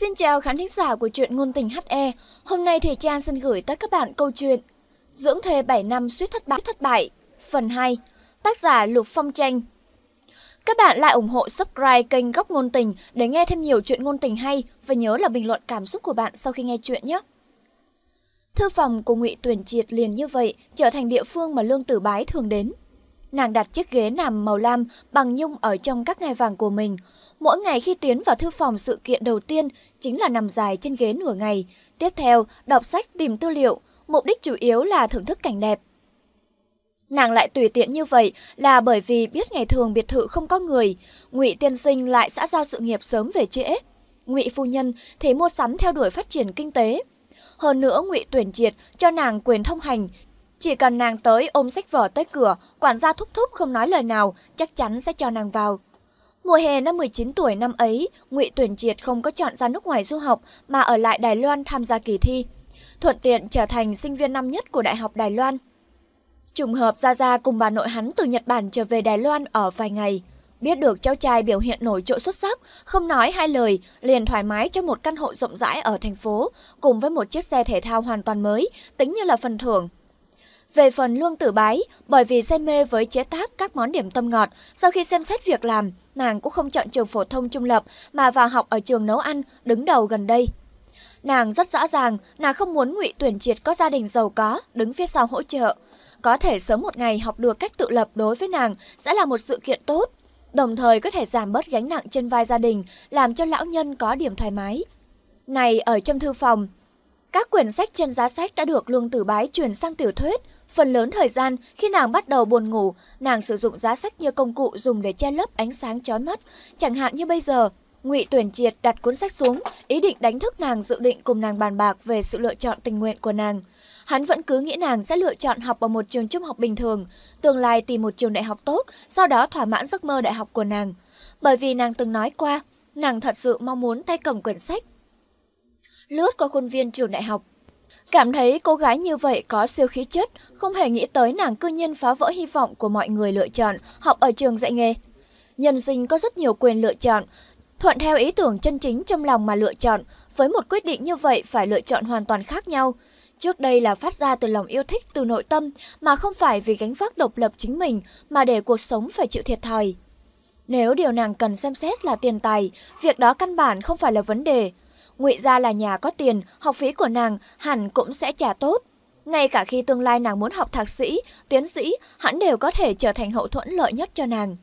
Xin chào khán thính giả của truyện ngôn tình HE. Hôm nay Thùy Trang xin gửi tới các bạn câu chuyện Dưỡng thề 7 năm suýt thất bại, thất bại, phần 2. Tác giả Lục Phong Tranh. Các bạn lại ủng hộ subscribe kênh Góc Ngôn Tình để nghe thêm nhiều chuyện ngôn tình hay và nhớ là bình luận cảm xúc của bạn sau khi nghe chuyện nhé. Thư phòng của Ngụy Tuyển Triệt liền như vậy trở thành địa phương mà Lương Tử Bái thường đến. Nàng đặt chiếc ghế nằm màu lam bằng nhung ở trong các ngai vàng của mình, Mỗi ngày khi tiến vào thư phòng sự kiện đầu tiên chính là nằm dài trên ghế nửa ngày, tiếp theo đọc sách tìm tư liệu, mục đích chủ yếu là thưởng thức cảnh đẹp. Nàng lại tùy tiện như vậy là bởi vì biết ngày thường biệt thự không có người, Ngụy tiên sinh lại xã giao sự nghiệp sớm về trễ. Ngụy phu nhân thì mua sắm theo đuổi phát triển kinh tế. Hơn nữa Ngụy tuyển triệt cho nàng quyền thông hành, chỉ cần nàng tới ôm sách vở tới cửa, quản gia thúc thúc không nói lời nào, chắc chắn sẽ cho nàng vào. Mùa hè năm 19 tuổi năm ấy, Ngụy Tuyển Triệt không có chọn ra nước ngoài du học mà ở lại Đài Loan tham gia kỳ thi, thuận tiện trở thành sinh viên năm nhất của Đại học Đài Loan. Trùng hợp Gia Gia cùng bà nội hắn từ Nhật Bản trở về Đài Loan ở vài ngày. Biết được cháu trai biểu hiện nổi trội xuất sắc, không nói hai lời, liền thoải mái cho một căn hộ rộng rãi ở thành phố, cùng với một chiếc xe thể thao hoàn toàn mới, tính như là phần thưởng. Về phần lương Tử Bái, bởi vì say mê với chế tác các món điểm tâm ngọt, sau khi xem xét việc làm, nàng cũng không chọn trường phổ thông trung lập mà vào học ở trường nấu ăn đứng đầu gần đây. Nàng rất rõ ràng, nàng không muốn ngụy tuyển triệt có gia đình giàu có, đứng phía sau hỗ trợ. Có thể sớm một ngày học được cách tự lập đối với nàng sẽ là một sự kiện tốt, đồng thời có thể giảm bớt gánh nặng trên vai gia đình, làm cho lão nhân có điểm thoải mái. Này ở trong thư phòng, các quyển sách trên giá sách đã được lương Tử Bái chuyển sang tiểu thuyết, Phần lớn thời gian, khi nàng bắt đầu buồn ngủ, nàng sử dụng giá sách như công cụ dùng để che lấp ánh sáng chói mắt. Chẳng hạn như bây giờ, Ngụy Tuyển Triệt đặt cuốn sách xuống, ý định đánh thức nàng dự định cùng nàng bàn bạc về sự lựa chọn tình nguyện của nàng. Hắn vẫn cứ nghĩ nàng sẽ lựa chọn học ở một trường trung học bình thường, tương lai tìm một trường đại học tốt, sau đó thỏa mãn giấc mơ đại học của nàng. Bởi vì nàng từng nói qua, nàng thật sự mong muốn tay cầm quyển sách lướt qua khuôn viên trường đại học, Cảm thấy cô gái như vậy có siêu khí chất, không hề nghĩ tới nàng cư nhiên phá vỡ hy vọng của mọi người lựa chọn học ở trường dạy nghề. Nhân sinh có rất nhiều quyền lựa chọn, thuận theo ý tưởng chân chính trong lòng mà lựa chọn, với một quyết định như vậy phải lựa chọn hoàn toàn khác nhau. Trước đây là phát ra từ lòng yêu thích từ nội tâm mà không phải vì gánh vác độc lập chính mình mà để cuộc sống phải chịu thiệt thòi. Nếu điều nàng cần xem xét là tiền tài, việc đó căn bản không phải là vấn đề. Ngụy ra là nhà có tiền, học phí của nàng hẳn cũng sẽ trả tốt. Ngay cả khi tương lai nàng muốn học thạc sĩ, tiến sĩ, hắn đều có thể trở thành hậu thuẫn lợi nhất cho nàng.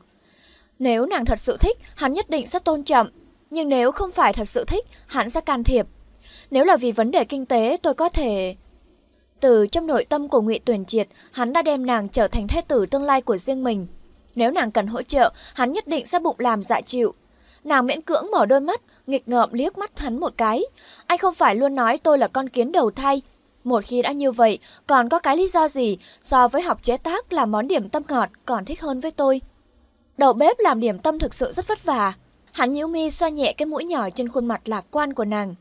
Nếu nàng thật sự thích, hắn nhất định sẽ tôn trọng. Nhưng nếu không phải thật sự thích, hắn sẽ can thiệp. Nếu là vì vấn đề kinh tế, tôi có thể... Từ trong nội tâm của Ngụy Tuyển Triệt, hắn đã đem nàng trở thành thế tử tương lai của riêng mình. Nếu nàng cần hỗ trợ, hắn nhất định sẽ bụng làm dạ chịu. Nàng miễn cưỡng mở đôi mắt, nghịch ngợm liếc mắt hắn một cái. Anh không phải luôn nói tôi là con kiến đầu thai. Một khi đã như vậy, còn có cái lý do gì so với học chế tác là món điểm tâm ngọt còn thích hơn với tôi. Đầu bếp làm điểm tâm thực sự rất vất vả. Hắn nhíu mi xoa nhẹ cái mũi nhỏ trên khuôn mặt lạc quan của nàng.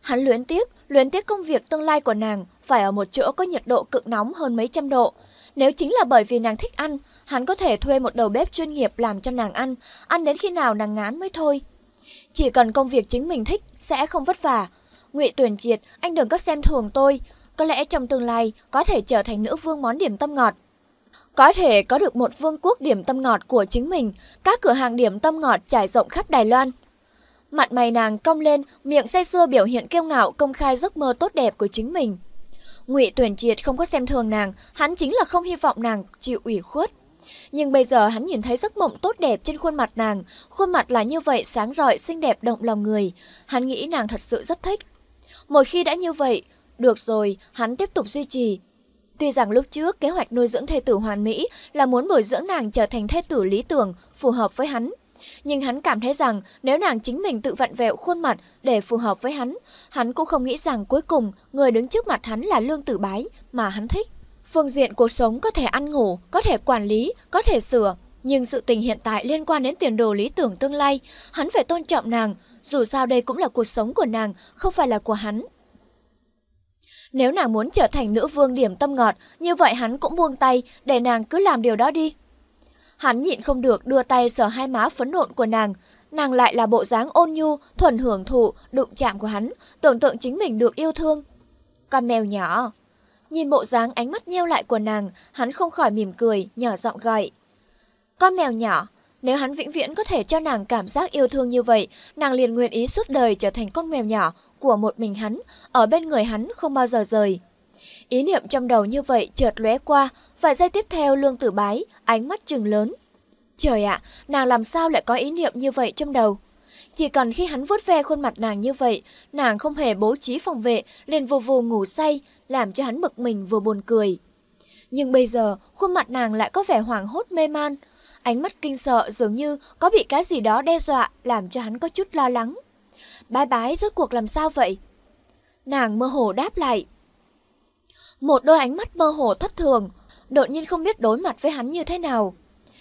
Hắn luyến tiếc, luyến tiếc công việc tương lai của nàng phải ở một chỗ có nhiệt độ cực nóng hơn mấy trăm độ. Nếu chính là bởi vì nàng thích ăn, hắn có thể thuê một đầu bếp chuyên nghiệp làm cho nàng ăn, ăn đến khi nào nàng ngán mới thôi. Chỉ cần công việc chính mình thích sẽ không vất vả. Ngụy Tuyển Triệt, anh đừng có xem thường tôi, có lẽ trong tương lai có thể trở thành nữ vương món điểm tâm ngọt. Có thể có được một vương quốc điểm tâm ngọt của chính mình, các cửa hàng điểm tâm ngọt trải rộng khắp Đài Loan. Mặt mày nàng cong lên, miệng say xưa biểu hiện kiêu ngạo công khai giấc mơ tốt đẹp của chính mình. Ngụy Tuyển Triệt không có xem thường nàng, hắn chính là không hy vọng nàng chịu ủy khuất. Nhưng bây giờ hắn nhìn thấy giấc mộng tốt đẹp trên khuôn mặt nàng, khuôn mặt là như vậy sáng rọi, xinh đẹp động lòng người. Hắn nghĩ nàng thật sự rất thích. Một khi đã như vậy, được rồi, hắn tiếp tục duy trì. Tuy rằng lúc trước kế hoạch nuôi dưỡng thê tử hoàn mỹ là muốn bồi dưỡng nàng trở thành thê tử lý tưởng, phù hợp với hắn nhưng hắn cảm thấy rằng nếu nàng chính mình tự vặn vẹo khuôn mặt để phù hợp với hắn, hắn cũng không nghĩ rằng cuối cùng người đứng trước mặt hắn là Lương Tử Bái mà hắn thích. Phương diện cuộc sống có thể ăn ngủ, có thể quản lý, có thể sửa, nhưng sự tình hiện tại liên quan đến tiền đồ lý tưởng tương lai, hắn phải tôn trọng nàng, dù sao đây cũng là cuộc sống của nàng, không phải là của hắn. Nếu nàng muốn trở thành nữ vương điểm tâm ngọt, như vậy hắn cũng buông tay để nàng cứ làm điều đó đi. Hắn nhịn không được đưa tay sờ hai má phấn nộn của nàng. Nàng lại là bộ dáng ôn nhu, thuần hưởng thụ, đụng chạm của hắn, tưởng tượng chính mình được yêu thương. Con mèo nhỏ. Nhìn bộ dáng ánh mắt nheo lại của nàng, hắn không khỏi mỉm cười, nhỏ giọng gọi. Con mèo nhỏ, nếu hắn vĩnh viễn có thể cho nàng cảm giác yêu thương như vậy, nàng liền nguyện ý suốt đời trở thành con mèo nhỏ của một mình hắn, ở bên người hắn không bao giờ rời. Ý niệm trong đầu như vậy chợt lóe qua, vài giây tiếp theo Lương Tử Bái, ánh mắt trừng lớn. Trời ạ, nàng làm sao lại có ý niệm như vậy trong đầu? Chỉ cần khi hắn vuốt ve khuôn mặt nàng như vậy, nàng không hề bố trí phòng vệ, liền vù vù ngủ say, làm cho hắn mực mình vừa buồn cười. Nhưng bây giờ, khuôn mặt nàng lại có vẻ hoảng hốt mê man. Ánh mắt kinh sợ dường như có bị cái gì đó đe dọa, làm cho hắn có chút lo lắng. Bái bái rốt cuộc làm sao vậy? Nàng mơ hồ đáp lại một đôi ánh mắt mơ hồ thất thường, đột nhiên không biết đối mặt với hắn như thế nào.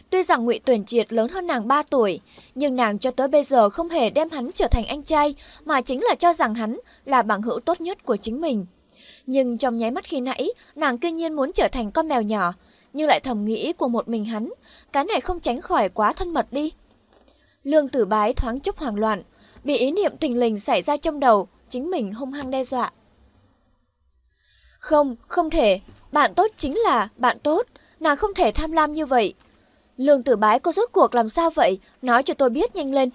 Tuy rằng Ngụy Tuyển Triệt lớn hơn nàng 3 tuổi, nhưng nàng cho tới bây giờ không hề đem hắn trở thành anh trai, mà chính là cho rằng hắn là bằng hữu tốt nhất của chính mình. Nhưng trong nháy mắt khi nãy, nàng kinh nhiên muốn trở thành con mèo nhỏ, nhưng lại thầm nghĩ của một mình hắn, cái này không tránh khỏi quá thân mật đi. Lương Tử Bái thoáng chốc hoảng loạn, bị ý niệm thình lình xảy ra trong đầu, chính mình hung hăng đe dọa. Không, không thể, bạn tốt chính là bạn tốt, nàng không thể tham lam như vậy. Lương tử bái cô rốt cuộc làm sao vậy, nói cho tôi biết nhanh lên.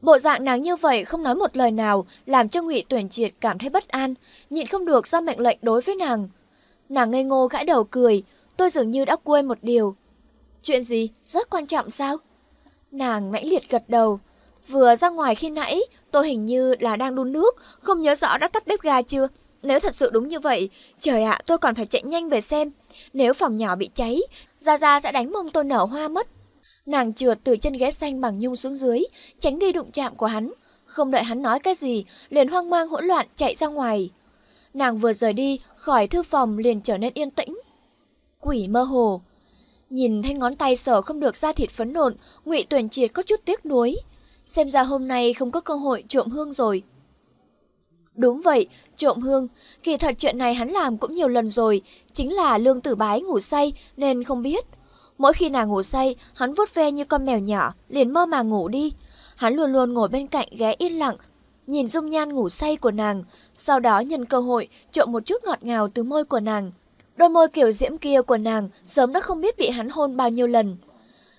Bộ dạng nàng như vậy không nói một lời nào, làm cho ngụy tuyển triệt cảm thấy bất an, nhịn không được ra mệnh lệnh đối với nàng. Nàng ngây ngô gãi đầu cười, tôi dường như đã quên một điều. Chuyện gì, rất quan trọng sao? Nàng mãnh liệt gật đầu. Vừa ra ngoài khi nãy, tôi hình như là đang đun nước, không nhớ rõ đã tắt bếp ga chưa, nếu thật sự đúng như vậy, trời ạ, tôi còn phải chạy nhanh về xem. Nếu phòng nhỏ bị cháy, Gia Gia sẽ đánh mông tôi nở hoa mất. Nàng trượt từ chân ghế xanh bằng nhung xuống dưới, tránh đi đụng chạm của hắn. Không đợi hắn nói cái gì, liền hoang mang hỗn loạn chạy ra ngoài. Nàng vừa rời đi, khỏi thư phòng liền trở nên yên tĩnh. Quỷ mơ hồ. Nhìn thấy ngón tay sở không được ra thịt phấn nộn, ngụy tuyển triệt có chút tiếc nuối. Xem ra hôm nay không có cơ hội trộm hương rồi. Đúng vậy, trộm hương. Kỳ thật chuyện này hắn làm cũng nhiều lần rồi. Chính là lương tử bái ngủ say nên không biết. Mỗi khi nàng ngủ say, hắn vuốt ve như con mèo nhỏ, liền mơ mà ngủ đi. Hắn luôn luôn ngồi bên cạnh ghé yên lặng, nhìn dung nhan ngủ say của nàng. Sau đó nhân cơ hội trộm một chút ngọt ngào từ môi của nàng. Đôi môi kiểu diễm kia của nàng sớm đã không biết bị hắn hôn bao nhiêu lần.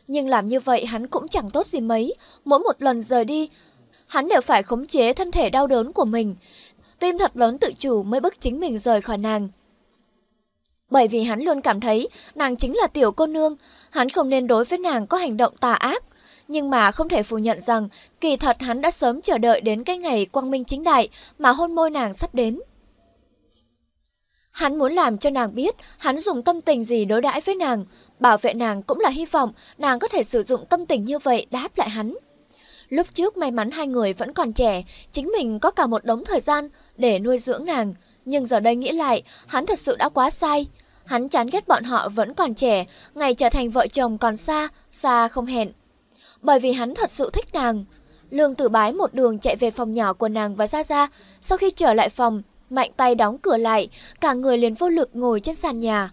Nhưng làm như vậy hắn cũng chẳng tốt gì mấy. Mỗi một lần rời đi, hắn đều phải khống chế thân thể đau đớn của mình. Tim thật lớn tự chủ mới bức chính mình rời khỏi nàng. Bởi vì hắn luôn cảm thấy nàng chính là tiểu cô nương, hắn không nên đối với nàng có hành động tà ác. Nhưng mà không thể phủ nhận rằng kỳ thật hắn đã sớm chờ đợi đến cái ngày quang minh chính đại mà hôn môi nàng sắp đến. Hắn muốn làm cho nàng biết hắn dùng tâm tình gì đối đãi với nàng, bảo vệ nàng cũng là hy vọng nàng có thể sử dụng tâm tình như vậy đáp lại hắn. Lúc trước may mắn hai người vẫn còn trẻ, chính mình có cả một đống thời gian để nuôi dưỡng nàng. Nhưng giờ đây nghĩ lại, hắn thật sự đã quá sai. Hắn chán ghét bọn họ vẫn còn trẻ, ngày trở thành vợ chồng còn xa, xa không hẹn. Bởi vì hắn thật sự thích nàng. Lương tử bái một đường chạy về phòng nhỏ của nàng và ra ra. Sau khi trở lại phòng, mạnh tay đóng cửa lại, cả người liền vô lực ngồi trên sàn nhà.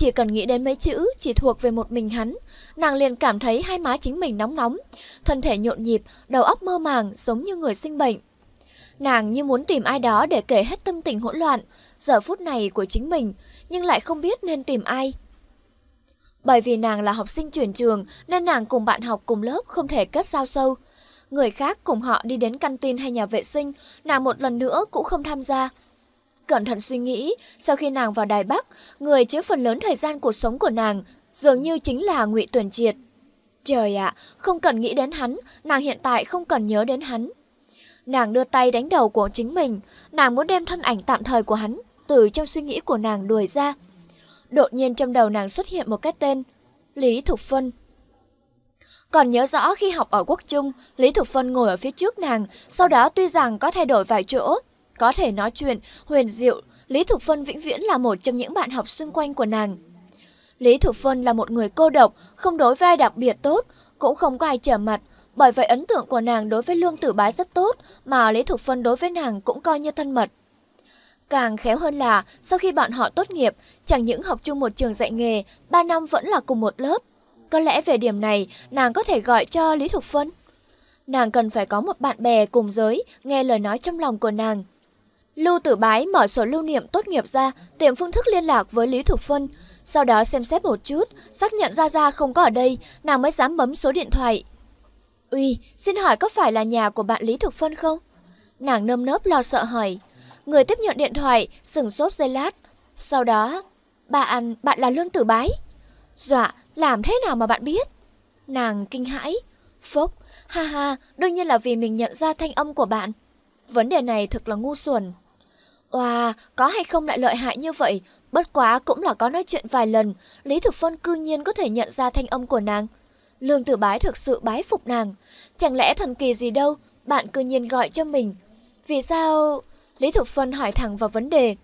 Chỉ cần nghĩ đến mấy chữ chỉ thuộc về một mình hắn, nàng liền cảm thấy hai má chính mình nóng nóng, thân thể nhộn nhịp, đầu óc mơ màng giống như người sinh bệnh. Nàng như muốn tìm ai đó để kể hết tâm tình hỗn loạn, giờ phút này của chính mình, nhưng lại không biết nên tìm ai. Bởi vì nàng là học sinh chuyển trường nên nàng cùng bạn học cùng lớp không thể kết giao sâu. Người khác cùng họ đi đến căn tin hay nhà vệ sinh, nàng một lần nữa cũng không tham gia cẩn thận suy nghĩ, sau khi nàng vào Đài Bắc, người chiếm phần lớn thời gian cuộc sống của nàng dường như chính là Ngụy Tuyển Triệt. Trời ạ, không cần nghĩ đến hắn, nàng hiện tại không cần nhớ đến hắn. Nàng đưa tay đánh đầu của chính mình, nàng muốn đem thân ảnh tạm thời của hắn từ trong suy nghĩ của nàng đuổi ra. Đột nhiên trong đầu nàng xuất hiện một cái tên, Lý Thục Phân. Còn nhớ rõ khi học ở Quốc Trung, Lý Thục Phân ngồi ở phía trước nàng, sau đó tuy rằng có thay đổi vài chỗ, có thể nói chuyện, huyền diệu, Lý Thục Phân vĩnh viễn là một trong những bạn học xung quanh của nàng. Lý Thục Phân là một người cô độc, không đối vai đặc biệt tốt, cũng không có ai trở mặt, bởi vậy ấn tượng của nàng đối với Lương Tử Bái rất tốt, mà Lý Thục Phân đối với nàng cũng coi như thân mật. Càng khéo hơn là, sau khi bọn họ tốt nghiệp, chẳng những học chung một trường dạy nghề, ba năm vẫn là cùng một lớp. Có lẽ về điểm này, nàng có thể gọi cho Lý Thục Phân. Nàng cần phải có một bạn bè cùng giới, nghe lời nói trong lòng của nàng. Lưu Tử Bái mở sổ lưu niệm tốt nghiệp ra, tìm phương thức liên lạc với Lý Thục Phân. Sau đó xem xét một chút, xác nhận Gia Gia không có ở đây, nàng mới dám bấm số điện thoại. Uy, xin hỏi có phải là nhà của bạn Lý Thục Phân không? Nàng nơm nớp lo sợ hỏi. Người tiếp nhận điện thoại, sừng sốt dây lát. Sau đó, bạn, bạn là Lương Tử Bái. Dọa, dạ, làm thế nào mà bạn biết? Nàng kinh hãi. Phốc, ha ha, đương nhiên là vì mình nhận ra thanh âm của bạn. Vấn đề này thật là ngu xuẩn. Oà, wow, có hay không lại lợi hại như vậy? Bất quá cũng là có nói chuyện vài lần, Lý Thực Phân cư nhiên có thể nhận ra thanh âm của nàng. Lương Tử Bái thực sự bái phục nàng. Chẳng lẽ thần kỳ gì đâu, bạn cư nhiên gọi cho mình. Vì sao... Lý Thực Phân hỏi thẳng vào vấn đề.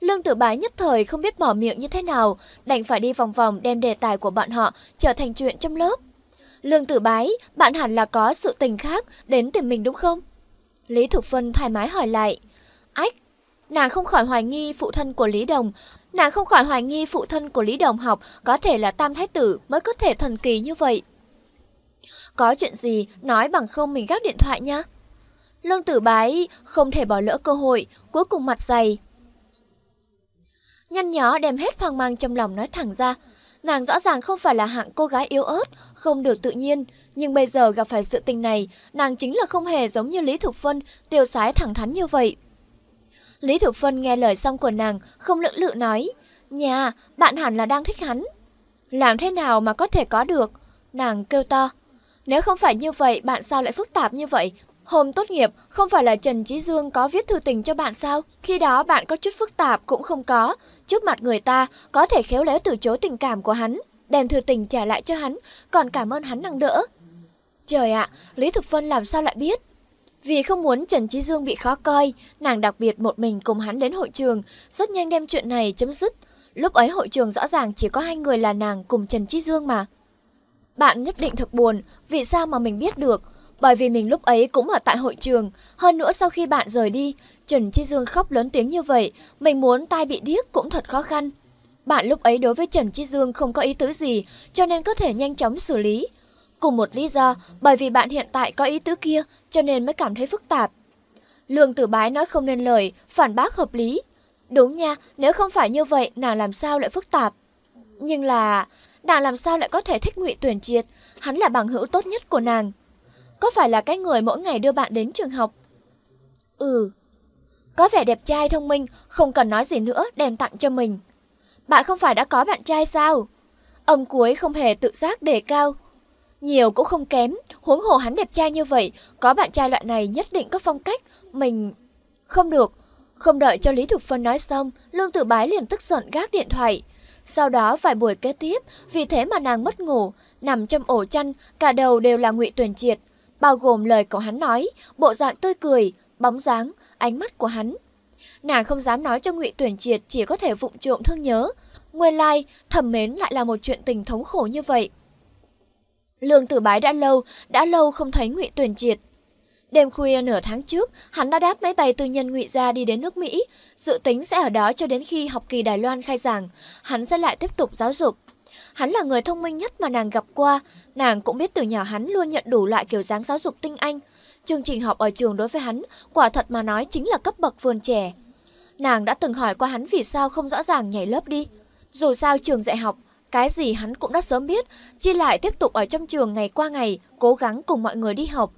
Lương Tử Bái nhất thời không biết mở miệng như thế nào, đành phải đi vòng vòng đem đề tài của bọn họ trở thành chuyện trong lớp. Lương Tử Bái, bạn hẳn là có sự tình khác đến tìm mình đúng không? Lý Thục Phân thoải mái hỏi lại. Ách, Nàng không khỏi hoài nghi phụ thân của Lý Đồng, nàng không khỏi hoài nghi phụ thân của Lý Đồng học có thể là tam thái tử mới có thể thần kỳ như vậy. Có chuyện gì nói bằng không mình gác điện thoại nhá. Lương Tử Bái không thể bỏ lỡ cơ hội, cuối cùng mặt dày. Nhăn nhó đem hết hoang mang trong lòng nói thẳng ra. Nàng rõ ràng không phải là hạng cô gái yếu ớt, không được tự nhiên, nhưng bây giờ gặp phải sự tình này, nàng chính là không hề giống như Lý Thục Vân, tiêu sái thẳng thắn như vậy. Lý Thục Phân nghe lời xong của nàng, không lưỡng lự nói. Nhà, bạn hẳn là đang thích hắn. Làm thế nào mà có thể có được? Nàng kêu to. Nếu không phải như vậy, bạn sao lại phức tạp như vậy? Hôm tốt nghiệp, không phải là Trần Chí Dương có viết thư tình cho bạn sao? Khi đó bạn có chút phức tạp cũng không có. Trước mặt người ta, có thể khéo léo từ chối tình cảm của hắn. Đem thư tình trả lại cho hắn, còn cảm ơn hắn năng đỡ. Trời ạ, Lý Thục Phân làm sao lại biết? Vì không muốn Trần Trí Dương bị khó coi, nàng đặc biệt một mình cùng hắn đến hội trường, rất nhanh đem chuyện này chấm dứt. Lúc ấy hội trường rõ ràng chỉ có hai người là nàng cùng Trần Trí Dương mà. Bạn nhất định thật buồn, vì sao mà mình biết được? Bởi vì mình lúc ấy cũng ở tại hội trường, hơn nữa sau khi bạn rời đi, Trần Chi Dương khóc lớn tiếng như vậy, mình muốn tai bị điếc cũng thật khó khăn. Bạn lúc ấy đối với Trần Chi Dương không có ý tứ gì, cho nên có thể nhanh chóng xử lý. Cùng một lý do, bởi vì bạn hiện tại có ý tứ kia, cho nên mới cảm thấy phức tạp. Lương Tử Bái nói không nên lời, phản bác hợp lý. Đúng nha, nếu không phải như vậy nàng làm sao lại phức tạp. Nhưng là nàng làm sao lại có thể thích ngụy tuyển triệt, hắn là bằng hữu tốt nhất của nàng. Có phải là cái người mỗi ngày đưa bạn đến trường học? Ừ. Có vẻ đẹp trai thông minh, không cần nói gì nữa đem tặng cho mình. Bạn không phải đã có bạn trai sao? Ông cuối không hề tự giác đề cao, nhiều cũng không kém, huống hồ hắn đẹp trai như vậy, có bạn trai loại này nhất định có phong cách, mình... Không được, không đợi cho Lý Thục Phân nói xong, Lương Tử Bái liền tức giận gác điện thoại. Sau đó vài buổi kế tiếp, vì thế mà nàng mất ngủ, nằm trong ổ chăn, cả đầu đều là ngụy tuyển triệt, bao gồm lời của hắn nói, bộ dạng tươi cười, bóng dáng, ánh mắt của hắn. Nàng không dám nói cho ngụy tuyển triệt chỉ có thể vụng trộm thương nhớ. Nguyên lai, like, thầm mến lại là một chuyện tình thống khổ như vậy. Lương Tử Bái đã lâu, đã lâu không thấy Ngụy Tuyển Triệt. Đêm khuya nửa tháng trước, hắn đã đáp máy bay tư nhân Ngụy gia đi đến nước Mỹ, dự tính sẽ ở đó cho đến khi học kỳ Đài Loan khai giảng, hắn sẽ lại tiếp tục giáo dục. Hắn là người thông minh nhất mà nàng gặp qua, nàng cũng biết từ nhỏ hắn luôn nhận đủ loại kiểu dáng giáo dục tinh anh. Chương trình học ở trường đối với hắn, quả thật mà nói chính là cấp bậc vườn trẻ. Nàng đã từng hỏi qua hắn vì sao không rõ ràng nhảy lớp đi. Dù sao trường dạy học cái gì hắn cũng đã sớm biết, chi lại tiếp tục ở trong trường ngày qua ngày, cố gắng cùng mọi người đi học.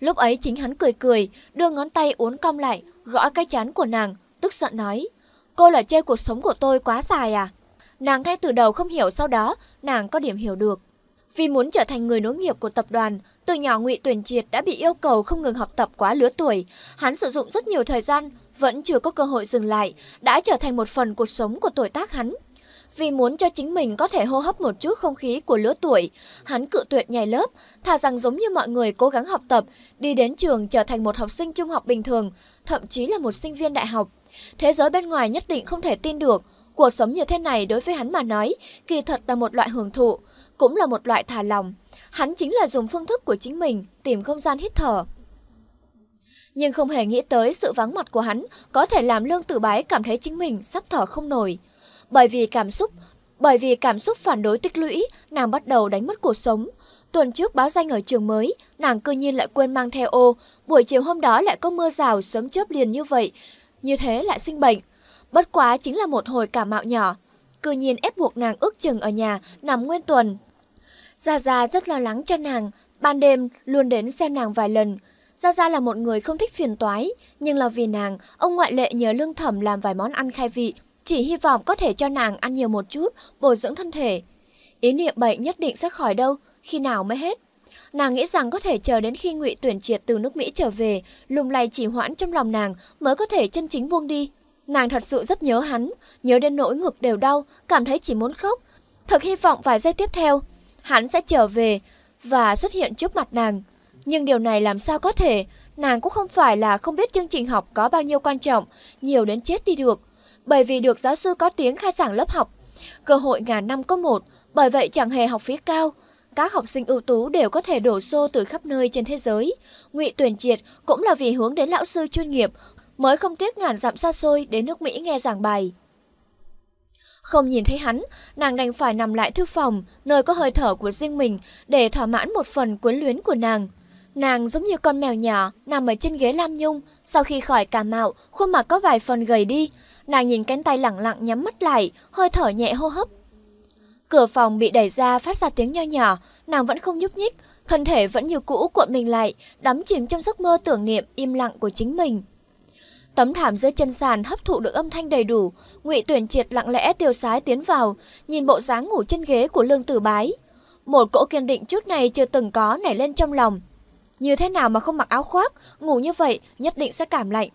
Lúc ấy chính hắn cười cười, đưa ngón tay uốn cong lại, gõ cái chán của nàng, tức giận nói. Cô là chê cuộc sống của tôi quá dài à? Nàng ngay từ đầu không hiểu sau đó, nàng có điểm hiểu được. Vì muốn trở thành người nối nghiệp của tập đoàn, từ nhỏ Ngụy Tuyển Triệt đã bị yêu cầu không ngừng học tập quá lứa tuổi. Hắn sử dụng rất nhiều thời gian, vẫn chưa có cơ hội dừng lại, đã trở thành một phần cuộc sống của tuổi tác hắn. Vì muốn cho chính mình có thể hô hấp một chút không khí của lứa tuổi, hắn cự tuyệt nhảy lớp, thà rằng giống như mọi người cố gắng học tập, đi đến trường trở thành một học sinh trung học bình thường, thậm chí là một sinh viên đại học. Thế giới bên ngoài nhất định không thể tin được, cuộc sống như thế này đối với hắn mà nói, kỳ thật là một loại hưởng thụ, cũng là một loại thả lòng. Hắn chính là dùng phương thức của chính mình, tìm không gian hít thở. Nhưng không hề nghĩ tới sự vắng mặt của hắn có thể làm Lương Tử Bái cảm thấy chính mình sắp thở không nổi. Bởi vì cảm xúc, bởi vì cảm xúc phản đối tích lũy, nàng bắt đầu đánh mất cuộc sống. Tuần trước báo danh ở trường mới, nàng cư nhiên lại quên mang theo ô, buổi chiều hôm đó lại có mưa rào sớm chớp liền như vậy, như thế lại sinh bệnh. Bất quá chính là một hồi cảm mạo nhỏ, cư nhiên ép buộc nàng ước chừng ở nhà, nằm nguyên tuần. Gia Gia rất lo lắng cho nàng, ban đêm luôn đến xem nàng vài lần. Gia Gia là một người không thích phiền toái, nhưng là vì nàng, ông ngoại lệ nhờ lương thẩm làm vài món ăn khai vị chỉ hy vọng có thể cho nàng ăn nhiều một chút, bổ dưỡng thân thể. Ý niệm bệnh nhất định sẽ khỏi đâu, khi nào mới hết. Nàng nghĩ rằng có thể chờ đến khi ngụy tuyển triệt từ nước Mỹ trở về, lùng lay chỉ hoãn trong lòng nàng mới có thể chân chính buông đi. Nàng thật sự rất nhớ hắn, nhớ đến nỗi ngực đều đau, cảm thấy chỉ muốn khóc. Thật hy vọng vài giây tiếp theo, hắn sẽ trở về và xuất hiện trước mặt nàng. Nhưng điều này làm sao có thể, nàng cũng không phải là không biết chương trình học có bao nhiêu quan trọng, nhiều đến chết đi được bởi vì được giáo sư có tiếng khai giảng lớp học. Cơ hội ngàn năm có một, bởi vậy chẳng hề học phí cao. Các học sinh ưu tú đều có thể đổ xô từ khắp nơi trên thế giới. Ngụy Tuyển Triệt cũng là vì hướng đến lão sư chuyên nghiệp, mới không tiếc ngàn dặm xa xôi đến nước Mỹ nghe giảng bài. Không nhìn thấy hắn, nàng đành phải nằm lại thư phòng, nơi có hơi thở của riêng mình, để thỏa mãn một phần cuốn luyến của nàng. Nàng giống như con mèo nhỏ, nằm ở trên ghế lam nhung, sau khi khỏi cà mạo, khuôn mặt có vài phần gầy đi, Nàng nhìn cánh tay lẳng lặng nhắm mắt lại, hơi thở nhẹ hô hấp. Cửa phòng bị đẩy ra phát ra tiếng nho nhỏ, nàng vẫn không nhúc nhích, thân thể vẫn như cũ cuộn mình lại, đắm chìm trong giấc mơ tưởng niệm im lặng của chính mình. Tấm thảm dưới chân sàn hấp thụ được âm thanh đầy đủ, Ngụy Tuyển Triệt lặng lẽ tiêu sái tiến vào, nhìn bộ dáng ngủ trên ghế của Lương Tử Bái. Một cỗ kiên định trước này chưa từng có nảy lên trong lòng. Như thế nào mà không mặc áo khoác, ngủ như vậy nhất định sẽ cảm lạnh.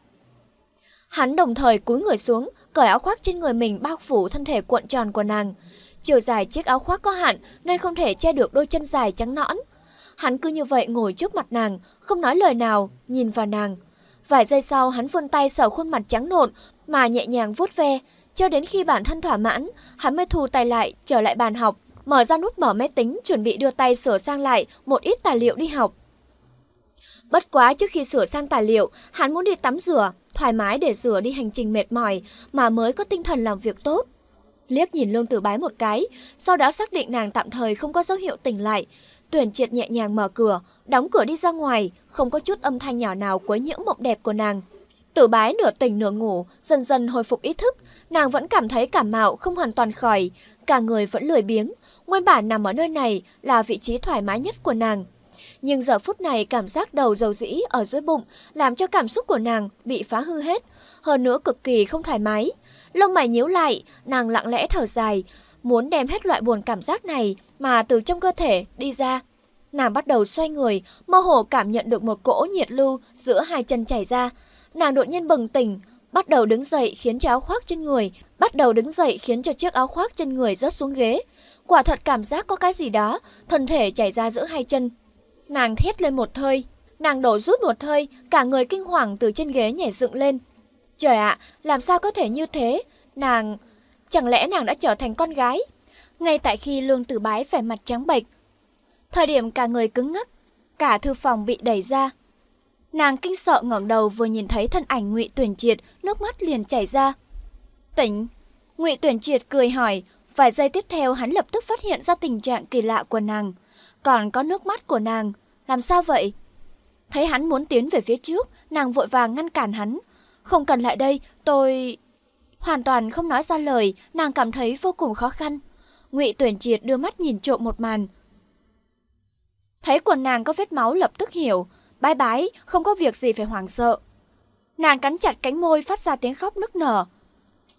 Hắn đồng thời cúi người xuống, cởi áo khoác trên người mình bao phủ thân thể cuộn tròn của nàng. Chiều dài chiếc áo khoác có hạn nên không thể che được đôi chân dài trắng nõn. Hắn cứ như vậy ngồi trước mặt nàng, không nói lời nào, nhìn vào nàng. Vài giây sau hắn vươn tay sờ khuôn mặt trắng nộn mà nhẹ nhàng vuốt ve, cho đến khi bản thân thỏa mãn, hắn mới thu tay lại, trở lại bàn học, mở ra nút mở máy tính chuẩn bị đưa tay sửa sang lại một ít tài liệu đi học. Bất quá trước khi sửa sang tài liệu, hắn muốn đi tắm rửa, thoải mái để rửa đi hành trình mệt mỏi mà mới có tinh thần làm việc tốt. Liếc nhìn Lương Tử Bái một cái, sau đó xác định nàng tạm thời không có dấu hiệu tỉnh lại. Tuyển triệt nhẹ nhàng mở cửa, đóng cửa đi ra ngoài, không có chút âm thanh nhỏ nào quấy nhiễu mộng đẹp của nàng. Tử bái nửa tỉnh nửa ngủ, dần dần hồi phục ý thức, nàng vẫn cảm thấy cảm mạo không hoàn toàn khỏi, cả người vẫn lười biếng, nguyên bản nằm ở nơi này là vị trí thoải mái nhất của nàng. Nhưng giờ phút này cảm giác đầu dầu dĩ ở dưới bụng làm cho cảm xúc của nàng bị phá hư hết, hơn nữa cực kỳ không thoải mái. Lông mày nhíu lại, nàng lặng lẽ thở dài, muốn đem hết loại buồn cảm giác này mà từ trong cơ thể đi ra. Nàng bắt đầu xoay người, mơ hồ cảm nhận được một cỗ nhiệt lưu giữa hai chân chảy ra. Nàng đột nhiên bừng tỉnh, bắt đầu đứng dậy khiến cho áo khoác trên người, bắt đầu đứng dậy khiến cho chiếc áo khoác trên người rớt xuống ghế. Quả thật cảm giác có cái gì đó, thân thể chảy ra giữa hai chân, Nàng thét lên một hơi, nàng đổ rút một hơi, cả người kinh hoàng từ trên ghế nhảy dựng lên. Trời ạ, làm sao có thể như thế? Nàng... Chẳng lẽ nàng đã trở thành con gái? Ngay tại khi Lương Tử Bái vẻ mặt trắng bệch, thời điểm cả người cứng ngắc, cả thư phòng bị đẩy ra. Nàng kinh sợ ngẩng đầu vừa nhìn thấy thân ảnh Ngụy Tuyển Triệt, nước mắt liền chảy ra. Tỉnh, Ngụy Tuyển Triệt cười hỏi, vài giây tiếp theo hắn lập tức phát hiện ra tình trạng kỳ lạ của nàng còn có nước mắt của nàng. Làm sao vậy? Thấy hắn muốn tiến về phía trước, nàng vội vàng ngăn cản hắn. Không cần lại đây, tôi... Hoàn toàn không nói ra lời, nàng cảm thấy vô cùng khó khăn. Ngụy Tuyển Triệt đưa mắt nhìn trộm một màn. Thấy quần nàng có vết máu lập tức hiểu, bái bái, không có việc gì phải hoảng sợ. Nàng cắn chặt cánh môi phát ra tiếng khóc nức nở.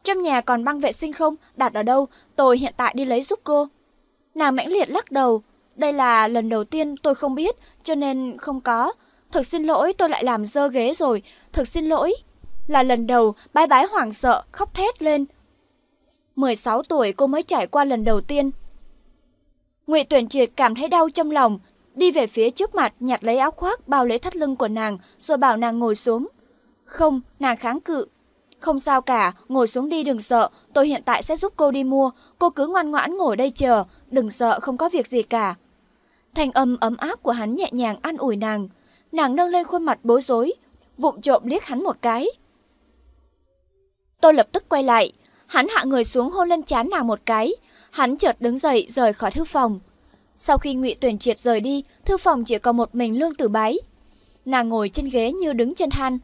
Trong nhà còn băng vệ sinh không? Đạt ở đâu? Tôi hiện tại đi lấy giúp cô. Nàng mãnh liệt lắc đầu, đây là lần đầu tiên tôi không biết, cho nên không có. thực xin lỗi tôi lại làm dơ ghế rồi, thực xin lỗi. Là lần đầu bái bái hoảng sợ, khóc thét lên. 16 tuổi cô mới trải qua lần đầu tiên. Ngụy Tuyển Triệt cảm thấy đau trong lòng, đi về phía trước mặt nhặt lấy áo khoác bao lấy thắt lưng của nàng rồi bảo nàng ngồi xuống. Không, nàng kháng cự. Không sao cả, ngồi xuống đi đừng sợ, tôi hiện tại sẽ giúp cô đi mua, cô cứ ngoan ngoãn ngồi đây chờ, đừng sợ không có việc gì cả. Thanh âm ấm áp của hắn nhẹ nhàng an ủi nàng. Nàng nâng lên khuôn mặt bối rối, vụng trộm liếc hắn một cái. Tôi lập tức quay lại, hắn hạ người xuống hôn lên chán nàng một cái, hắn chợt đứng dậy rời khỏi thư phòng. Sau khi Ngụy Tuyển Triệt rời đi, thư phòng chỉ còn một mình Lương Tử Bái. Nàng ngồi trên ghế như đứng trên than.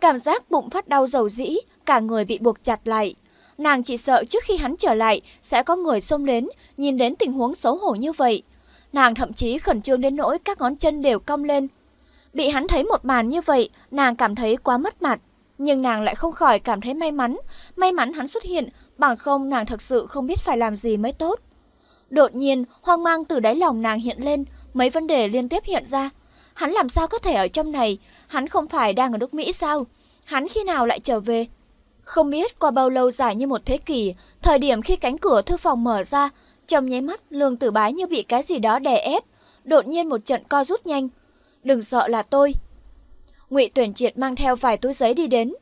Cảm giác bụng phát đau dầu dĩ, cả người bị buộc chặt lại. Nàng chỉ sợ trước khi hắn trở lại sẽ có người xông đến, nhìn đến tình huống xấu hổ như vậy, Nàng thậm chí khẩn trương đến nỗi các ngón chân đều cong lên. Bị hắn thấy một màn như vậy, nàng cảm thấy quá mất mặt. Nhưng nàng lại không khỏi cảm thấy may mắn. May mắn hắn xuất hiện, bằng không nàng thật sự không biết phải làm gì mới tốt. Đột nhiên, hoang mang từ đáy lòng nàng hiện lên, mấy vấn đề liên tiếp hiện ra. Hắn làm sao có thể ở trong này? Hắn không phải đang ở nước Mỹ sao? Hắn khi nào lại trở về? Không biết qua bao lâu dài như một thế kỷ, thời điểm khi cánh cửa thư phòng mở ra, trong nháy mắt, lương tử bái như bị cái gì đó đè ép, đột nhiên một trận co rút nhanh. Đừng sợ là tôi. Ngụy tuyển triệt mang theo vài túi giấy đi đến.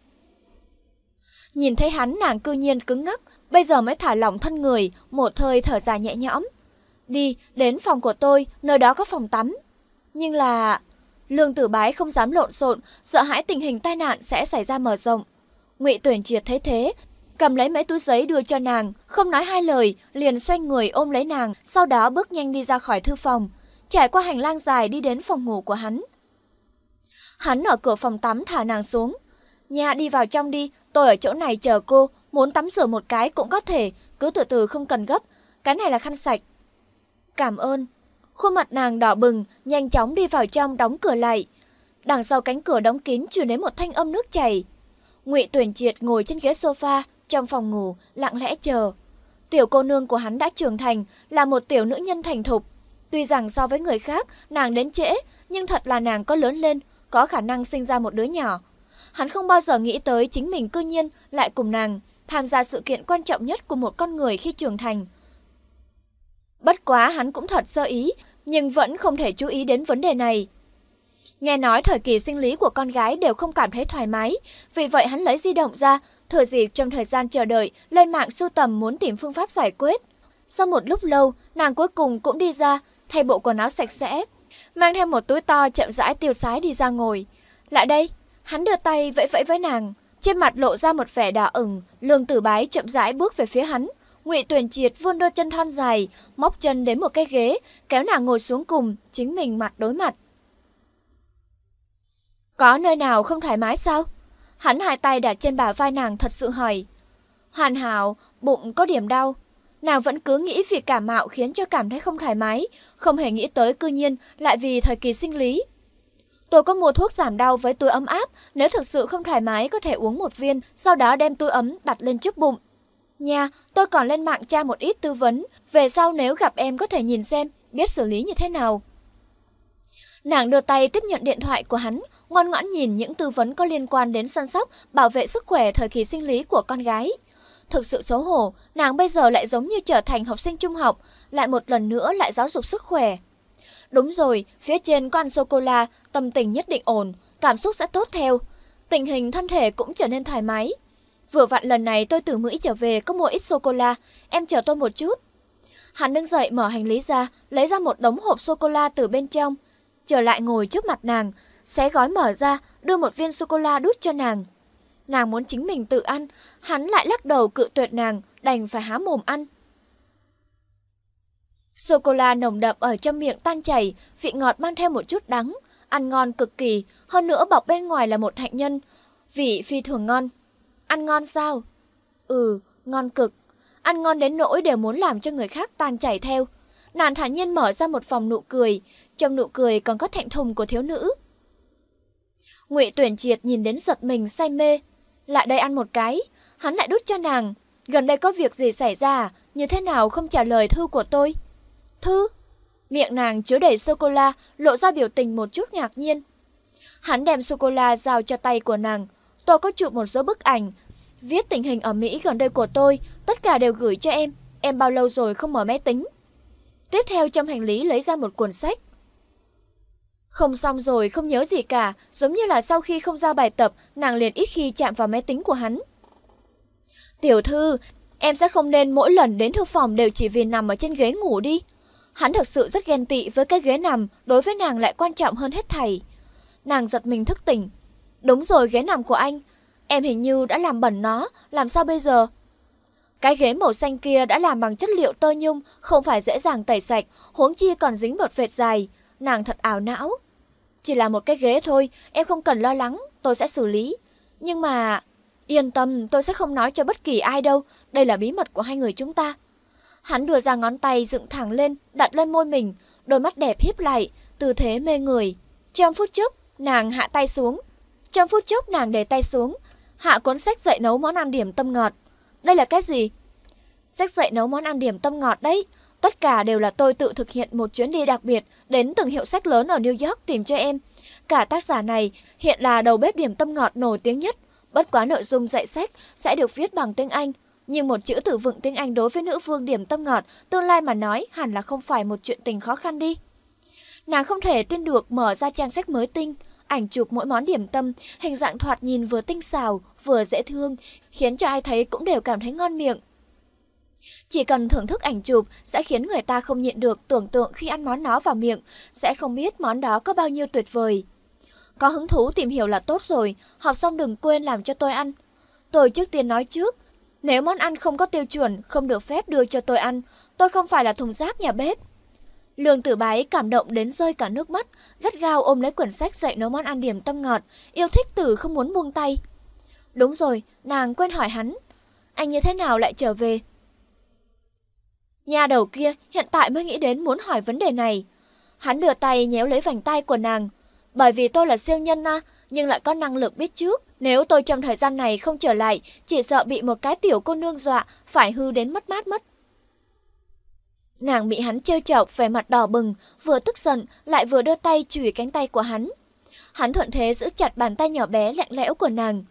Nhìn thấy hắn nàng cư nhiên cứng ngắc, bây giờ mới thả lỏng thân người, một thời thở dài nhẹ nhõm. Đi, đến phòng của tôi, nơi đó có phòng tắm. Nhưng là... Lương tử bái không dám lộn xộn, sợ hãi tình hình tai nạn sẽ xảy ra mở rộng. Ngụy tuyển triệt thấy thế, cầm lấy mấy túi giấy đưa cho nàng, không nói hai lời, liền xoay người ôm lấy nàng, sau đó bước nhanh đi ra khỏi thư phòng, trải qua hành lang dài đi đến phòng ngủ của hắn. Hắn ở cửa phòng tắm thả nàng xuống. Nhà đi vào trong đi, tôi ở chỗ này chờ cô, muốn tắm rửa một cái cũng có thể, cứ từ từ không cần gấp. Cái này là khăn sạch. Cảm ơn. Khuôn mặt nàng đỏ bừng, nhanh chóng đi vào trong đóng cửa lại. Đằng sau cánh cửa đóng kín truyền đến một thanh âm nước chảy. Ngụy Tuyển Triệt ngồi trên ghế sofa, trong phòng ngủ, lặng lẽ chờ. Tiểu cô nương của hắn đã trưởng thành, là một tiểu nữ nhân thành thục. Tuy rằng so với người khác, nàng đến trễ, nhưng thật là nàng có lớn lên, có khả năng sinh ra một đứa nhỏ. Hắn không bao giờ nghĩ tới chính mình cư nhiên lại cùng nàng, tham gia sự kiện quan trọng nhất của một con người khi trưởng thành. Bất quá hắn cũng thật sơ ý, nhưng vẫn không thể chú ý đến vấn đề này. Nghe nói thời kỳ sinh lý của con gái đều không cảm thấy thoải mái, vì vậy hắn lấy di động ra, thừa dịp trong thời gian chờ đợi, lên mạng sưu tầm muốn tìm phương pháp giải quyết. Sau một lúc lâu, nàng cuối cùng cũng đi ra, thay bộ quần áo sạch sẽ, mang thêm một túi to chậm rãi tiêu sái đi ra ngồi. Lại đây, hắn đưa tay vẫy vẫy với nàng, trên mặt lộ ra một vẻ đỏ ửng, lương tử bái chậm rãi bước về phía hắn. Ngụy tuyền Triệt vươn đôi chân thon dài, móc chân đến một cái ghế, kéo nàng ngồi xuống cùng, chính mình mặt đối mặt. Có nơi nào không thoải mái sao? Hắn hai tay đặt trên bả vai nàng thật sự hỏi. Hoàn hảo, bụng có điểm đau. Nàng vẫn cứ nghĩ việc cảm mạo khiến cho cảm thấy không thoải mái, không hề nghĩ tới cư nhiên lại vì thời kỳ sinh lý. Tôi có mua thuốc giảm đau với túi ấm áp, nếu thực sự không thoải mái có thể uống một viên, sau đó đem túi ấm đặt lên trước bụng. Nha, tôi còn lên mạng tra một ít tư vấn, về sau nếu gặp em có thể nhìn xem, biết xử lý như thế nào. Nàng đưa tay tiếp nhận điện thoại của hắn, ngoan ngoãn nhìn những tư vấn có liên quan đến săn sóc, bảo vệ sức khỏe thời kỳ sinh lý của con gái. Thực sự xấu hổ, nàng bây giờ lại giống như trở thành học sinh trung học, lại một lần nữa lại giáo dục sức khỏe. Đúng rồi, phía trên có ăn sô-cô-la, tâm tình nhất định ổn, cảm xúc sẽ tốt theo. Tình hình thân thể cũng trở nên thoải mái. Vừa vặn lần này tôi từ Mỹ trở về có mua ít sô-cô-la, em chờ tôi một chút. Hắn đứng dậy mở hành lý ra, lấy ra một đống hộp sô-cô-la từ bên trong. Trở lại ngồi trước mặt nàng, xé gói mở ra, đưa một viên sô-cô-la đút cho nàng. Nàng muốn chính mình tự ăn, hắn lại lắc đầu cự tuyệt nàng, đành phải há mồm ăn. Sô-cô-la nồng đậm ở trong miệng tan chảy, vị ngọt mang theo một chút đắng, ăn ngon cực kỳ, hơn nữa bọc bên ngoài là một hạnh nhân, vị phi thường ngon. Ăn ngon sao? Ừ, ngon cực. Ăn ngon đến nỗi đều muốn làm cho người khác tan chảy theo. Nàng thản nhiên mở ra một vòng nụ cười, trong nụ cười còn có thẹn thùng của thiếu nữ, Ngụy Tuyển Triệt nhìn đến giật mình say mê. Lại đây ăn một cái, hắn lại đút cho nàng. Gần đây có việc gì xảy ra, như thế nào không trả lời thư của tôi? Thư? Miệng nàng chứa đầy sô-cô-la, lộ ra biểu tình một chút ngạc nhiên. Hắn đem sô-cô-la giao cho tay của nàng. Tôi có chụp một số bức ảnh, viết tình hình ở Mỹ gần đây của tôi, tất cả đều gửi cho em. Em bao lâu rồi không mở máy tính? Tiếp theo trong hành lý lấy ra một cuốn sách. Không xong rồi, không nhớ gì cả, giống như là sau khi không giao bài tập, nàng liền ít khi chạm vào máy tính của hắn. Tiểu thư, em sẽ không nên mỗi lần đến thư phòng đều chỉ vì nằm ở trên ghế ngủ đi. Hắn thật sự rất ghen tị với cái ghế nằm, đối với nàng lại quan trọng hơn hết thầy. Nàng giật mình thức tỉnh. Đúng rồi ghế nằm của anh, em hình như đã làm bẩn nó, làm sao bây giờ? Cái ghế màu xanh kia đã làm bằng chất liệu tơ nhung, không phải dễ dàng tẩy sạch, huống chi còn dính một vệt dài. Nàng thật ảo não. Chỉ là một cái ghế thôi, em không cần lo lắng, tôi sẽ xử lý. Nhưng mà... Yên tâm, tôi sẽ không nói cho bất kỳ ai đâu, đây là bí mật của hai người chúng ta. Hắn đưa ra ngón tay dựng thẳng lên, đặt lên môi mình, đôi mắt đẹp híp lại, tư thế mê người. Trong phút chốc, nàng hạ tay xuống. Trong phút chốc nàng để tay xuống, hạ cuốn sách dạy nấu món ăn điểm tâm ngọt. Đây là cái gì? Sách dạy nấu món ăn điểm tâm ngọt đấy. Tất cả đều là tôi tự thực hiện một chuyến đi đặc biệt đến từng hiệu sách lớn ở New York tìm cho em. Cả tác giả này hiện là đầu bếp điểm tâm ngọt nổi tiếng nhất. Bất quá nội dung dạy sách sẽ được viết bằng tiếng Anh. Nhưng một chữ từ vựng tiếng Anh đối với nữ vương điểm tâm ngọt, tương lai mà nói hẳn là không phải một chuyện tình khó khăn đi. Nàng không thể tin được mở ra trang sách mới tinh, ảnh chụp mỗi món điểm tâm, hình dạng thoạt nhìn vừa tinh xảo, vừa dễ thương, khiến cho ai thấy cũng đều cảm thấy ngon miệng. Chỉ cần thưởng thức ảnh chụp sẽ khiến người ta không nhịn được tưởng tượng khi ăn món nó vào miệng, sẽ không biết món đó có bao nhiêu tuyệt vời. Có hứng thú tìm hiểu là tốt rồi, học xong đừng quên làm cho tôi ăn. Tôi trước tiên nói trước, nếu món ăn không có tiêu chuẩn, không được phép đưa cho tôi ăn, tôi không phải là thùng rác nhà bếp. Lương Tử Bái cảm động đến rơi cả nước mắt, gắt gao ôm lấy quyển sách dạy nấu món ăn điểm tâm ngọt, yêu thích tử không muốn buông tay. Đúng rồi, nàng quên hỏi hắn, anh như thế nào lại trở về? Nhà đầu kia hiện tại mới nghĩ đến muốn hỏi vấn đề này. Hắn đưa tay nhéo lấy vành tay của nàng. Bởi vì tôi là siêu nhân na, nhưng lại có năng lực biết trước. Nếu tôi trong thời gian này không trở lại, chỉ sợ bị một cái tiểu cô nương dọa, phải hư đến mất mát mất. Nàng bị hắn trêu chọc về mặt đỏ bừng, vừa tức giận, lại vừa đưa tay chùi cánh tay của hắn. Hắn thuận thế giữ chặt bàn tay nhỏ bé lạnh lẽo của nàng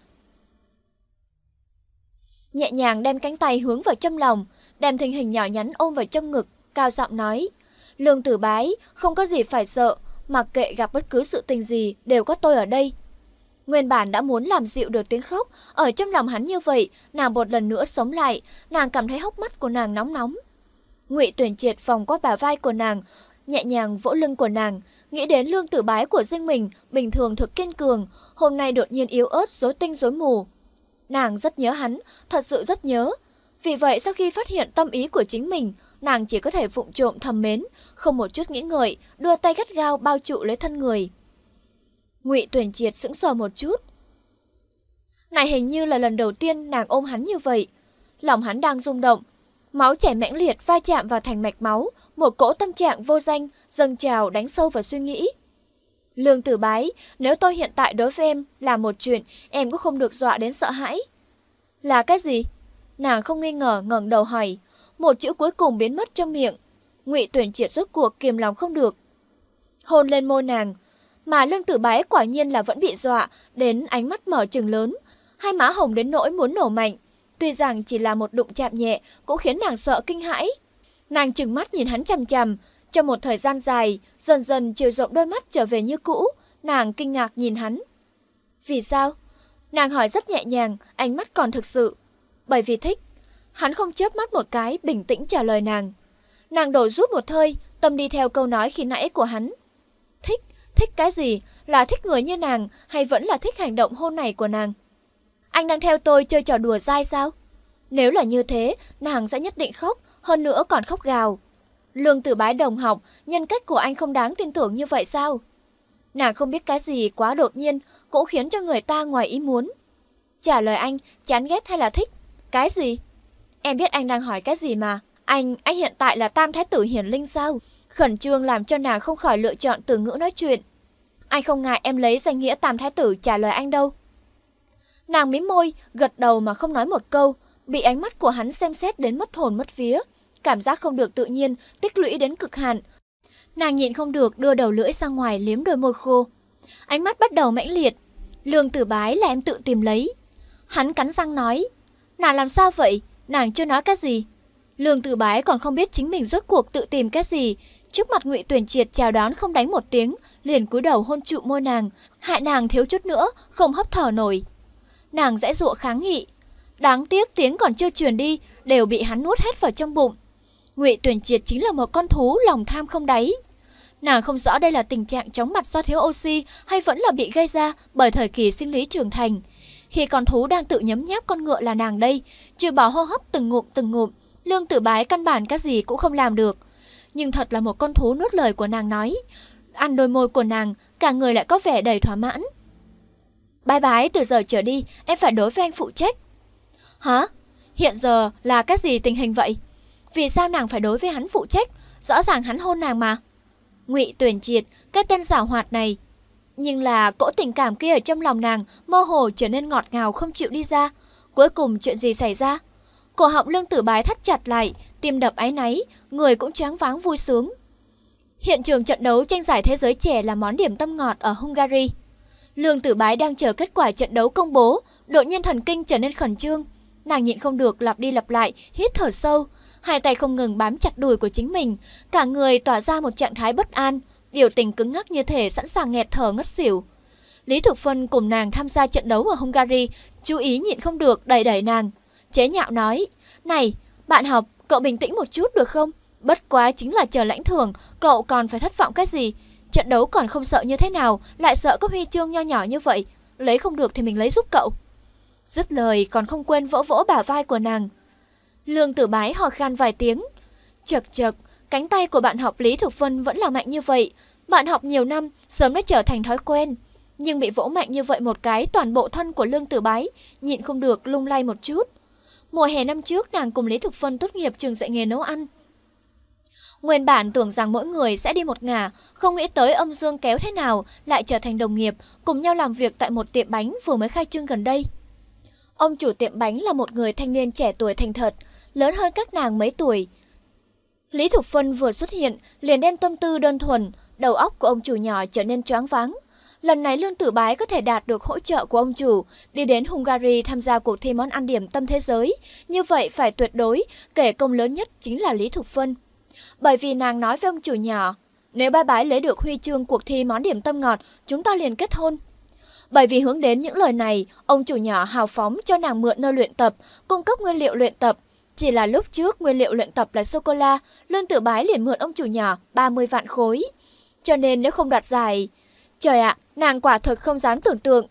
nhẹ nhàng đem cánh tay hướng vào trong lòng, đem thân hình nhỏ nhắn ôm vào trong ngực, cao giọng nói. Lương tử bái, không có gì phải sợ, mặc kệ gặp bất cứ sự tình gì đều có tôi ở đây. Nguyên bản đã muốn làm dịu được tiếng khóc, ở trong lòng hắn như vậy, nàng một lần nữa sống lại, nàng cảm thấy hốc mắt của nàng nóng nóng. Ngụy tuyển triệt vòng qua bả vai của nàng, nhẹ nhàng vỗ lưng của nàng, nghĩ đến lương tử bái của riêng mình, bình thường thực kiên cường, hôm nay đột nhiên yếu ớt, rối tinh rối mù, Nàng rất nhớ hắn, thật sự rất nhớ. Vì vậy sau khi phát hiện tâm ý của chính mình, nàng chỉ có thể phụng trộm thầm mến, không một chút nghĩ ngợi, đưa tay gắt gao bao trụ lấy thân người. Ngụy Tuyển Triệt sững sờ một chút. Này hình như là lần đầu tiên nàng ôm hắn như vậy. Lòng hắn đang rung động, máu chảy mãnh liệt va chạm vào thành mạch máu, một cỗ tâm trạng vô danh dâng trào đánh sâu vào suy nghĩ. Lương Tử Bái, nếu tôi hiện tại đối với em là một chuyện, em cũng không được dọa đến sợ hãi. Là cái gì? Nàng không nghi ngờ ngẩng đầu hỏi, một chữ cuối cùng biến mất trong miệng. Ngụy Tuyển Triệt rốt cuộc kiềm lòng không được. Hôn lên môi nàng, mà Lương Tử Bái quả nhiên là vẫn bị dọa đến ánh mắt mở trừng lớn, hai má hồng đến nỗi muốn nổ mạnh. Tuy rằng chỉ là một đụng chạm nhẹ cũng khiến nàng sợ kinh hãi. Nàng trừng mắt nhìn hắn chằm chằm, trong một thời gian dài, dần dần chiều rộng đôi mắt trở về như cũ, nàng kinh ngạc nhìn hắn. Vì sao? Nàng hỏi rất nhẹ nhàng, ánh mắt còn thực sự. Bởi vì thích. Hắn không chớp mắt một cái, bình tĩnh trả lời nàng. Nàng đổ rút một hơi, tâm đi theo câu nói khi nãy của hắn. Thích, thích cái gì? Là thích người như nàng hay vẫn là thích hành động hôn này của nàng? Anh đang theo tôi chơi trò đùa dai sao? Nếu là như thế, nàng sẽ nhất định khóc, hơn nữa còn khóc gào. Lương Tử Bái đồng học, nhân cách của anh không đáng tin tưởng như vậy sao? Nàng không biết cái gì quá đột nhiên, cũng khiến cho người ta ngoài ý muốn. Trả lời anh, chán ghét hay là thích? Cái gì? Em biết anh đang hỏi cái gì mà. Anh, anh hiện tại là tam thái tử hiển linh sao? Khẩn trương làm cho nàng không khỏi lựa chọn từ ngữ nói chuyện. Anh không ngại em lấy danh nghĩa tam thái tử trả lời anh đâu. Nàng mím môi, gật đầu mà không nói một câu, bị ánh mắt của hắn xem xét đến mất hồn mất vía cảm giác không được tự nhiên, tích lũy đến cực hạn. Nàng nhịn không được đưa đầu lưỡi sang ngoài liếm đôi môi khô. Ánh mắt bắt đầu mãnh liệt. Lương tử bái là em tự tìm lấy. Hắn cắn răng nói. Nàng làm sao vậy? Nàng chưa nói cái gì. Lương tử bái còn không biết chính mình rốt cuộc tự tìm cái gì. Trước mặt ngụy tuyển triệt chào đón không đánh một tiếng, liền cúi đầu hôn trụ môi nàng. Hại nàng thiếu chút nữa, không hấp thở nổi. Nàng dãy dụa kháng nghị. Đáng tiếc tiếng còn chưa truyền đi, đều bị hắn nuốt hết vào trong bụng. Ngụy Tuyển Triệt chính là một con thú lòng tham không đáy. Nàng không rõ đây là tình trạng chóng mặt do thiếu oxy hay vẫn là bị gây ra bởi thời kỳ sinh lý trưởng thành. Khi con thú đang tự nhấm nháp con ngựa là nàng đây, trừ bỏ hô hấp từng ngụm từng ngụm, lương tự bái căn bản các gì cũng không làm được. Nhưng thật là một con thú nuốt lời của nàng nói. Ăn đôi môi của nàng, cả người lại có vẻ đầy thỏa mãn. Bái bái từ giờ trở đi, em phải đối với anh phụ trách. Hả? Hiện giờ là các gì tình hình vậy? Vì sao nàng phải đối với hắn phụ trách? Rõ ràng hắn hôn nàng mà. Ngụy tuyển triệt, cái tên giả hoạt này. Nhưng là cỗ tình cảm kia ở trong lòng nàng mơ hồ trở nên ngọt ngào không chịu đi ra. Cuối cùng chuyện gì xảy ra? Cổ họng lương tử bái thắt chặt lại, tim đập áy náy, người cũng choáng váng vui sướng. Hiện trường trận đấu tranh giải thế giới trẻ là món điểm tâm ngọt ở Hungary. Lương Tử Bái đang chờ kết quả trận đấu công bố, đột nhiên thần kinh trở nên khẩn trương. Nàng nhịn không được lặp đi lặp lại, hít thở sâu, hai tay không ngừng bám chặt đùi của chính mình, cả người tỏa ra một trạng thái bất an, biểu tình cứng ngắc như thể sẵn sàng nghẹt thở ngất xỉu. Lý Thục Phân cùng nàng tham gia trận đấu ở Hungary, chú ý nhịn không được đẩy đẩy nàng. Chế nhạo nói, này, bạn học, cậu bình tĩnh một chút được không? Bất quá chính là chờ lãnh thưởng, cậu còn phải thất vọng cái gì? Trận đấu còn không sợ như thế nào, lại sợ cấp huy chương nho nhỏ như vậy. Lấy không được thì mình lấy giúp cậu. Dứt lời còn không quên vỗ vỗ bả vai của nàng. Lương Tử Bái hò khan vài tiếng. Chật chật, cánh tay của bạn học Lý Thục Vân vẫn là mạnh như vậy. Bạn học nhiều năm, sớm đã trở thành thói quen. Nhưng bị vỗ mạnh như vậy một cái toàn bộ thân của Lương Tử Bái, nhịn không được lung lay một chút. Mùa hè năm trước nàng cùng Lý Thục Vân tốt nghiệp trường dạy nghề nấu ăn. Nguyên bản tưởng rằng mỗi người sẽ đi một ngả, không nghĩ tới âm dương kéo thế nào lại trở thành đồng nghiệp, cùng nhau làm việc tại một tiệm bánh vừa mới khai trương gần đây. Ông chủ tiệm bánh là một người thanh niên trẻ tuổi thành thật, lớn hơn các nàng mấy tuổi. Lý Thục Phân vừa xuất hiện, liền đem tâm tư đơn thuần, đầu óc của ông chủ nhỏ trở nên choáng váng. Lần này Lương Tử Bái có thể đạt được hỗ trợ của ông chủ, đi đến Hungary tham gia cuộc thi món ăn điểm tâm thế giới. Như vậy phải tuyệt đối, kể công lớn nhất chính là Lý Thục Phân. Bởi vì nàng nói với ông chủ nhỏ, nếu bái bái lấy được huy chương cuộc thi món điểm tâm ngọt, chúng ta liền kết hôn. Bởi vì hướng đến những lời này, ông chủ nhỏ hào phóng cho nàng mượn nơi luyện tập, cung cấp nguyên liệu luyện tập, chỉ là lúc trước nguyên liệu luyện tập là sô-cô-la, Lương Tử Bái liền mượn ông chủ nhỏ 30 vạn khối. Cho nên nếu không đoạt giải... Trời ạ, nàng quả thật không dám tưởng tượng.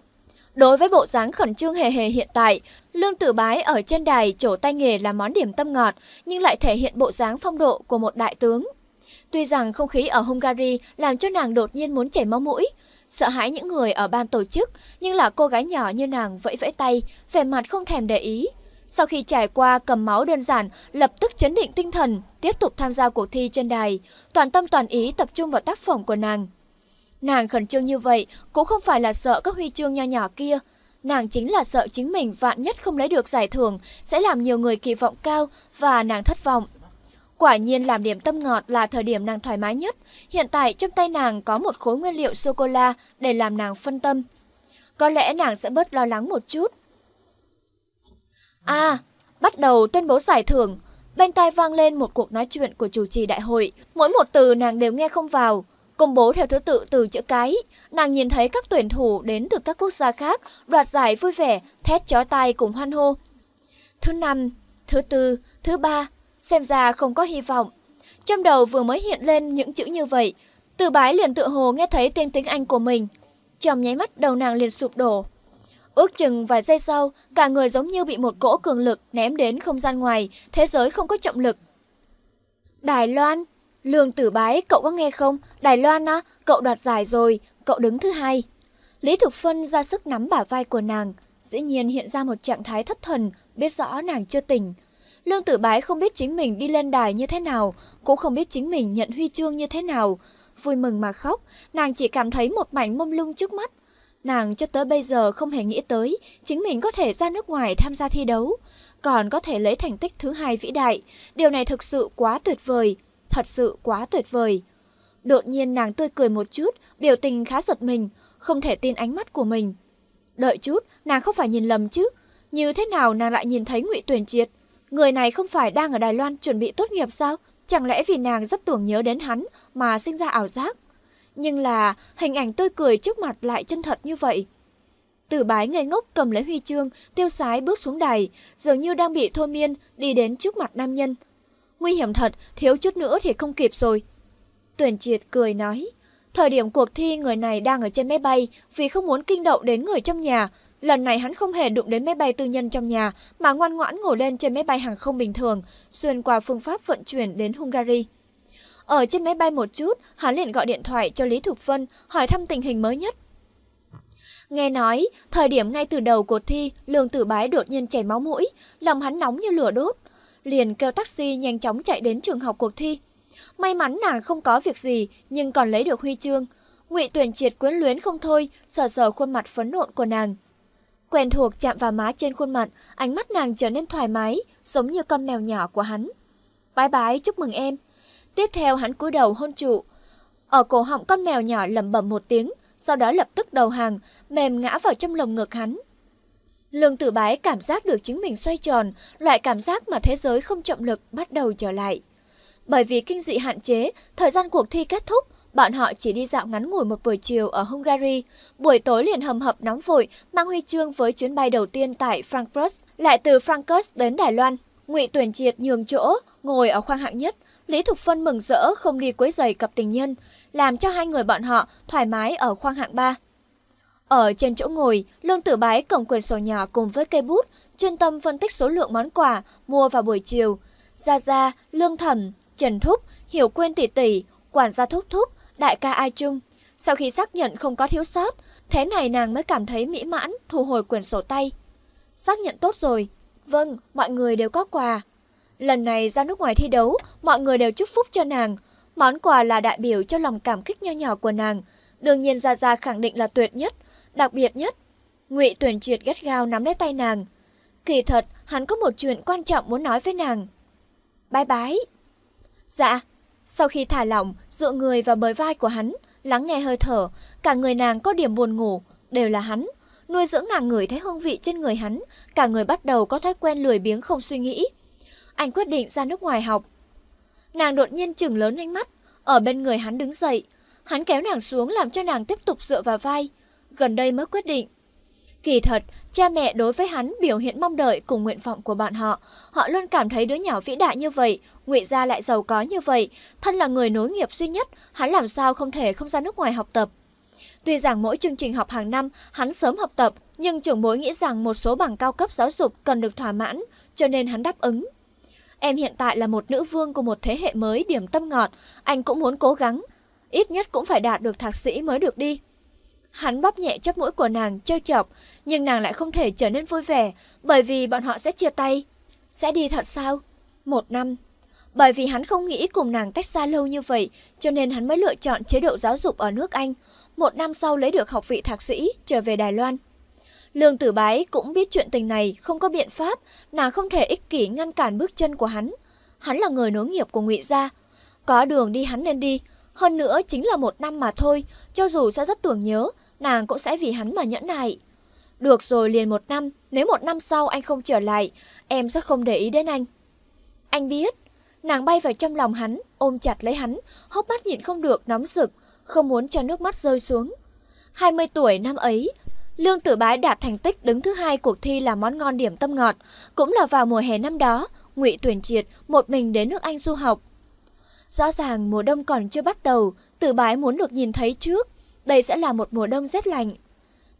Đối với bộ dáng khẩn trương hề hề hiện tại, Lương Tử Bái ở trên đài chỗ tay nghề là món điểm tâm ngọt, nhưng lại thể hiện bộ dáng phong độ của một đại tướng. Tuy rằng không khí ở Hungary làm cho nàng đột nhiên muốn chảy máu mũi, sợ hãi những người ở ban tổ chức, nhưng là cô gái nhỏ như nàng vẫy vẫy tay, vẻ mặt không thèm để ý, sau khi trải qua cầm máu đơn giản, lập tức chấn định tinh thần, tiếp tục tham gia cuộc thi trên đài, toàn tâm toàn ý tập trung vào tác phẩm của nàng. Nàng khẩn trương như vậy cũng không phải là sợ các huy chương nho nhỏ kia, nàng chính là sợ chính mình vạn nhất không lấy được giải thưởng sẽ làm nhiều người kỳ vọng cao và nàng thất vọng. Quả nhiên làm điểm tâm ngọt là thời điểm nàng thoải mái nhất. Hiện tại trong tay nàng có một khối nguyên liệu sô-cô-la để làm nàng phân tâm. Có lẽ nàng sẽ bớt lo lắng một chút. À, bắt đầu tuyên bố giải thưởng, bên tai vang lên một cuộc nói chuyện của chủ trì đại hội. Mỗi một từ nàng đều nghe không vào, công bố theo thứ tự từ chữ cái. Nàng nhìn thấy các tuyển thủ đến từ các quốc gia khác đoạt giải vui vẻ, thét chó tay cùng hoan hô. Thứ năm, thứ tư, thứ ba, xem ra không có hy vọng. Trong đầu vừa mới hiện lên những chữ như vậy, từ bái liền tự hồ nghe thấy tên tiếng Anh của mình. Trong nháy mắt đầu nàng liền sụp đổ. Ước chừng vài giây sau, cả người giống như bị một cỗ cường lực ném đến không gian ngoài, thế giới không có trọng lực. Đài Loan, Lương Tử Bái, cậu có nghe không? Đài Loan á, cậu đoạt giải rồi, cậu đứng thứ hai. Lý Thục Phân ra sức nắm bả vai của nàng, dĩ nhiên hiện ra một trạng thái thất thần, biết rõ nàng chưa tỉnh. Lương Tử Bái không biết chính mình đi lên đài như thế nào, cũng không biết chính mình nhận huy chương như thế nào. Vui mừng mà khóc, nàng chỉ cảm thấy một mảnh mông lung trước mắt, Nàng cho tới bây giờ không hề nghĩ tới chính mình có thể ra nước ngoài tham gia thi đấu, còn có thể lấy thành tích thứ hai vĩ đại. Điều này thực sự quá tuyệt vời, thật sự quá tuyệt vời. Đột nhiên nàng tươi cười một chút, biểu tình khá giật mình, không thể tin ánh mắt của mình. Đợi chút, nàng không phải nhìn lầm chứ. Như thế nào nàng lại nhìn thấy ngụy Tuyển Triệt? Người này không phải đang ở Đài Loan chuẩn bị tốt nghiệp sao? Chẳng lẽ vì nàng rất tưởng nhớ đến hắn mà sinh ra ảo giác? Nhưng là hình ảnh tươi cười trước mặt lại chân thật như vậy. Tử bái ngây ngốc cầm lấy huy chương, tiêu sái bước xuống đài, dường như đang bị thôi miên, đi đến trước mặt nam nhân. Nguy hiểm thật, thiếu chút nữa thì không kịp rồi. Tuyển triệt cười nói, thời điểm cuộc thi người này đang ở trên máy bay vì không muốn kinh động đến người trong nhà. Lần này hắn không hề đụng đến máy bay tư nhân trong nhà mà ngoan ngoãn ngồi lên trên máy bay hàng không bình thường, xuyên qua phương pháp vận chuyển đến Hungary. Ở trên máy bay một chút, hắn liền gọi điện thoại cho Lý Thục Vân hỏi thăm tình hình mới nhất. Nghe nói, thời điểm ngay từ đầu cuộc thi, lương tử bái đột nhiên chảy máu mũi, lòng hắn nóng như lửa đốt. Liền kêu taxi nhanh chóng chạy đến trường học cuộc thi. May mắn nàng không có việc gì, nhưng còn lấy được huy chương. ngụy tuyển triệt quyến luyến không thôi, sờ sờ khuôn mặt phấn nộn của nàng. Quen thuộc chạm vào má trên khuôn mặt, ánh mắt nàng trở nên thoải mái, giống như con mèo nhỏ của hắn. Bái bái, chúc mừng em. Tiếp theo hắn cúi đầu hôn trụ. Ở cổ họng con mèo nhỏ lẩm bẩm một tiếng, sau đó lập tức đầu hàng, mềm ngã vào trong lồng ngực hắn. Lương tử bái cảm giác được chính mình xoay tròn, loại cảm giác mà thế giới không trọng lực bắt đầu trở lại. Bởi vì kinh dị hạn chế, thời gian cuộc thi kết thúc, bọn họ chỉ đi dạo ngắn ngủi một buổi chiều ở Hungary. Buổi tối liền hầm hập nóng vội, mang huy chương với chuyến bay đầu tiên tại Frankfurt, lại từ Frankfurt đến Đài Loan. Ngụy Tuyển Triệt nhường chỗ, ngồi ở khoang hạng nhất, Lý Thục Phân mừng rỡ không đi quấy giày cặp tình nhân, làm cho hai người bọn họ thoải mái ở khoang hạng ba. Ở trên chỗ ngồi, Lương Tử Bái cầm quyền sổ nhỏ cùng với cây bút, chuyên tâm phân tích số lượng món quà mua vào buổi chiều. Gia Gia, Lương Thẩm, Trần Thúc, Hiểu Quên Tỷ Tỷ, Quản gia Thúc Thúc, Đại ca Ai Trung. Sau khi xác nhận không có thiếu sót, thế này nàng mới cảm thấy mỹ mãn thu hồi quyển sổ tay. Xác nhận tốt rồi. Vâng, mọi người đều có quà. Lần này ra nước ngoài thi đấu, mọi người đều chúc phúc cho nàng. Món quà là đại biểu cho lòng cảm kích nho nhỏ của nàng. Đương nhiên Gia Gia khẳng định là tuyệt nhất, đặc biệt nhất. Ngụy Tuyển Triệt gắt gao nắm lấy tay nàng. Kỳ thật, hắn có một chuyện quan trọng muốn nói với nàng. Bye bye. Dạ. Sau khi thả lỏng, dựa người vào bờ vai của hắn, lắng nghe hơi thở, cả người nàng có điểm buồn ngủ, đều là hắn. Nuôi dưỡng nàng ngửi thấy hương vị trên người hắn, cả người bắt đầu có thói quen lười biếng không suy nghĩ anh quyết định ra nước ngoài học. Nàng đột nhiên chừng lớn ánh mắt, ở bên người hắn đứng dậy. Hắn kéo nàng xuống làm cho nàng tiếp tục dựa vào vai. Gần đây mới quyết định. Kỳ thật, cha mẹ đối với hắn biểu hiện mong đợi cùng nguyện vọng của bạn họ. Họ luôn cảm thấy đứa nhỏ vĩ đại như vậy, nguyện gia lại giàu có như vậy. Thân là người nối nghiệp duy nhất, hắn làm sao không thể không ra nước ngoài học tập. Tuy rằng mỗi chương trình học hàng năm, hắn sớm học tập, nhưng trưởng bối nghĩ rằng một số bằng cao cấp giáo dục cần được thỏa mãn, cho nên hắn đáp ứng. Em hiện tại là một nữ vương của một thế hệ mới điểm tâm ngọt, anh cũng muốn cố gắng. Ít nhất cũng phải đạt được thạc sĩ mới được đi. Hắn bóp nhẹ chóp mũi của nàng trêu chọc, nhưng nàng lại không thể trở nên vui vẻ bởi vì bọn họ sẽ chia tay. Sẽ đi thật sao? Một năm. Bởi vì hắn không nghĩ cùng nàng cách xa lâu như vậy, cho nên hắn mới lựa chọn chế độ giáo dục ở nước Anh. Một năm sau lấy được học vị thạc sĩ, trở về Đài Loan. Lương Tử Bái cũng biết chuyện tình này không có biện pháp, nàng không thể ích kỷ ngăn cản bước chân của hắn. Hắn là người nối nghiệp của Ngụy gia, có đường đi hắn nên đi, hơn nữa chính là một năm mà thôi, cho dù sẽ rất tưởng nhớ, nàng cũng sẽ vì hắn mà nhẫn nại. Được rồi liền một năm, nếu một năm sau anh không trở lại, em sẽ không để ý đến anh. Anh biết, nàng bay vào trong lòng hắn, ôm chặt lấy hắn, hốc mắt nhịn không được nóng rực, không muốn cho nước mắt rơi xuống. 20 tuổi năm ấy, Lương Tử Bái đạt thành tích đứng thứ hai cuộc thi là món ngon điểm tâm ngọt, cũng là vào mùa hè năm đó, Ngụy Tuyển Triệt một mình đến nước Anh du học. Rõ ràng mùa đông còn chưa bắt đầu, Tử Bái muốn được nhìn thấy trước, đây sẽ là một mùa đông rét lạnh.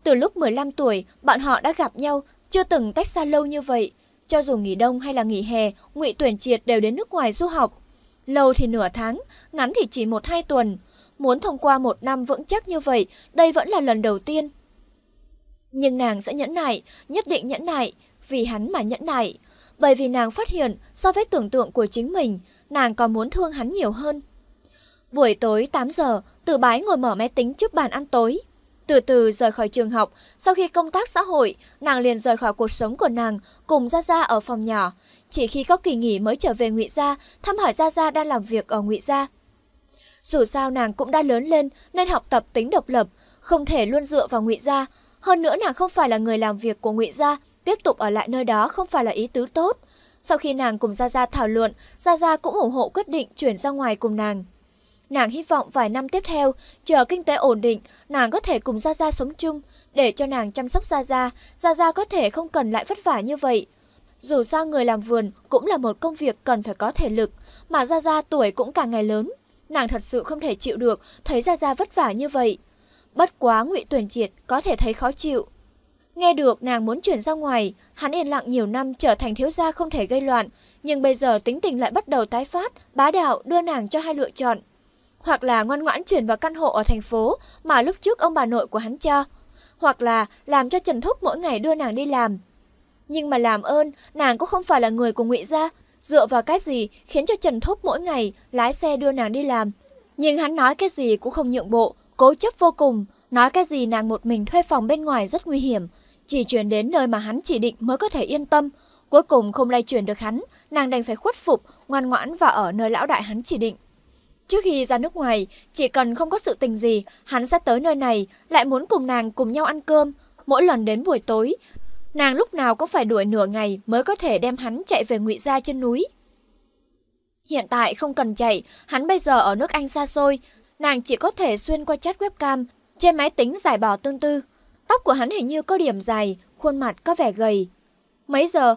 Từ lúc 15 tuổi, bọn họ đã gặp nhau, chưa từng tách xa lâu như vậy. Cho dù nghỉ đông hay là nghỉ hè, Ngụy Tuyển Triệt đều đến nước ngoài du học. Lâu thì nửa tháng, ngắn thì chỉ một hai tuần. Muốn thông qua một năm vững chắc như vậy, đây vẫn là lần đầu tiên nhưng nàng sẽ nhẫn nại, nhất định nhẫn nại, vì hắn mà nhẫn nại. Bởi vì nàng phát hiện, so với tưởng tượng của chính mình, nàng còn muốn thương hắn nhiều hơn. Buổi tối 8 giờ, Từ Bái ngồi mở máy tính trước bàn ăn tối. Từ từ rời khỏi trường học, sau khi công tác xã hội, nàng liền rời khỏi cuộc sống của nàng cùng Gia Gia ở phòng nhỏ. Chỉ khi có kỳ nghỉ mới trở về Ngụy Gia, thăm hỏi Gia Gia đang làm việc ở Ngụy Gia. Dù sao nàng cũng đã lớn lên nên học tập tính độc lập, không thể luôn dựa vào Ngụy Gia. Hơn nữa nàng không phải là người làm việc của Ngụy gia, tiếp tục ở lại nơi đó không phải là ý tứ tốt. Sau khi nàng cùng Gia Gia thảo luận, Gia Gia cũng ủng hộ quyết định chuyển ra ngoài cùng nàng. Nàng hy vọng vài năm tiếp theo, chờ kinh tế ổn định, nàng có thể cùng Gia Gia sống chung, để cho nàng chăm sóc Gia Gia, Gia Gia có thể không cần lại vất vả như vậy. Dù sao người làm vườn cũng là một công việc cần phải có thể lực, mà Gia Gia tuổi cũng càng ngày lớn. Nàng thật sự không thể chịu được, thấy Gia Gia vất vả như vậy. Bất quá Ngụy Tuyển Triệt có thể thấy khó chịu. Nghe được nàng muốn chuyển ra ngoài, hắn yên lặng nhiều năm trở thành thiếu gia không thể gây loạn, nhưng bây giờ tính tình lại bắt đầu tái phát, bá đạo đưa nàng cho hai lựa chọn. Hoặc là ngoan ngoãn chuyển vào căn hộ ở thành phố mà lúc trước ông bà nội của hắn cho, hoặc là làm cho Trần Thúc mỗi ngày đưa nàng đi làm. Nhưng mà làm ơn, nàng cũng không phải là người của Ngụy gia, dựa vào cái gì khiến cho Trần Thúc mỗi ngày lái xe đưa nàng đi làm. Nhưng hắn nói cái gì cũng không nhượng bộ, Cố chấp vô cùng, nói cái gì nàng một mình thuê phòng bên ngoài rất nguy hiểm, chỉ chuyển đến nơi mà hắn chỉ định mới có thể yên tâm. Cuối cùng không lay chuyển được hắn, nàng đành phải khuất phục, ngoan ngoãn và ở nơi lão đại hắn chỉ định. Trước khi ra nước ngoài, chỉ cần không có sự tình gì, hắn sẽ tới nơi này, lại muốn cùng nàng cùng nhau ăn cơm. Mỗi lần đến buổi tối, nàng lúc nào cũng phải đuổi nửa ngày mới có thể đem hắn chạy về ngụy gia trên núi. Hiện tại không cần chạy, hắn bây giờ ở nước Anh xa xôi, nàng chỉ có thể xuyên qua chat webcam trên máy tính giải bỏ tương tư. Tóc của hắn hình như có điểm dài, khuôn mặt có vẻ gầy. Mấy giờ?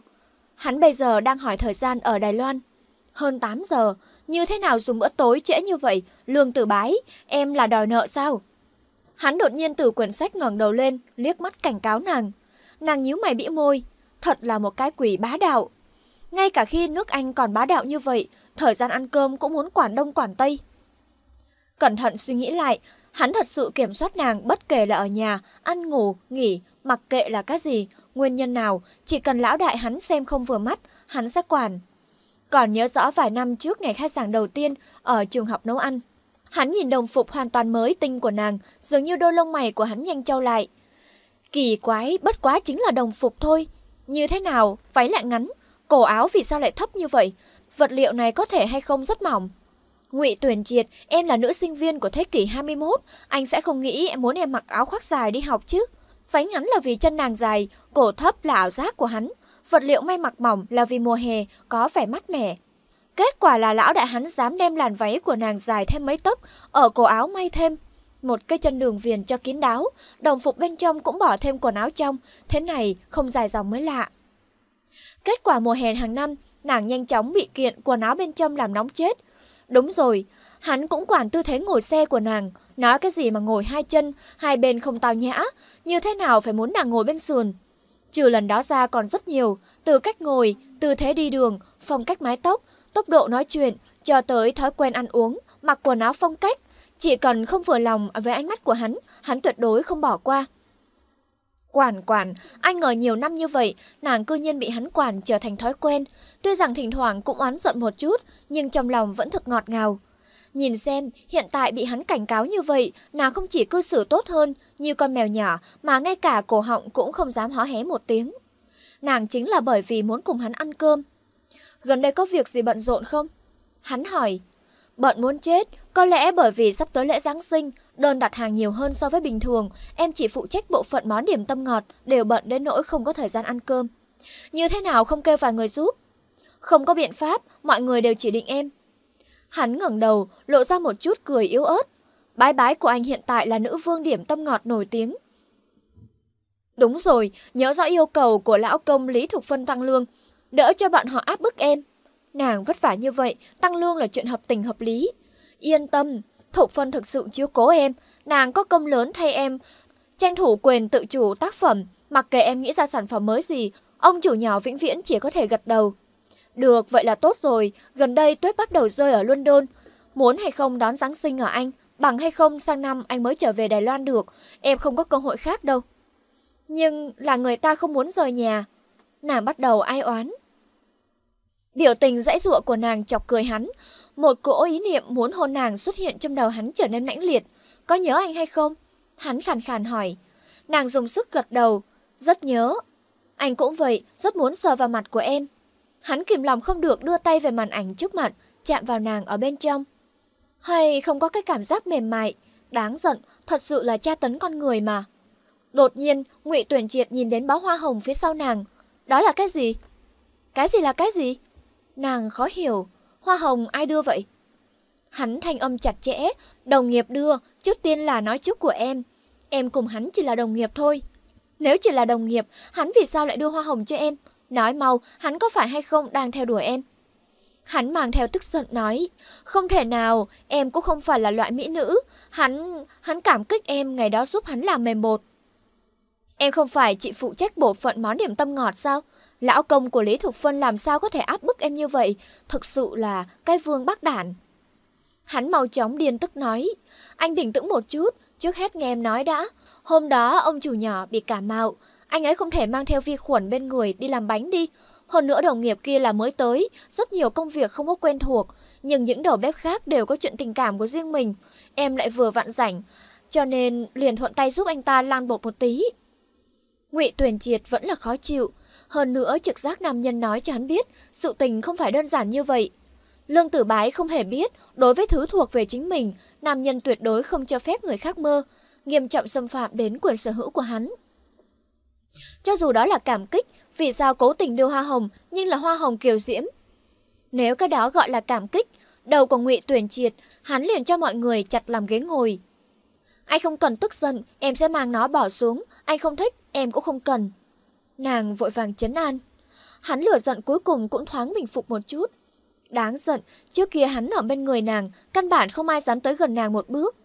Hắn bây giờ đang hỏi thời gian ở Đài Loan. Hơn 8 giờ, như thế nào dùng bữa tối trễ như vậy? Lương tử bái, em là đòi nợ sao? Hắn đột nhiên từ quyển sách ngẩng đầu lên, liếc mắt cảnh cáo nàng. Nàng nhíu mày bĩ môi, thật là một cái quỷ bá đạo. Ngay cả khi nước Anh còn bá đạo như vậy, thời gian ăn cơm cũng muốn quản đông quản tây. Cẩn thận suy nghĩ lại, hắn thật sự kiểm soát nàng bất kể là ở nhà, ăn ngủ, nghỉ, mặc kệ là cái gì, nguyên nhân nào, chỉ cần lão đại hắn xem không vừa mắt, hắn sẽ quản. Còn nhớ rõ vài năm trước ngày khai giảng đầu tiên ở trường học nấu ăn. Hắn nhìn đồng phục hoàn toàn mới tinh của nàng, dường như đôi lông mày của hắn nhanh trâu lại. Kỳ quái, bất quá chính là đồng phục thôi. Như thế nào, váy lại ngắn, cổ áo vì sao lại thấp như vậy? Vật liệu này có thể hay không rất mỏng, Ngụy Tuyển Triệt, em là nữ sinh viên của thế kỷ 21, anh sẽ không nghĩ em muốn em mặc áo khoác dài đi học chứ. Váy ngắn là vì chân nàng dài, cổ thấp là ảo giác của hắn, vật liệu may mặc mỏng là vì mùa hè có vẻ mát mẻ. Kết quả là lão đại hắn dám đem làn váy của nàng dài thêm mấy tấc, ở cổ áo may thêm. Một cái chân đường viền cho kín đáo, đồng phục bên trong cũng bỏ thêm quần áo trong, thế này không dài dòng mới lạ. Kết quả mùa hè hàng năm, nàng nhanh chóng bị kiện quần áo bên trong làm nóng chết, Đúng rồi, hắn cũng quản tư thế ngồi xe của nàng, nói cái gì mà ngồi hai chân, hai bên không tao nhã, như thế nào phải muốn nàng ngồi bên sườn. Trừ lần đó ra còn rất nhiều, từ cách ngồi, tư thế đi đường, phong cách mái tóc, tốc độ nói chuyện, cho tới thói quen ăn uống, mặc quần áo phong cách. Chỉ cần không vừa lòng với ánh mắt của hắn, hắn tuyệt đối không bỏ qua. Quản quản, anh ngờ nhiều năm như vậy, nàng cư nhiên bị hắn quản trở thành thói quen. Tuy rằng thỉnh thoảng cũng oán giận một chút, nhưng trong lòng vẫn thực ngọt ngào. Nhìn xem, hiện tại bị hắn cảnh cáo như vậy, nàng không chỉ cư xử tốt hơn như con mèo nhỏ mà ngay cả cổ họng cũng không dám hó hé một tiếng. Nàng chính là bởi vì muốn cùng hắn ăn cơm. Gần đây có việc gì bận rộn không? Hắn hỏi. Bận muốn chết, có lẽ bởi vì sắp tới lễ Giáng sinh, Đơn đặt hàng nhiều hơn so với bình thường, em chỉ phụ trách bộ phận món điểm tâm ngọt, đều bận đến nỗi không có thời gian ăn cơm. Như thế nào không kêu vài người giúp? Không có biện pháp, mọi người đều chỉ định em. Hắn ngẩng đầu, lộ ra một chút cười yếu ớt. Bái bái của anh hiện tại là nữ vương điểm tâm ngọt nổi tiếng. Đúng rồi, nhớ rõ yêu cầu của lão công Lý Thục Phân tăng lương, đỡ cho bọn họ áp bức em. Nàng vất vả như vậy, tăng lương là chuyện hợp tình hợp lý. Yên tâm, Thục Phân thực sự chiếu cố em, nàng có công lớn thay em, tranh thủ quyền tự chủ tác phẩm, mặc kệ em nghĩ ra sản phẩm mới gì, ông chủ nhỏ vĩnh viễn chỉ có thể gật đầu. Được, vậy là tốt rồi, gần đây tuyết bắt đầu rơi ở London. Muốn hay không đón Giáng sinh ở Anh, bằng hay không sang năm anh mới trở về Đài Loan được, em không có cơ hội khác đâu. Nhưng là người ta không muốn rời nhà. Nàng bắt đầu ai oán. Biểu tình dãy dụa của nàng chọc cười hắn, một cỗ ý niệm muốn hôn nàng xuất hiện trong đầu hắn trở nên mãnh liệt. Có nhớ anh hay không? Hắn khàn khàn hỏi. Nàng dùng sức gật đầu. Rất nhớ. Anh cũng vậy, rất muốn sờ vào mặt của em. Hắn kìm lòng không được đưa tay về màn ảnh trước mặt, chạm vào nàng ở bên trong. Hay không có cái cảm giác mềm mại, đáng giận, thật sự là tra tấn con người mà. Đột nhiên, ngụy Tuyển Triệt nhìn đến bó hoa hồng phía sau nàng. Đó là cái gì? Cái gì là cái gì? Nàng khó hiểu, Hoa hồng ai đưa vậy? Hắn thanh âm chặt chẽ, đồng nghiệp đưa, trước tiên là nói trước của em. Em cùng hắn chỉ là đồng nghiệp thôi. Nếu chỉ là đồng nghiệp, hắn vì sao lại đưa hoa hồng cho em? Nói mau, hắn có phải hay không đang theo đuổi em? Hắn mang theo tức giận nói, không thể nào, em cũng không phải là loại mỹ nữ. Hắn, hắn cảm kích em ngày đó giúp hắn làm mềm bột. Em không phải chị phụ trách bộ phận món điểm tâm ngọt sao? Lão công của Lý Thục Phân làm sao có thể áp bức em như vậy? thật sự là cái vương bác đản. Hắn mau chóng điên tức nói. Anh bình tĩnh một chút, trước hết nghe em nói đã. Hôm đó ông chủ nhỏ bị cảm mạo. Anh ấy không thể mang theo vi khuẩn bên người đi làm bánh đi. Hơn nữa đồng nghiệp kia là mới tới, rất nhiều công việc không có quen thuộc. Nhưng những đầu bếp khác đều có chuyện tình cảm của riêng mình. Em lại vừa vặn rảnh, cho nên liền thuận tay giúp anh ta lan bột một tí. ngụy tuyển triệt vẫn là khó chịu hơn nữa, trực giác nam nhân nói cho hắn biết, sự tình không phải đơn giản như vậy. Lương Tử Bái không hề biết, đối với thứ thuộc về chính mình, nam nhân tuyệt đối không cho phép người khác mơ, nghiêm trọng xâm phạm đến quyền sở hữu của hắn. Cho dù đó là cảm kích, vì sao cố tình đưa hoa hồng nhưng là hoa hồng kiều diễm. Nếu cái đó gọi là cảm kích, đầu của ngụy tuyển triệt, hắn liền cho mọi người chặt làm ghế ngồi. Anh không cần tức giận, em sẽ mang nó bỏ xuống, anh không thích, em cũng không cần. Nàng vội vàng chấn an. Hắn lửa giận cuối cùng cũng thoáng bình phục một chút. Đáng giận, trước kia hắn ở bên người nàng, căn bản không ai dám tới gần nàng một bước.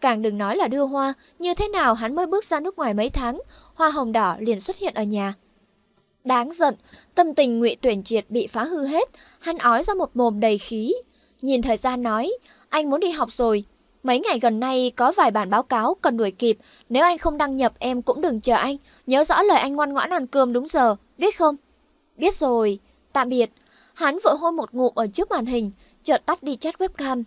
Càng đừng nói là đưa hoa, như thế nào hắn mới bước ra nước ngoài mấy tháng, hoa hồng đỏ liền xuất hiện ở nhà. Đáng giận, tâm tình ngụy tuyển triệt bị phá hư hết, hắn ói ra một mồm đầy khí. Nhìn thời gian nói, anh muốn đi học rồi, mấy ngày gần nay có vài bản báo cáo cần đuổi kịp, nếu anh không đăng nhập em cũng đừng chờ anh, Nhớ rõ lời anh ngoan ngoãn ăn cơm đúng giờ, biết không? Biết rồi, tạm biệt. Hắn vội hôn một ngụm ở trước màn hình, chợt tắt đi chat webcam.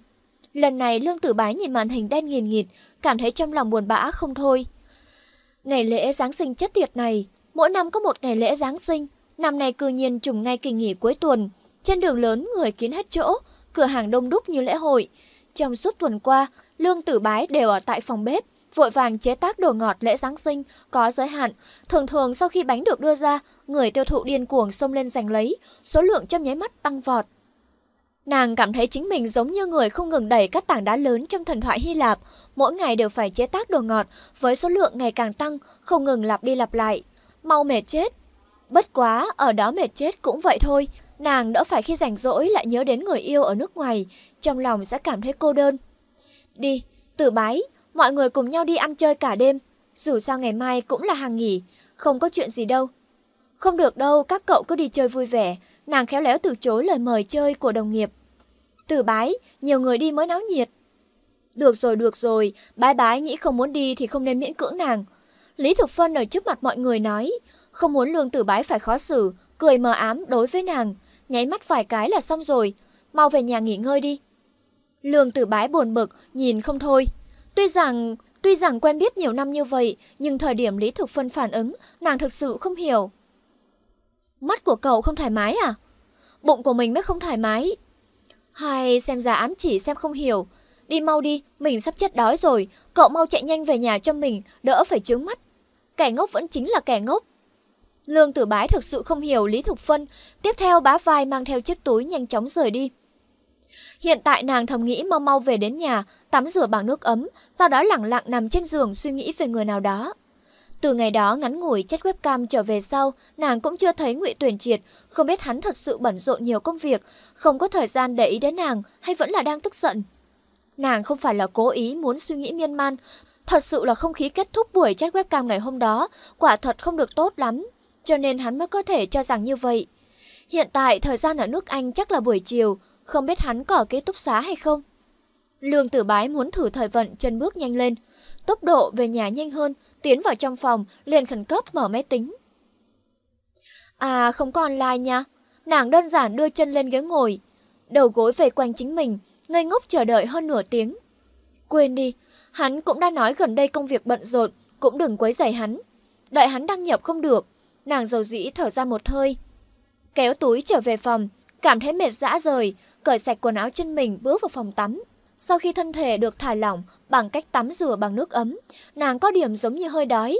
Lần này Lương Tử Bái nhìn màn hình đen nghiền nghịt, cảm thấy trong lòng buồn bã không thôi. Ngày lễ Giáng sinh chất tiệt này, mỗi năm có một ngày lễ Giáng sinh, năm nay cư nhiên trùng ngay kỳ nghỉ cuối tuần. Trên đường lớn người kín hết chỗ, cửa hàng đông đúc như lễ hội. Trong suốt tuần qua, Lương Tử Bái đều ở tại phòng bếp, vội vàng chế tác đồ ngọt lễ Giáng sinh có giới hạn. Thường thường sau khi bánh được đưa ra, người tiêu thụ điên cuồng xông lên giành lấy, số lượng trong nháy mắt tăng vọt. Nàng cảm thấy chính mình giống như người không ngừng đẩy các tảng đá lớn trong thần thoại Hy Lạp, mỗi ngày đều phải chế tác đồ ngọt với số lượng ngày càng tăng, không ngừng lặp đi lặp lại. Mau mệt chết. Bất quá, ở đó mệt chết cũng vậy thôi, nàng đỡ phải khi rảnh rỗi lại nhớ đến người yêu ở nước ngoài, trong lòng sẽ cảm thấy cô đơn. Đi, tử bái, Mọi người cùng nhau đi ăn chơi cả đêm, dù sao ngày mai cũng là hàng nghỉ, không có chuyện gì đâu. Không được đâu, các cậu cứ đi chơi vui vẻ, nàng khéo léo từ chối lời mời chơi của đồng nghiệp. Từ bái, nhiều người đi mới náo nhiệt. Được rồi, được rồi, bái bái nghĩ không muốn đi thì không nên miễn cưỡng nàng. Lý Thục Phân ở trước mặt mọi người nói, không muốn lương tử bái phải khó xử, cười mờ ám đối với nàng, nháy mắt vài cái là xong rồi, mau về nhà nghỉ ngơi đi. Lương tử bái buồn bực, nhìn không thôi. Tuy rằng Tuy rằng quen biết nhiều năm như vậy, nhưng thời điểm Lý Thực Phân phản ứng, nàng thực sự không hiểu. Mắt của cậu không thoải mái à? Bụng của mình mới không thoải mái. Hay xem ra ám chỉ xem không hiểu. Đi mau đi, mình sắp chết đói rồi, cậu mau chạy nhanh về nhà cho mình, đỡ phải trướng mắt. Kẻ ngốc vẫn chính là kẻ ngốc. Lương Tử Bái thực sự không hiểu Lý Thục Phân, tiếp theo bá vai mang theo chiếc túi nhanh chóng rời đi. Hiện tại nàng thầm nghĩ mau mau về đến nhà, tắm rửa bằng nước ấm, sau đó lẳng lặng nằm trên giường suy nghĩ về người nào đó. Từ ngày đó ngắn ngủi chết webcam trở về sau, nàng cũng chưa thấy ngụy Tuyển Triệt, không biết hắn thật sự bận rộn nhiều công việc, không có thời gian để ý đến nàng hay vẫn là đang tức giận. Nàng không phải là cố ý muốn suy nghĩ miên man, thật sự là không khí kết thúc buổi chat webcam ngày hôm đó, quả thật không được tốt lắm, cho nên hắn mới có thể cho rằng như vậy. Hiện tại thời gian ở nước Anh chắc là buổi chiều, không biết hắn có ở ký túc xá hay không. Lương Tử Bái muốn thử thời vận chân bước nhanh lên, tốc độ về nhà nhanh hơn, tiến vào trong phòng, liền khẩn cấp mở máy tính. À không còn online nha, nàng đơn giản đưa chân lên ghế ngồi, đầu gối về quanh chính mình, ngây ngốc chờ đợi hơn nửa tiếng. Quên đi, hắn cũng đã nói gần đây công việc bận rộn, cũng đừng quấy rầy hắn. Đợi hắn đăng nhập không được, nàng dầu dĩ thở ra một hơi. Kéo túi trở về phòng, cảm thấy mệt dã rời, cởi sạch quần áo trên mình bước vào phòng tắm. Sau khi thân thể được thả lỏng bằng cách tắm rửa bằng nước ấm, nàng có điểm giống như hơi đói.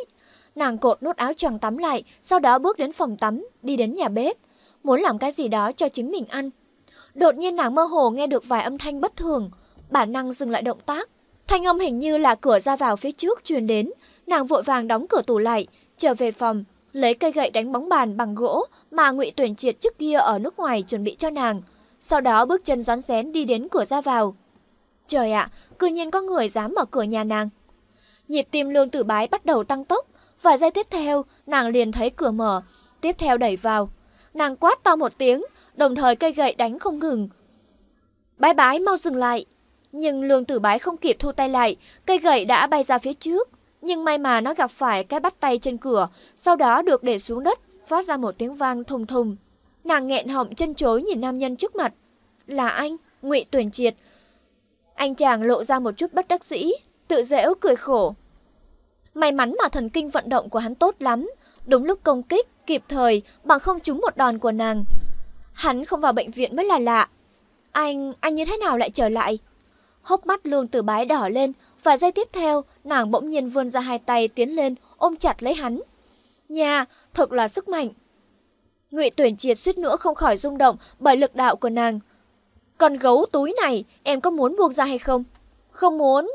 Nàng cột nút áo choàng tắm lại, sau đó bước đến phòng tắm, đi đến nhà bếp, muốn làm cái gì đó cho chính mình ăn. Đột nhiên nàng mơ hồ nghe được vài âm thanh bất thường, bản năng dừng lại động tác. Thanh âm hình như là cửa ra vào phía trước truyền đến, nàng vội vàng đóng cửa tủ lại, trở về phòng, lấy cây gậy đánh bóng bàn bằng gỗ mà Ngụy Tuyển Triệt trước kia ở nước ngoài chuẩn bị cho nàng sau đó bước chân rón rén đi đến cửa ra vào. Trời ạ, cư nhiên có người dám mở cửa nhà nàng. Nhịp tim lương tử bái bắt đầu tăng tốc, vài giây tiếp theo nàng liền thấy cửa mở, tiếp theo đẩy vào. Nàng quát to một tiếng, đồng thời cây gậy đánh không ngừng. Bái bái mau dừng lại. Nhưng lương tử bái không kịp thu tay lại, cây gậy đã bay ra phía trước. Nhưng may mà nó gặp phải cái bắt tay trên cửa, sau đó được để xuống đất, phát ra một tiếng vang thùng thùng. Nàng nghẹn họng chân chối nhìn nam nhân trước mặt. Là anh, ngụy Tuyển Triệt. Anh chàng lộ ra một chút bất đắc dĩ, tự dễu cười khổ. May mắn mà thần kinh vận động của hắn tốt lắm, đúng lúc công kích, kịp thời, bằng không trúng một đòn của nàng. Hắn không vào bệnh viện mới là lạ. Anh, anh như thế nào lại trở lại? Hốc mắt lương từ bái đỏ lên, và giây tiếp theo, nàng bỗng nhiên vươn ra hai tay tiến lên, ôm chặt lấy hắn. nha thật là sức mạnh, Ngụy Tuyển Triệt suýt nữa không khỏi rung động bởi lực đạo của nàng. Còn gấu túi này, em có muốn buông ra hay không? Không muốn.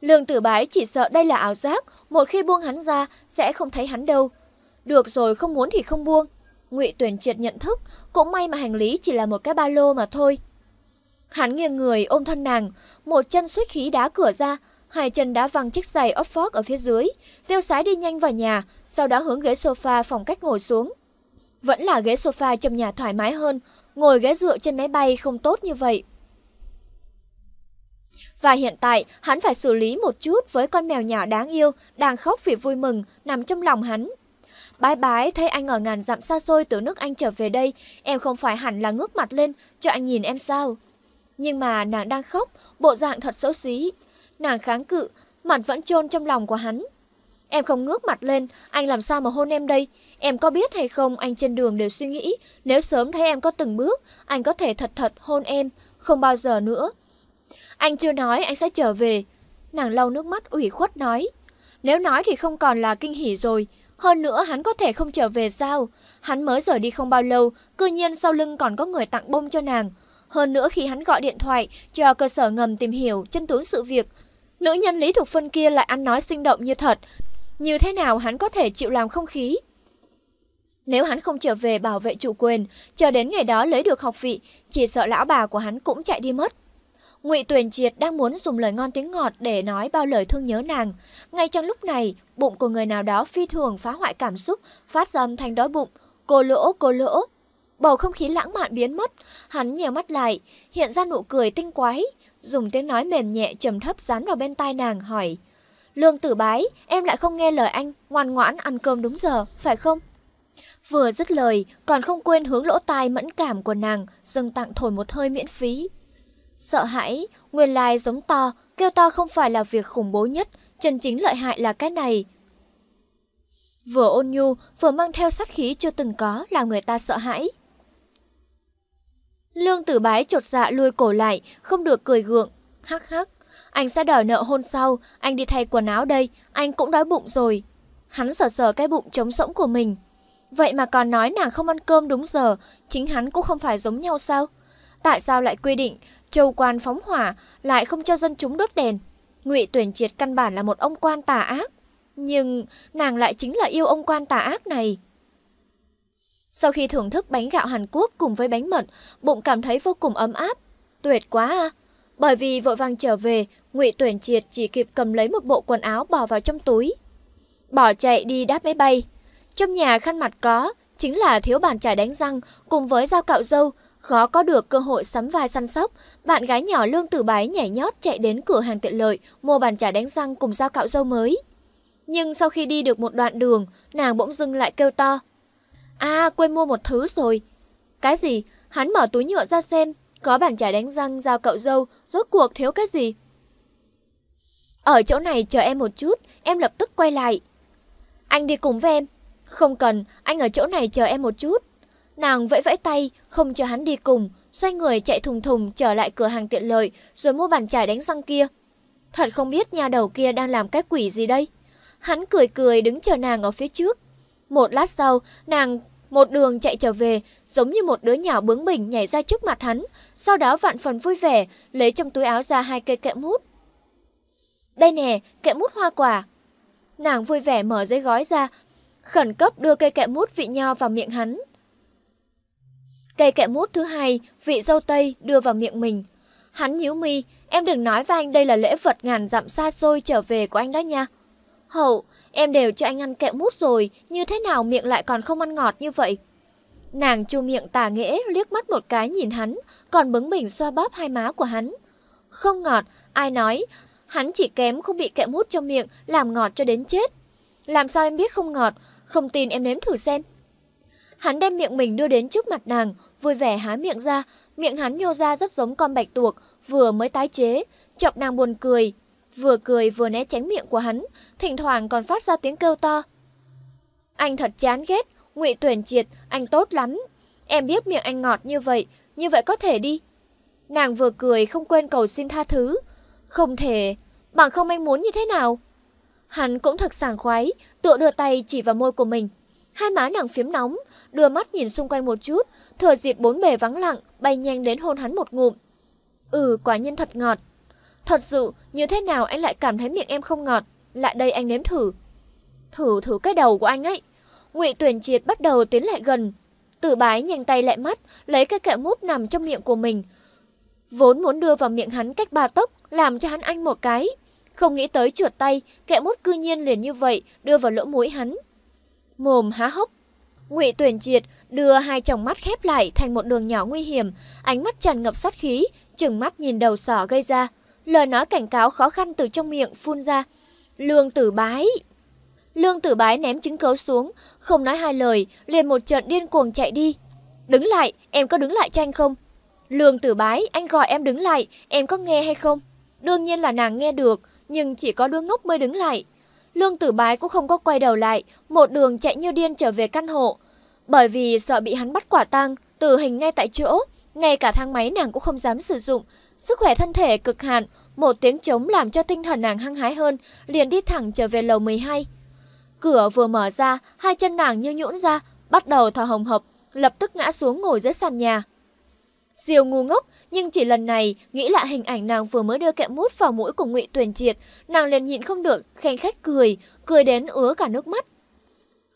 Lương Tử Bái chỉ sợ đây là ảo giác, một khi buông hắn ra sẽ không thấy hắn đâu. Được rồi, không muốn thì không buông. Ngụy Tuyển Triệt nhận thức, cũng may mà hành lý chỉ là một cái ba lô mà thôi. Hắn nghiêng người ôm thân nàng, một chân suýt khí đá cửa ra, hai chân đá văng chiếc giày Oxford ở phía dưới. Tiêu sái đi nhanh vào nhà, sau đó hướng ghế sofa phòng cách ngồi xuống. Vẫn là ghế sofa trong nhà thoải mái hơn, ngồi ghế dựa trên máy bay không tốt như vậy. Và hiện tại, hắn phải xử lý một chút với con mèo nhỏ đáng yêu, đang khóc vì vui mừng, nằm trong lòng hắn. Bái bái, thấy anh ở ngàn dặm xa xôi từ nước anh trở về đây, em không phải hẳn là ngước mặt lên, cho anh nhìn em sao. Nhưng mà nàng đang khóc, bộ dạng thật xấu xí. Nàng kháng cự, mặt vẫn chôn trong lòng của hắn. Em không ngước mặt lên, anh làm sao mà hôn em đây? Em có biết hay không anh trên đường đều suy nghĩ, nếu sớm thấy em có từng bước, anh có thể thật thật hôn em, không bao giờ nữa. Anh chưa nói anh sẽ trở về. Nàng lau nước mắt ủy khuất nói. Nếu nói thì không còn là kinh hỉ rồi, hơn nữa hắn có thể không trở về sao? Hắn mới rời đi không bao lâu, cư nhiên sau lưng còn có người tặng bông cho nàng. Hơn nữa khi hắn gọi điện thoại cho cơ sở ngầm tìm hiểu chân tướng sự việc, nữ nhân Lý Thục Phân kia lại ăn nói sinh động như thật, như thế nào hắn có thể chịu làm không khí? Nếu hắn không trở về bảo vệ chủ quyền, chờ đến ngày đó lấy được học vị, chỉ sợ lão bà của hắn cũng chạy đi mất. Ngụy Tuyền Triệt đang muốn dùng lời ngon tiếng ngọt để nói bao lời thương nhớ nàng. Ngay trong lúc này, bụng của người nào đó phi thường phá hoại cảm xúc, phát ra âm thanh đói bụng, cô lỗ, cô lỗ. Bầu không khí lãng mạn biến mất, hắn nhèo mắt lại, hiện ra nụ cười tinh quái, dùng tiếng nói mềm nhẹ trầm thấp dán vào bên tai nàng hỏi. Lương tử bái, em lại không nghe lời anh, ngoan ngoãn ăn cơm đúng giờ, phải không? Vừa dứt lời, còn không quên hướng lỗ tai mẫn cảm của nàng, dâng tặng thổi một hơi miễn phí. Sợ hãi, nguyên lai giống to, kêu to không phải là việc khủng bố nhất, chân chính lợi hại là cái này. Vừa ôn nhu, vừa mang theo sát khí chưa từng có làm người ta sợ hãi. Lương tử bái trột dạ lùi cổ lại, không được cười gượng, hắc hắc. Anh sẽ đòi nợ hôn sau, anh đi thay quần áo đây, anh cũng đói bụng rồi. Hắn sờ sờ cái bụng trống rỗng của mình. Vậy mà còn nói nàng không ăn cơm đúng giờ, chính hắn cũng không phải giống nhau sao? Tại sao lại quy định châu quan phóng hỏa lại không cho dân chúng đốt đèn? Ngụy Tuyển Triệt căn bản là một ông quan tà ác, nhưng nàng lại chính là yêu ông quan tà ác này. Sau khi thưởng thức bánh gạo Hàn Quốc cùng với bánh mận, bụng cảm thấy vô cùng ấm áp. Tuyệt quá à! Bởi vì vội vàng trở về, Ngụy Tuyển Triệt chỉ kịp cầm lấy một bộ quần áo bỏ vào trong túi. Bỏ chạy đi đáp máy bay. Trong nhà khăn mặt có, chính là thiếu bàn chải đánh răng cùng với dao cạo dâu, khó có được cơ hội sắm vai săn sóc, bạn gái nhỏ Lương Tử Bái nhảy nhót chạy đến cửa hàng tiện lợi mua bàn chải đánh răng cùng dao cạo râu mới. Nhưng sau khi đi được một đoạn đường, nàng bỗng dưng lại kêu to. À, quên mua một thứ rồi. Cái gì? Hắn mở túi nhựa ra xem, có bản chải đánh răng giao cậu dâu, rốt cuộc thiếu cái gì? Ở chỗ này chờ em một chút, em lập tức quay lại. Anh đi cùng với em. Không cần, anh ở chỗ này chờ em một chút. Nàng vẫy vẫy tay, không cho hắn đi cùng, xoay người chạy thùng thùng trở lại cửa hàng tiện lợi rồi mua bàn chải đánh răng kia. Thật không biết nhà đầu kia đang làm cái quỷ gì đây. Hắn cười cười đứng chờ nàng ở phía trước. Một lát sau, nàng một đường chạy trở về, giống như một đứa nhỏ bướng bỉnh nhảy ra trước mặt hắn, sau đó vạn phần vui vẻ, lấy trong túi áo ra hai cây kẹo mút. Đây nè, kẹo mút hoa quả. Nàng vui vẻ mở giấy gói ra, khẩn cấp đưa cây kẹo mút vị nho vào miệng hắn. Cây kẹo mút thứ hai, vị dâu tây đưa vào miệng mình. Hắn nhíu mi, em đừng nói với anh đây là lễ vật ngàn dặm xa xôi trở về của anh đó nha. Hậu, Em đều cho anh ăn kẹo mút rồi, như thế nào miệng lại còn không ăn ngọt như vậy? Nàng chu miệng tà nghẽ liếc mắt một cái nhìn hắn, còn bứng bỉnh xoa bóp hai má của hắn. Không ngọt, ai nói, hắn chỉ kém không bị kẹo mút trong miệng, làm ngọt cho đến chết. Làm sao em biết không ngọt, không tin em nếm thử xem. Hắn đem miệng mình đưa đến trước mặt nàng, vui vẻ há miệng ra, miệng hắn nhô ra rất giống con bạch tuộc, vừa mới tái chế, chọc nàng buồn cười, vừa cười vừa né tránh miệng của hắn, thỉnh thoảng còn phát ra tiếng kêu to. Anh thật chán ghét, ngụy tuyển triệt, anh tốt lắm. Em biết miệng anh ngọt như vậy, như vậy có thể đi. Nàng vừa cười không quên cầu xin tha thứ. Không thể, bằng không anh muốn như thế nào? Hắn cũng thật sảng khoái, tựa đưa tay chỉ vào môi của mình. Hai má nàng phiếm nóng, đưa mắt nhìn xung quanh một chút, thừa dịp bốn bề vắng lặng, bay nhanh đến hôn hắn một ngụm. Ừ, quả nhiên thật ngọt. Thật sự, như thế nào anh lại cảm thấy miệng em không ngọt? Lại đây anh nếm thử. Thử thử cái đầu của anh ấy. Ngụy Tuyển Triệt bắt đầu tiến lại gần. Tử bái nhanh tay lại mắt, lấy cái kẹo mút nằm trong miệng của mình. Vốn muốn đưa vào miệng hắn cách ba tốc, làm cho hắn anh một cái. Không nghĩ tới trượt tay, kẹo mút cư nhiên liền như vậy, đưa vào lỗ mũi hắn. Mồm há hốc. Ngụy Tuyển Triệt đưa hai tròng mắt khép lại thành một đường nhỏ nguy hiểm, ánh mắt tràn ngập sát khí, chừng mắt nhìn đầu sỏ gây ra. Lời nói cảnh cáo khó khăn từ trong miệng phun ra. Lương tử bái. Lương tử bái ném chứng cấu xuống, không nói hai lời, liền một trận điên cuồng chạy đi. Đứng lại, em có đứng lại cho anh không? Lương tử bái, anh gọi em đứng lại, em có nghe hay không? Đương nhiên là nàng nghe được, nhưng chỉ có đứa ngốc mới đứng lại. Lương tử bái cũng không có quay đầu lại, một đường chạy như điên trở về căn hộ. Bởi vì sợ bị hắn bắt quả tang, tử hình ngay tại chỗ, ngay cả thang máy nàng cũng không dám sử dụng. Sức khỏe thân thể cực hạn, một tiếng trống làm cho tinh thần nàng hăng hái hơn, liền đi thẳng trở về lầu 12. Cửa vừa mở ra, hai chân nàng như nhũn ra, bắt đầu thở hồng hộc, lập tức ngã xuống ngồi dưới sàn nhà. Diều ngu ngốc, nhưng chỉ lần này, nghĩ lại hình ảnh nàng vừa mới đưa kẹo mút vào mũi của ngụy Tuyền Triệt, nàng liền nhịn không được, khen khách cười, cười đến ứa cả nước mắt.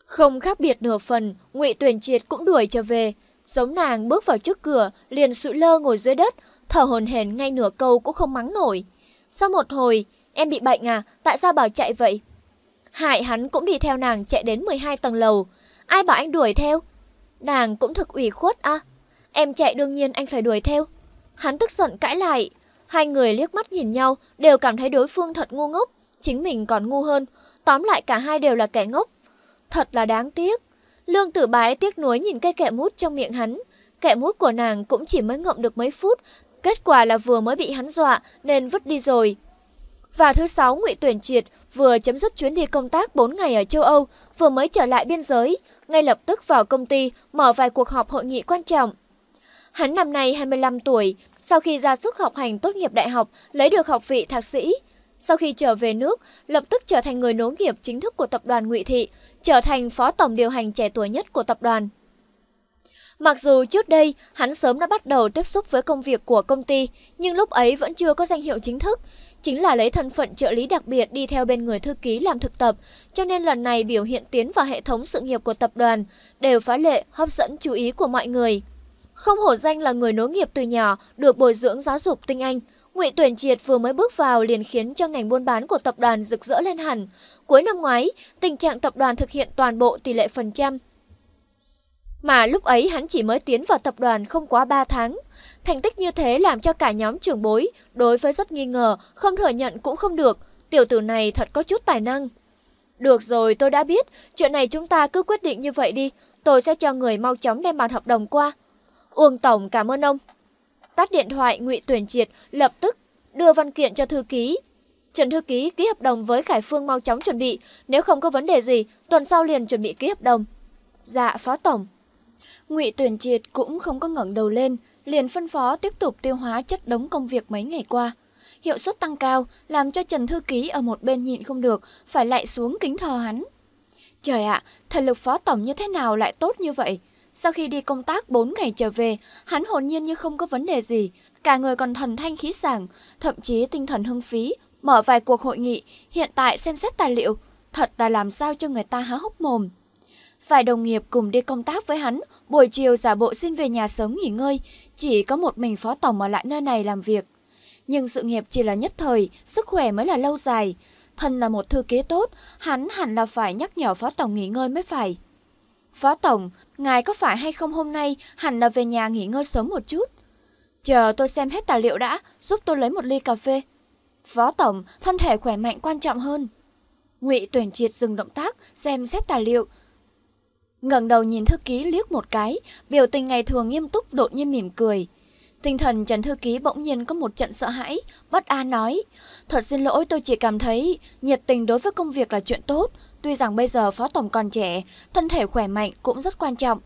Không khác biệt nửa phần, ngụy Tuyền Triệt cũng đuổi trở về, Giống nàng bước vào trước cửa, liền sự lơ ngồi dưới đất, thở hồn hển ngay nửa câu cũng không mắng nổi. Sau một hồi, em bị bệnh à, tại sao bảo chạy vậy? hại hắn cũng đi theo nàng chạy đến 12 tầng lầu. Ai bảo anh đuổi theo? Nàng cũng thực ủy khuất à? Em chạy đương nhiên anh phải đuổi theo. Hắn tức giận cãi lại. Hai người liếc mắt nhìn nhau đều cảm thấy đối phương thật ngu ngốc. Chính mình còn ngu hơn. Tóm lại cả hai đều là kẻ ngốc. Thật là đáng tiếc. Lương tử bái tiếc nuối nhìn cây kẹ mút trong miệng hắn. Kẹ mút của nàng cũng chỉ mới ngậm được mấy phút, kết quả là vừa mới bị hắn dọa nên vứt đi rồi. Và thứ sáu ngụy Tuyển Triệt vừa chấm dứt chuyến đi công tác 4 ngày ở châu Âu, vừa mới trở lại biên giới, ngay lập tức vào công ty mở vài cuộc họp hội nghị quan trọng. Hắn năm nay 25 tuổi, sau khi ra sức học hành tốt nghiệp đại học, lấy được học vị thạc sĩ. Sau khi trở về nước, lập tức trở thành người nối nghiệp chính thức của tập đoàn Ngụy Thị, trở thành phó tổng điều hành trẻ tuổi nhất của tập đoàn. Mặc dù trước đây hắn sớm đã bắt đầu tiếp xúc với công việc của công ty, nhưng lúc ấy vẫn chưa có danh hiệu chính thức, chính là lấy thân phận trợ lý đặc biệt đi theo bên người thư ký làm thực tập, cho nên lần này biểu hiện tiến vào hệ thống sự nghiệp của tập đoàn đều phá lệ hấp dẫn chú ý của mọi người. Không hổ danh là người nối nghiệp từ nhỏ, được bồi dưỡng giáo dục tinh anh, Ngụy Tuyển Triệt vừa mới bước vào liền khiến cho ngành buôn bán của tập đoàn rực rỡ lên hẳn. Cuối năm ngoái, tình trạng tập đoàn thực hiện toàn bộ tỷ lệ phần trăm. Mà lúc ấy hắn chỉ mới tiến vào tập đoàn không quá 3 tháng. Thành tích như thế làm cho cả nhóm trưởng bối đối với rất nghi ngờ, không thừa nhận cũng không được. Tiểu tử này thật có chút tài năng. Được rồi, tôi đã biết. Chuyện này chúng ta cứ quyết định như vậy đi. Tôi sẽ cho người mau chóng đem bản hợp đồng qua. Uông Tổng cảm ơn ông. Tắt điện thoại Ngụy Tuyển Triệt lập tức đưa văn kiện cho thư ký. Trần thư ký ký hợp đồng với Khải Phương mau chóng chuẩn bị, nếu không có vấn đề gì, tuần sau liền chuẩn bị ký hợp đồng. Dạ, phó tổng. Ngụy Tuyển Triệt cũng không có ngẩng đầu lên, liền phân phó tiếp tục tiêu hóa chất đống công việc mấy ngày qua. Hiệu suất tăng cao làm cho Trần thư ký ở một bên nhịn không được, phải lại xuống kính thờ hắn. Trời ạ, à, thần lực phó tổng như thế nào lại tốt như vậy? Sau khi đi công tác 4 ngày trở về, hắn hồn nhiên như không có vấn đề gì, cả người còn thần thanh khí sảng, thậm chí tinh thần hưng phí, mở vài cuộc hội nghị, hiện tại xem xét tài liệu, thật là làm sao cho người ta há hốc mồm. Vài đồng nghiệp cùng đi công tác với hắn, buổi chiều giả bộ xin về nhà sớm nghỉ ngơi, chỉ có một mình phó tổng ở lại nơi này làm việc. Nhưng sự nghiệp chỉ là nhất thời, sức khỏe mới là lâu dài. Thân là một thư ký tốt, hắn hẳn là phải nhắc nhở phó tổng nghỉ ngơi mới phải. Phó Tổng, ngài có phải hay không hôm nay hẳn là về nhà nghỉ ngơi sớm một chút? Chờ tôi xem hết tài liệu đã, giúp tôi lấy một ly cà phê. Phó Tổng, thân thể khỏe mạnh quan trọng hơn. ngụy tuyển triệt dừng động tác, xem xét tài liệu. ngẩng đầu nhìn thư ký liếc một cái, biểu tình ngày thường nghiêm túc đột nhiên mỉm cười. Tinh thần Trần Thư Ký bỗng nhiên có một trận sợ hãi, bất an nói. Thật xin lỗi tôi chỉ cảm thấy nhiệt tình đối với công việc là chuyện tốt, Tuy rằng bây giờ Phó Tổng còn trẻ, thân thể khỏe mạnh cũng rất quan trọng.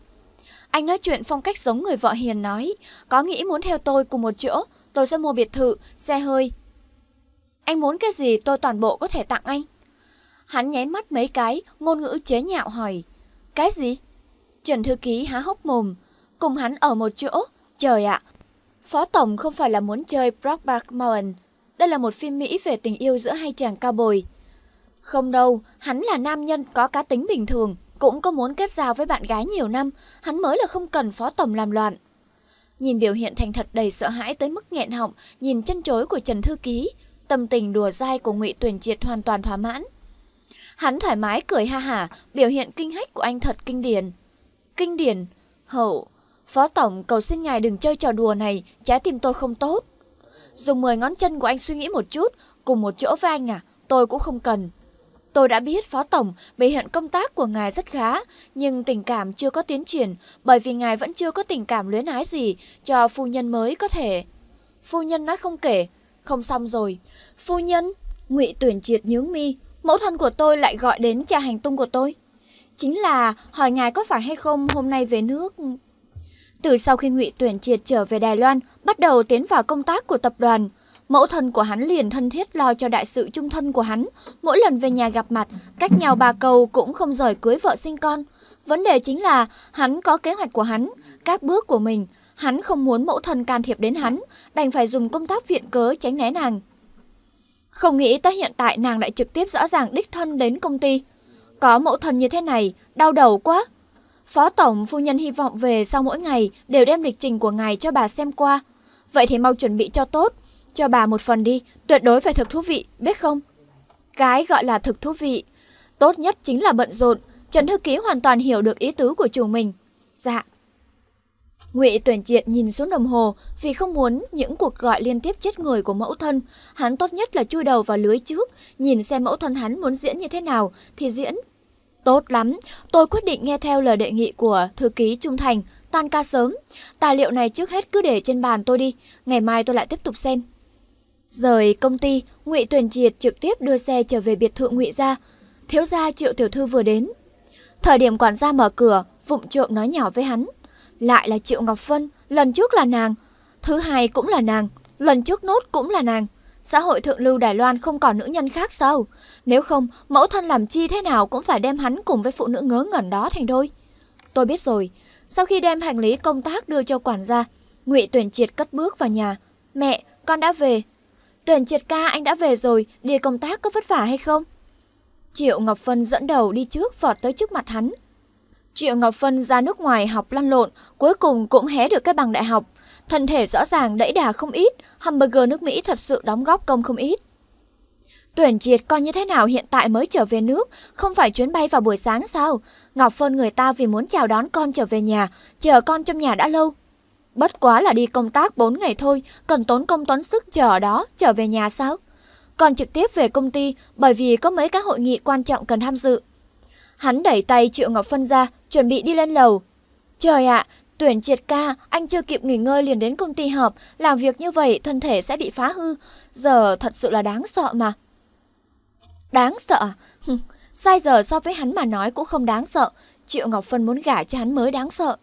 Anh nói chuyện phong cách giống người vợ hiền nói, có nghĩ muốn theo tôi cùng một chỗ, tôi sẽ mua biệt thự, xe hơi. Anh muốn cái gì tôi toàn bộ có thể tặng anh. Hắn nháy mắt mấy cái, ngôn ngữ chế nhạo hỏi. Cái gì? Trần Thư Ký há hốc mồm, cùng hắn ở một chỗ. Trời ạ, Phó Tổng không phải là muốn chơi Brockback Mountain. Đây là một phim Mỹ về tình yêu giữa hai chàng cao bồi. Không đâu, hắn là nam nhân có cá tính bình thường, cũng có muốn kết giao với bạn gái nhiều năm, hắn mới là không cần phó tổng làm loạn. Nhìn biểu hiện thành thật đầy sợ hãi tới mức nghẹn họng, nhìn chân chối của Trần Thư Ký, tâm tình đùa dai của Ngụy Tuyển Triệt hoàn toàn thỏa mãn. Hắn thoải mái cười ha hả, biểu hiện kinh hách của anh thật kinh điển. Kinh điển, hậu, phó tổng cầu xin ngài đừng chơi trò đùa này, trái tim tôi không tốt. Dùng 10 ngón chân của anh suy nghĩ một chút, cùng một chỗ với anh à, tôi cũng không cần. Tôi đã biết Phó Tổng, biểu hiện công tác của ngài rất khá, nhưng tình cảm chưa có tiến triển bởi vì ngài vẫn chưa có tình cảm luyến ái gì cho phu nhân mới có thể. Phu nhân nói không kể, không xong rồi. Phu nhân, ngụy tuyển triệt nhướng mi, mẫu thân của tôi lại gọi đến cha hành tung của tôi. Chính là hỏi ngài có phải hay không hôm nay về nước... Từ sau khi ngụy tuyển triệt trở về Đài Loan, bắt đầu tiến vào công tác của tập đoàn, Mẫu thân của hắn liền thân thiết lo cho đại sự chung thân của hắn. Mỗi lần về nhà gặp mặt, cách nhau ba cầu cũng không rời cưới vợ sinh con. Vấn đề chính là hắn có kế hoạch của hắn, các bước của mình. Hắn không muốn mẫu thân can thiệp đến hắn, đành phải dùng công tác viện cớ tránh né nàng. Không nghĩ tới hiện tại nàng lại trực tiếp rõ ràng đích thân đến công ty. Có mẫu thân như thế này, đau đầu quá. Phó Tổng, phu nhân hy vọng về sau mỗi ngày đều đem lịch trình của ngài cho bà xem qua. Vậy thì mau chuẩn bị cho tốt, cho bà một phần đi, tuyệt đối phải thực thú vị, biết không? Cái gọi là thực thú vị, tốt nhất chính là bận rộn. Trần Thư Ký hoàn toàn hiểu được ý tứ của chủ mình. Dạ. Ngụy Tuyển Triệt nhìn xuống đồng hồ vì không muốn những cuộc gọi liên tiếp chết người của mẫu thân. Hắn tốt nhất là chui đầu vào lưới trước, nhìn xem mẫu thân hắn muốn diễn như thế nào thì diễn. Tốt lắm, tôi quyết định nghe theo lời đề nghị của thư ký trung thành, tan ca sớm. Tài liệu này trước hết cứ để trên bàn tôi đi, ngày mai tôi lại tiếp tục xem. Rời công ty, Ngụy Tuyền Triệt trực tiếp đưa xe trở về biệt thự Ngụy gia. Thiếu gia Triệu tiểu thư vừa đến. Thời điểm quản gia mở cửa, vụng trộm nói nhỏ với hắn, lại là Triệu Ngọc Phân, lần trước là nàng, thứ hai cũng là nàng, lần trước nốt cũng là nàng. Xã hội thượng lưu Đài Loan không còn nữ nhân khác sao? Nếu không, mẫu thân làm chi thế nào cũng phải đem hắn cùng với phụ nữ ngớ ngẩn đó thành đôi. Tôi biết rồi. Sau khi đem hành lý công tác đưa cho quản gia, Ngụy Tuyền Triệt cất bước vào nhà. Mẹ, con đã về. Tuyển triệt ca anh đã về rồi, đi công tác có vất vả hay không? Triệu Ngọc Phân dẫn đầu đi trước vọt tới trước mặt hắn. Triệu Ngọc Phân ra nước ngoài học lăn lộn, cuối cùng cũng hé được cái bằng đại học. Thân thể rõ ràng đẫy đà không ít, hamburger nước Mỹ thật sự đóng góp công không ít. Tuyển triệt con như thế nào hiện tại mới trở về nước, không phải chuyến bay vào buổi sáng sao? Ngọc Phân người ta vì muốn chào đón con trở về nhà, chờ con trong nhà đã lâu, Bất quá là đi công tác 4 ngày thôi, cần tốn công tốn sức chờ đó, trở về nhà sao? Còn trực tiếp về công ty bởi vì có mấy cái hội nghị quan trọng cần tham dự. Hắn đẩy tay Triệu Ngọc Phân ra, chuẩn bị đi lên lầu. Trời ạ, tuyển triệt ca, anh chưa kịp nghỉ ngơi liền đến công ty họp, làm việc như vậy thân thể sẽ bị phá hư. Giờ thật sự là đáng sợ mà. Đáng sợ? À? Sai giờ so với hắn mà nói cũng không đáng sợ. Triệu Ngọc Phân muốn gả cho hắn mới đáng sợ.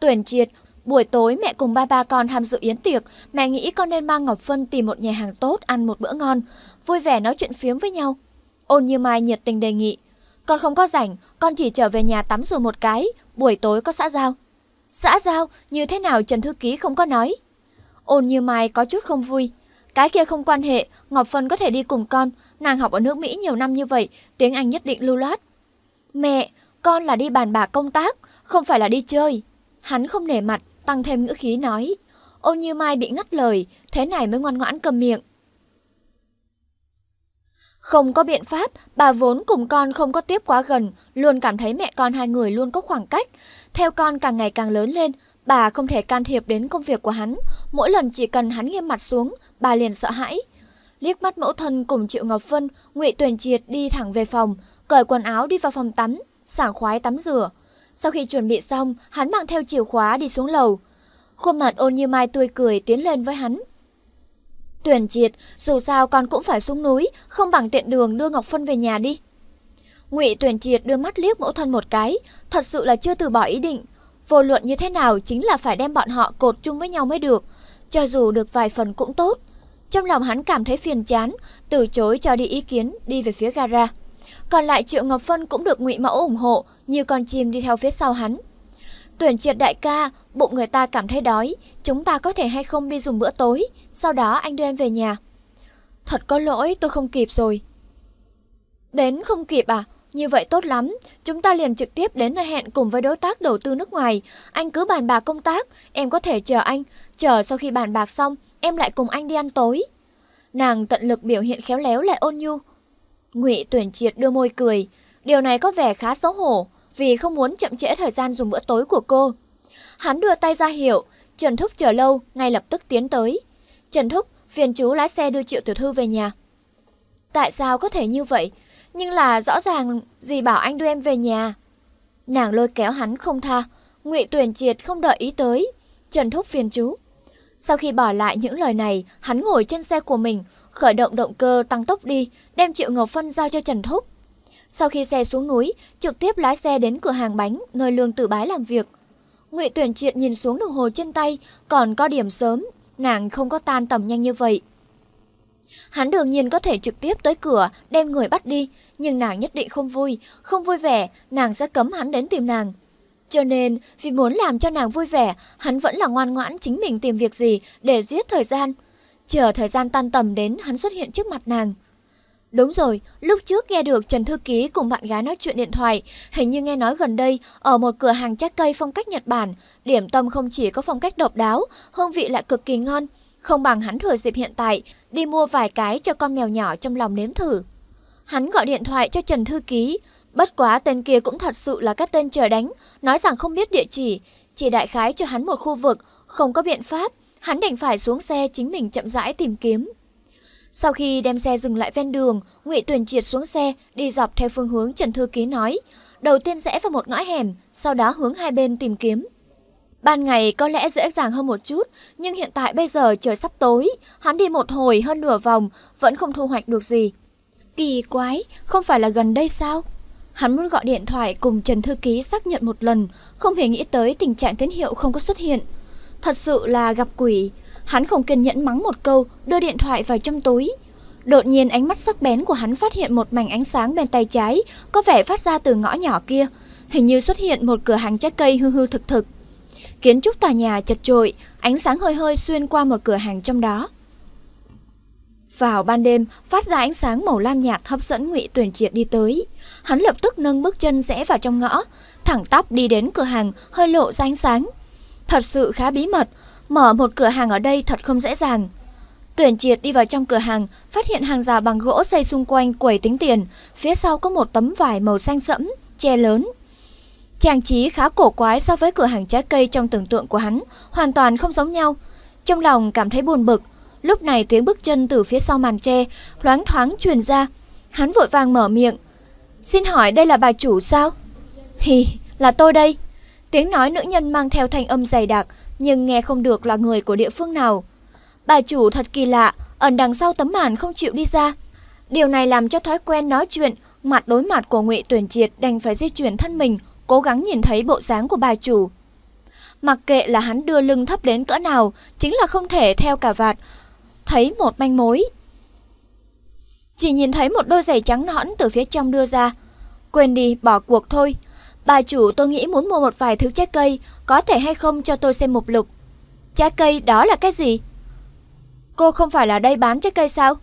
Tuyển triệt Buổi tối mẹ cùng ba ba con tham dự yến tiệc, mẹ nghĩ con nên mang Ngọc Phân tìm một nhà hàng tốt ăn một bữa ngon, vui vẻ nói chuyện phiếm với nhau. Ôn Như Mai nhiệt tình đề nghị, con không có rảnh, con chỉ trở về nhà tắm rửa một cái, buổi tối có xã giao. Xã giao, như thế nào Trần Thư Ký không có nói. Ôn Như Mai có chút không vui. Cái kia không quan hệ, Ngọc Phân có thể đi cùng con, nàng học ở nước Mỹ nhiều năm như vậy, tiếng Anh nhất định lưu loát. Mẹ, con là đi bàn bạc công tác, không phải là đi chơi. Hắn không nể mặt, tăng thêm ngữ khí nói. Ôn như mai bị ngắt lời, thế này mới ngoan ngoãn cầm miệng. Không có biện pháp, bà vốn cùng con không có tiếp quá gần, luôn cảm thấy mẹ con hai người luôn có khoảng cách. Theo con càng ngày càng lớn lên, bà không thể can thiệp đến công việc của hắn. Mỗi lần chỉ cần hắn nghiêm mặt xuống, bà liền sợ hãi. Liếc mắt mẫu thân cùng Triệu Ngọc Phân, Ngụy Tuyền Triệt đi thẳng về phòng, cởi quần áo đi vào phòng tắm, sảng khoái tắm rửa. Sau khi chuẩn bị xong, hắn mang theo chìa khóa đi xuống lầu. Khuôn mặt ôn như mai tươi cười tiến lên với hắn. Tuyển triệt, dù sao con cũng phải xuống núi, không bằng tiện đường đưa Ngọc Phân về nhà đi. Ngụy Tuyển Triệt đưa mắt liếc mẫu thân một cái, thật sự là chưa từ bỏ ý định. Vô luận như thế nào chính là phải đem bọn họ cột chung với nhau mới được, cho dù được vài phần cũng tốt. Trong lòng hắn cảm thấy phiền chán, từ chối cho đi ý kiến, đi về phía gara. Còn lại Triệu Ngọc Phân cũng được ngụy Mẫu ủng hộ, như con chim đi theo phía sau hắn. Tuyển triệt đại ca, bụng người ta cảm thấy đói, chúng ta có thể hay không đi dùng bữa tối, sau đó anh đưa em về nhà. Thật có lỗi, tôi không kịp rồi. Đến không kịp à? Như vậy tốt lắm, chúng ta liền trực tiếp đến nơi hẹn cùng với đối tác đầu tư nước ngoài. Anh cứ bàn bạc công tác, em có thể chờ anh, chờ sau khi bàn bạc xong, em lại cùng anh đi ăn tối. Nàng tận lực biểu hiện khéo léo lại ôn nhu, Ngụy Tuyển Triệt đưa môi cười, điều này có vẻ khá xấu hổ vì không muốn chậm trễ thời gian dùng bữa tối của cô. Hắn đưa tay ra hiệu, Trần Thúc chờ lâu, ngay lập tức tiến tới. Trần Thúc, phiền chú lái xe đưa Triệu Tiểu Thư về nhà. Tại sao có thể như vậy? Nhưng là rõ ràng gì bảo anh đưa em về nhà. Nàng lôi kéo hắn không tha, Ngụy Tuyển Triệt không đợi ý tới. Trần Thúc phiền chú, sau khi bỏ lại những lời này, hắn ngồi trên xe của mình, khởi động động cơ tăng tốc đi, đem Triệu Ngọc Phân giao cho Trần Thúc. Sau khi xe xuống núi, trực tiếp lái xe đến cửa hàng bánh nơi Lương Tử Bái làm việc. Ngụy Tuyển Triệt nhìn xuống đồng hồ trên tay, còn có điểm sớm, nàng không có tan tầm nhanh như vậy. Hắn đương nhiên có thể trực tiếp tới cửa đem người bắt đi, nhưng nàng nhất định không vui, không vui vẻ, nàng sẽ cấm hắn đến tìm nàng. Cho nên, vì muốn làm cho nàng vui vẻ, hắn vẫn là ngoan ngoãn chính mình tìm việc gì để giết thời gian. Chờ thời gian tan tầm đến, hắn xuất hiện trước mặt nàng. Đúng rồi, lúc trước nghe được Trần Thư Ký cùng bạn gái nói chuyện điện thoại, hình như nghe nói gần đây, ở một cửa hàng trái cây phong cách Nhật Bản, điểm tâm không chỉ có phong cách độc đáo, hương vị lại cực kỳ ngon. Không bằng hắn thừa dịp hiện tại, đi mua vài cái cho con mèo nhỏ trong lòng nếm thử. Hắn gọi điện thoại cho Trần Thư Ký, Bất quá tên kia cũng thật sự là cái tên trời đánh, nói rằng không biết địa chỉ, chỉ đại khái cho hắn một khu vực, không có biện pháp, hắn đành phải xuống xe chính mình chậm rãi tìm kiếm. Sau khi đem xe dừng lại ven đường, Ngụy Tuyền Triệt xuống xe, đi dọc theo phương hướng Trần Thư Ký nói, đầu tiên rẽ vào một ngõ hẻm, sau đó hướng hai bên tìm kiếm. Ban ngày có lẽ dễ dàng hơn một chút, nhưng hiện tại bây giờ trời sắp tối, hắn đi một hồi hơn nửa vòng, vẫn không thu hoạch được gì. Kỳ quái, không phải là gần đây sao? Hắn muốn gọi điện thoại cùng Trần Thư Ký xác nhận một lần, không hề nghĩ tới tình trạng tín hiệu không có xuất hiện. Thật sự là gặp quỷ, hắn không kiên nhẫn mắng một câu, đưa điện thoại vào trong túi. Đột nhiên ánh mắt sắc bén của hắn phát hiện một mảnh ánh sáng bên tay trái, có vẻ phát ra từ ngõ nhỏ kia. Hình như xuất hiện một cửa hàng trái cây hư hư thực thực. Kiến trúc tòa nhà chật trội, ánh sáng hơi hơi xuyên qua một cửa hàng trong đó. Vào ban đêm, phát ra ánh sáng màu lam nhạt hấp dẫn ngụy Tuyển Triệt đi tới hắn lập tức nâng bước chân rẽ vào trong ngõ, thẳng tắp đi đến cửa hàng hơi lộ ra ánh sáng. Thật sự khá bí mật, mở một cửa hàng ở đây thật không dễ dàng. Tuyển triệt đi vào trong cửa hàng, phát hiện hàng rào bằng gỗ xây xung quanh quầy tính tiền, phía sau có một tấm vải màu xanh sẫm, che lớn. Trang trí khá cổ quái so với cửa hàng trái cây trong tưởng tượng của hắn, hoàn toàn không giống nhau. Trong lòng cảm thấy buồn bực, lúc này tiếng bước chân từ phía sau màn tre, loáng thoáng truyền ra. Hắn vội vàng mở miệng, Xin hỏi đây là bà chủ sao? Hì, là tôi đây. Tiếng nói nữ nhân mang theo thanh âm dày đặc, nhưng nghe không được là người của địa phương nào. Bà chủ thật kỳ lạ, ẩn đằng sau tấm màn không chịu đi ra. Điều này làm cho thói quen nói chuyện, mặt đối mặt của Ngụy Tuyển Triệt đành phải di chuyển thân mình, cố gắng nhìn thấy bộ dáng của bà chủ. Mặc kệ là hắn đưa lưng thấp đến cỡ nào, chính là không thể theo cả vạt, thấy một manh mối chỉ nhìn thấy một đôi giày trắng nõn từ phía trong đưa ra. Quên đi, bỏ cuộc thôi. Bà chủ tôi nghĩ muốn mua một vài thứ trái cây, có thể hay không cho tôi xem một lục. Trái cây đó là cái gì? Cô không phải là đây bán trái cây sao?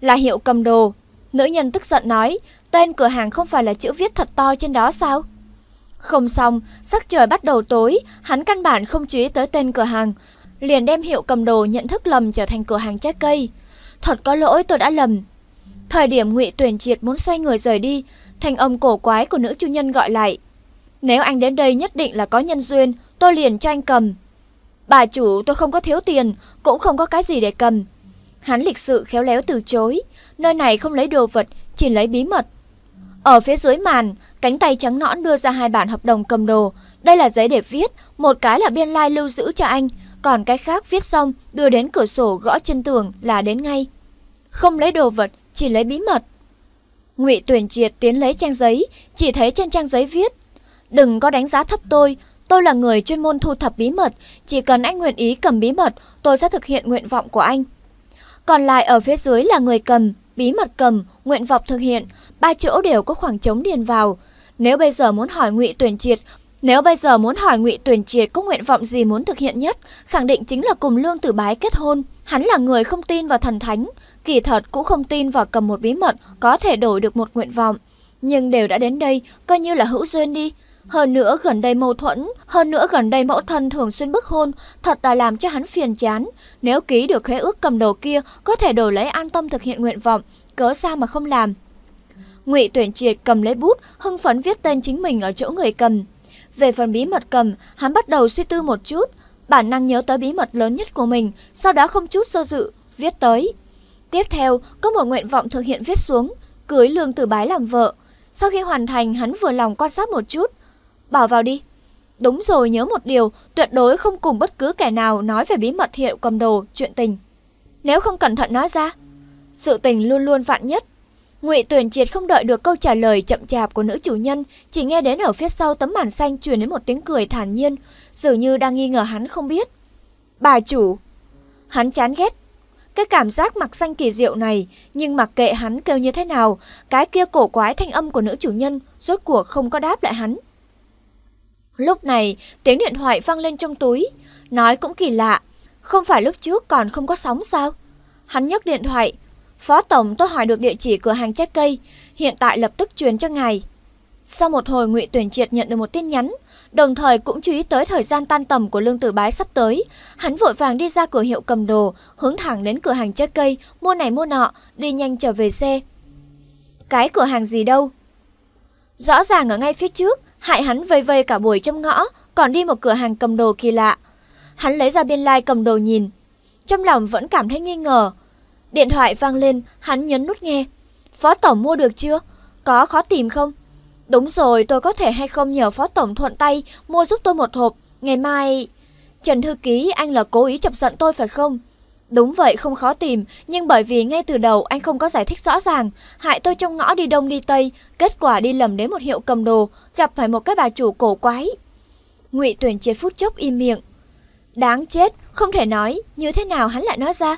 Là hiệu cầm đồ. Nữ nhân tức giận nói, tên cửa hàng không phải là chữ viết thật to trên đó sao? Không xong, sắc trời bắt đầu tối, hắn căn bản không chú ý tới tên cửa hàng, liền đem hiệu cầm đồ nhận thức lầm trở thành cửa hàng trái cây. Thật có lỗi tôi đã lầm, Thời điểm Ngụy Tuyển Triệt muốn xoay người rời đi, thanh âm cổ quái của nữ chủ nhân gọi lại. Nếu anh đến đây nhất định là có nhân duyên, tôi liền cho anh cầm. Bà chủ tôi không có thiếu tiền, cũng không có cái gì để cầm. Hắn lịch sự khéo léo từ chối, nơi này không lấy đồ vật, chỉ lấy bí mật. Ở phía dưới màn, cánh tay trắng nõn đưa ra hai bản hợp đồng cầm đồ. Đây là giấy để viết, một cái là biên lai like lưu giữ cho anh, còn cái khác viết xong đưa đến cửa sổ gõ trên tường là đến ngay. Không lấy đồ vật, chỉ lấy bí mật. Ngụy Tuyển Triệt tiến lấy trang giấy, chỉ thấy trên trang giấy viết: "Đừng có đánh giá thấp tôi, tôi là người chuyên môn thu thập bí mật, chỉ cần anh nguyện ý cầm bí mật, tôi sẽ thực hiện nguyện vọng của anh." Còn lại ở phía dưới là người cầm, bí mật cầm, nguyện vọng thực hiện, ba chỗ đều có khoảng trống điền vào. Nếu bây giờ muốn hỏi Ngụy Tuyển Triệt nếu bây giờ muốn hỏi Ngụy Tuyển Triệt có nguyện vọng gì muốn thực hiện nhất, khẳng định chính là cùng Lương Tử Bái kết hôn. Hắn là người không tin vào thần thánh, kỳ thật cũng không tin vào cầm một bí mật có thể đổi được một nguyện vọng. Nhưng đều đã đến đây, coi như là hữu duyên đi. Hơn nữa gần đây mâu thuẫn, hơn nữa gần đây mẫu thân thường xuyên bức hôn, thật là làm cho hắn phiền chán. Nếu ký được khế ước cầm đầu kia, có thể đổi lấy an tâm thực hiện nguyện vọng, cớ sao mà không làm. Ngụy Tuyển Triệt cầm lấy bút, hưng phấn viết tên chính mình ở chỗ người cầm. Về phần bí mật cầm, hắn bắt đầu suy tư một chút, bản năng nhớ tới bí mật lớn nhất của mình, sau đó không chút do dự, viết tới. Tiếp theo, có một nguyện vọng thực hiện viết xuống, cưới Lương Tử Bái làm vợ. Sau khi hoàn thành, hắn vừa lòng quan sát một chút. bảo vào đi. Đúng rồi, nhớ một điều, tuyệt đối không cùng bất cứ kẻ nào nói về bí mật hiệu cầm đồ, chuyện tình. Nếu không cẩn thận nói ra, sự tình luôn luôn vạn nhất, Ngụy Tuyển Triệt không đợi được câu trả lời chậm chạp của nữ chủ nhân, chỉ nghe đến ở phía sau tấm màn xanh truyền đến một tiếng cười thản nhiên, dường như đang nghi ngờ hắn không biết. Bà chủ, hắn chán ghét. Cái cảm giác mặc xanh kỳ diệu này, nhưng mặc kệ hắn kêu như thế nào, cái kia cổ quái thanh âm của nữ chủ nhân rốt cuộc không có đáp lại hắn. Lúc này, tiếng điện thoại vang lên trong túi, nói cũng kỳ lạ, không phải lúc trước còn không có sóng sao? Hắn nhấc điện thoại, Phó Tổng tôi hỏi được địa chỉ cửa hàng trái cây, hiện tại lập tức truyền cho ngài. Sau một hồi Ngụy Tuyển Triệt nhận được một tin nhắn, đồng thời cũng chú ý tới thời gian tan tầm của Lương Tử Bái sắp tới. Hắn vội vàng đi ra cửa hiệu cầm đồ, hướng thẳng đến cửa hàng trái cây, mua này mua nọ, đi nhanh trở về xe. Cái cửa hàng gì đâu? Rõ ràng ở ngay phía trước, hại hắn vây vây cả buổi trong ngõ, còn đi một cửa hàng cầm đồ kỳ lạ. Hắn lấy ra biên lai like cầm đồ nhìn. Trong lòng vẫn cảm thấy nghi ngờ, Điện thoại vang lên, hắn nhấn nút nghe. Phó Tổng mua được chưa? Có khó tìm không? Đúng rồi, tôi có thể hay không nhờ Phó Tổng thuận tay mua giúp tôi một hộp. Ngày mai... Trần Thư Ký, anh là cố ý chọc giận tôi phải không? Đúng vậy, không khó tìm, nhưng bởi vì ngay từ đầu anh không có giải thích rõ ràng, hại tôi trong ngõ đi đông đi tây, kết quả đi lầm đến một hiệu cầm đồ, gặp phải một cái bà chủ cổ quái. Ngụy Tuyển Triệt phút chốc im miệng. Đáng chết, không thể nói, như thế nào hắn lại nói ra?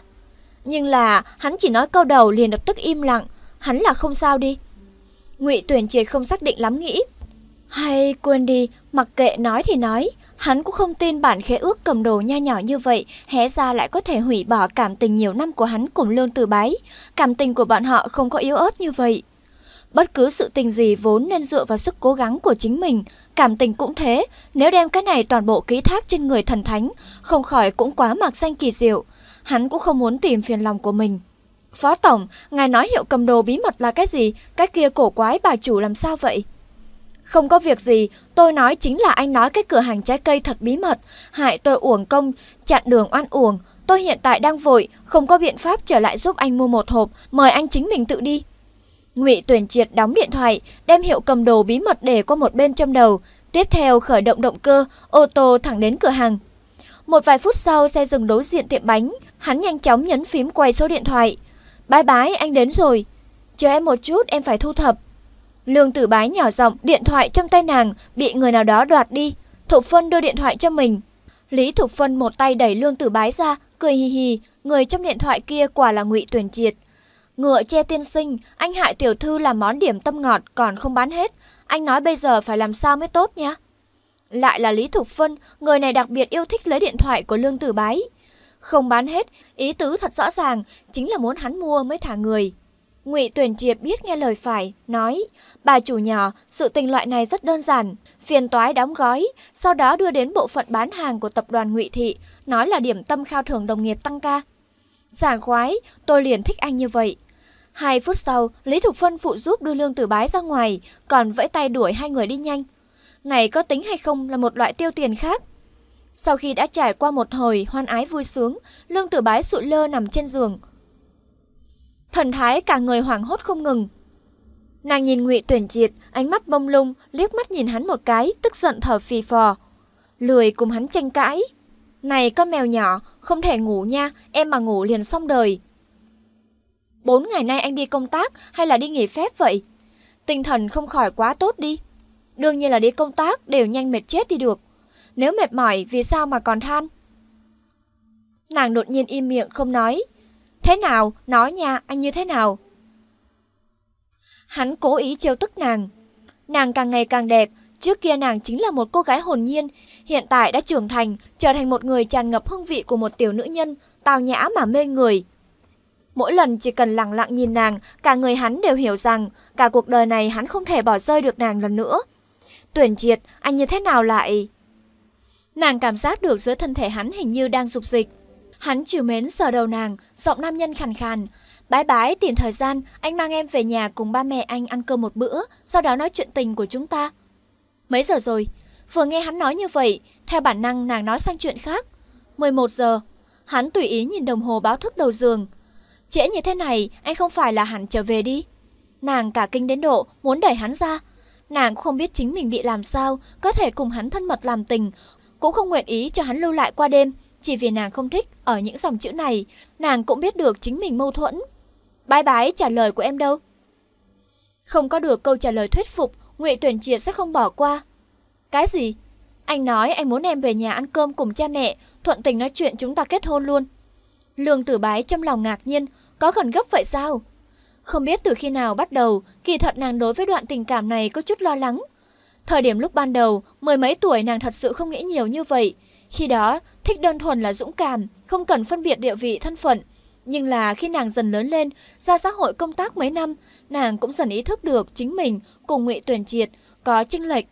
Nhưng là hắn chỉ nói câu đầu liền lập tức im lặng, hắn là không sao đi. Ngụy Tuyển Triệt không xác định lắm nghĩ, hay quên đi, mặc kệ nói thì nói, hắn cũng không tin bản khế ước cầm đồ nho nhỏ như vậy, hé ra lại có thể hủy bỏ cảm tình nhiều năm của hắn cùng Lương Từ Bái, cảm tình của bọn họ không có yếu ớt như vậy. Bất cứ sự tình gì vốn nên dựa vào sức cố gắng của chính mình, cảm tình cũng thế, nếu đem cái này toàn bộ ký thác trên người thần thánh, không khỏi cũng quá mạc danh kỳ diệu hắn cũng không muốn tìm phiền lòng của mình. Phó Tổng, ngài nói hiệu cầm đồ bí mật là cái gì, cái kia cổ quái bà chủ làm sao vậy? Không có việc gì, tôi nói chính là anh nói cái cửa hàng trái cây thật bí mật, hại tôi uổng công, chặn đường oan uổng. Tôi hiện tại đang vội, không có biện pháp trở lại giúp anh mua một hộp, mời anh chính mình tự đi. Ngụy Tuyển Triệt đóng điện thoại, đem hiệu cầm đồ bí mật để qua một bên trong đầu, tiếp theo khởi động động cơ, ô tô thẳng đến cửa hàng. Một vài phút sau xe dừng đối diện tiệm bánh, hắn nhanh chóng nhấn phím quay số điện thoại. Bái bái, anh đến rồi. Chờ em một chút, em phải thu thập. Lương tử bái nhỏ giọng, điện thoại trong tay nàng bị người nào đó đoạt đi. Thục Phân đưa điện thoại cho mình. Lý Thục Phân một tay đẩy Lương tử bái ra, cười hì hì, người trong điện thoại kia quả là ngụy tuyển triệt. Ngựa che tiên sinh, anh hại tiểu thư là món điểm tâm ngọt còn không bán hết. Anh nói bây giờ phải làm sao mới tốt nhá. Lại là Lý Thục Phân, người này đặc biệt yêu thích lấy điện thoại của Lương Tử Bái. Không bán hết, ý tứ thật rõ ràng, chính là muốn hắn mua mới thả người. Ngụy Tuyền Triệt biết nghe lời phải, nói, bà chủ nhỏ, sự tình loại này rất đơn giản, phiền toái đóng gói, sau đó đưa đến bộ phận bán hàng của tập đoàn Ngụy Thị, nói là điểm tâm khao thưởng đồng nghiệp tăng ca. Sảng khoái, tôi liền thích anh như vậy. Hai phút sau, Lý Thục Phân phụ giúp đưa Lương Tử Bái ra ngoài, còn vẫy tay đuổi hai người đi nhanh này có tính hay không là một loại tiêu tiền khác. Sau khi đã trải qua một hồi hoan ái vui sướng, Lương Tử Bái sụ lơ nằm trên giường. Thần thái cả người hoảng hốt không ngừng. Nàng nhìn Ngụy Tuyển Triệt, ánh mắt bông lung, liếc mắt nhìn hắn một cái, tức giận thở phì phò. Lười cùng hắn tranh cãi. Này con mèo nhỏ, không thể ngủ nha, em mà ngủ liền xong đời. Bốn ngày nay anh đi công tác hay là đi nghỉ phép vậy? Tinh thần không khỏi quá tốt đi đương nhiên là đi công tác đều nhanh mệt chết đi được. Nếu mệt mỏi vì sao mà còn than? Nàng đột nhiên im miệng không nói. Thế nào, nói nha, anh như thế nào? Hắn cố ý trêu tức nàng. Nàng càng ngày càng đẹp, trước kia nàng chính là một cô gái hồn nhiên, hiện tại đã trưởng thành, trở thành một người tràn ngập hương vị của một tiểu nữ nhân, tào nhã mà mê người. Mỗi lần chỉ cần lặng lặng nhìn nàng, cả người hắn đều hiểu rằng cả cuộc đời này hắn không thể bỏ rơi được nàng lần nữa. Tuyển triệt, anh như thế nào lại... Nàng cảm giác được giữa thân thể hắn hình như đang dục dịch. Hắn chịu mến sờ đầu nàng, giọng nam nhân khàn khàn. Bái bái, tìm thời gian, anh mang em về nhà cùng ba mẹ anh ăn cơm một bữa, sau đó nói chuyện tình của chúng ta. Mấy giờ rồi? Vừa nghe hắn nói như vậy, theo bản năng nàng nói sang chuyện khác. 11 giờ, hắn tùy ý nhìn đồng hồ báo thức đầu giường. Trễ như thế này, anh không phải là hẳn trở về đi. Nàng cả kinh đến độ muốn đẩy hắn ra, Nàng không biết chính mình bị làm sao, có thể cùng hắn thân mật làm tình, cũng không nguyện ý cho hắn lưu lại qua đêm, chỉ vì nàng không thích ở những dòng chữ này, nàng cũng biết được chính mình mâu thuẫn. Bái bái trả lời của em đâu? Không có được câu trả lời thuyết phục, Ngụy Tuyển Triệt sẽ không bỏ qua. Cái gì? Anh nói anh muốn em về nhà ăn cơm cùng cha mẹ, thuận tình nói chuyện chúng ta kết hôn luôn. Lương Tử Bái trong lòng ngạc nhiên, có cần gấp vậy sao? Không biết từ khi nào bắt đầu, kỳ thật nàng đối với đoạn tình cảm này có chút lo lắng. Thời điểm lúc ban đầu, mười mấy tuổi nàng thật sự không nghĩ nhiều như vậy. Khi đó, thích đơn thuần là dũng cảm, không cần phân biệt địa vị thân phận. Nhưng là khi nàng dần lớn lên, ra xã hội công tác mấy năm, nàng cũng dần ý thức được chính mình cùng ngụy tuyển triệt, có chênh lệch.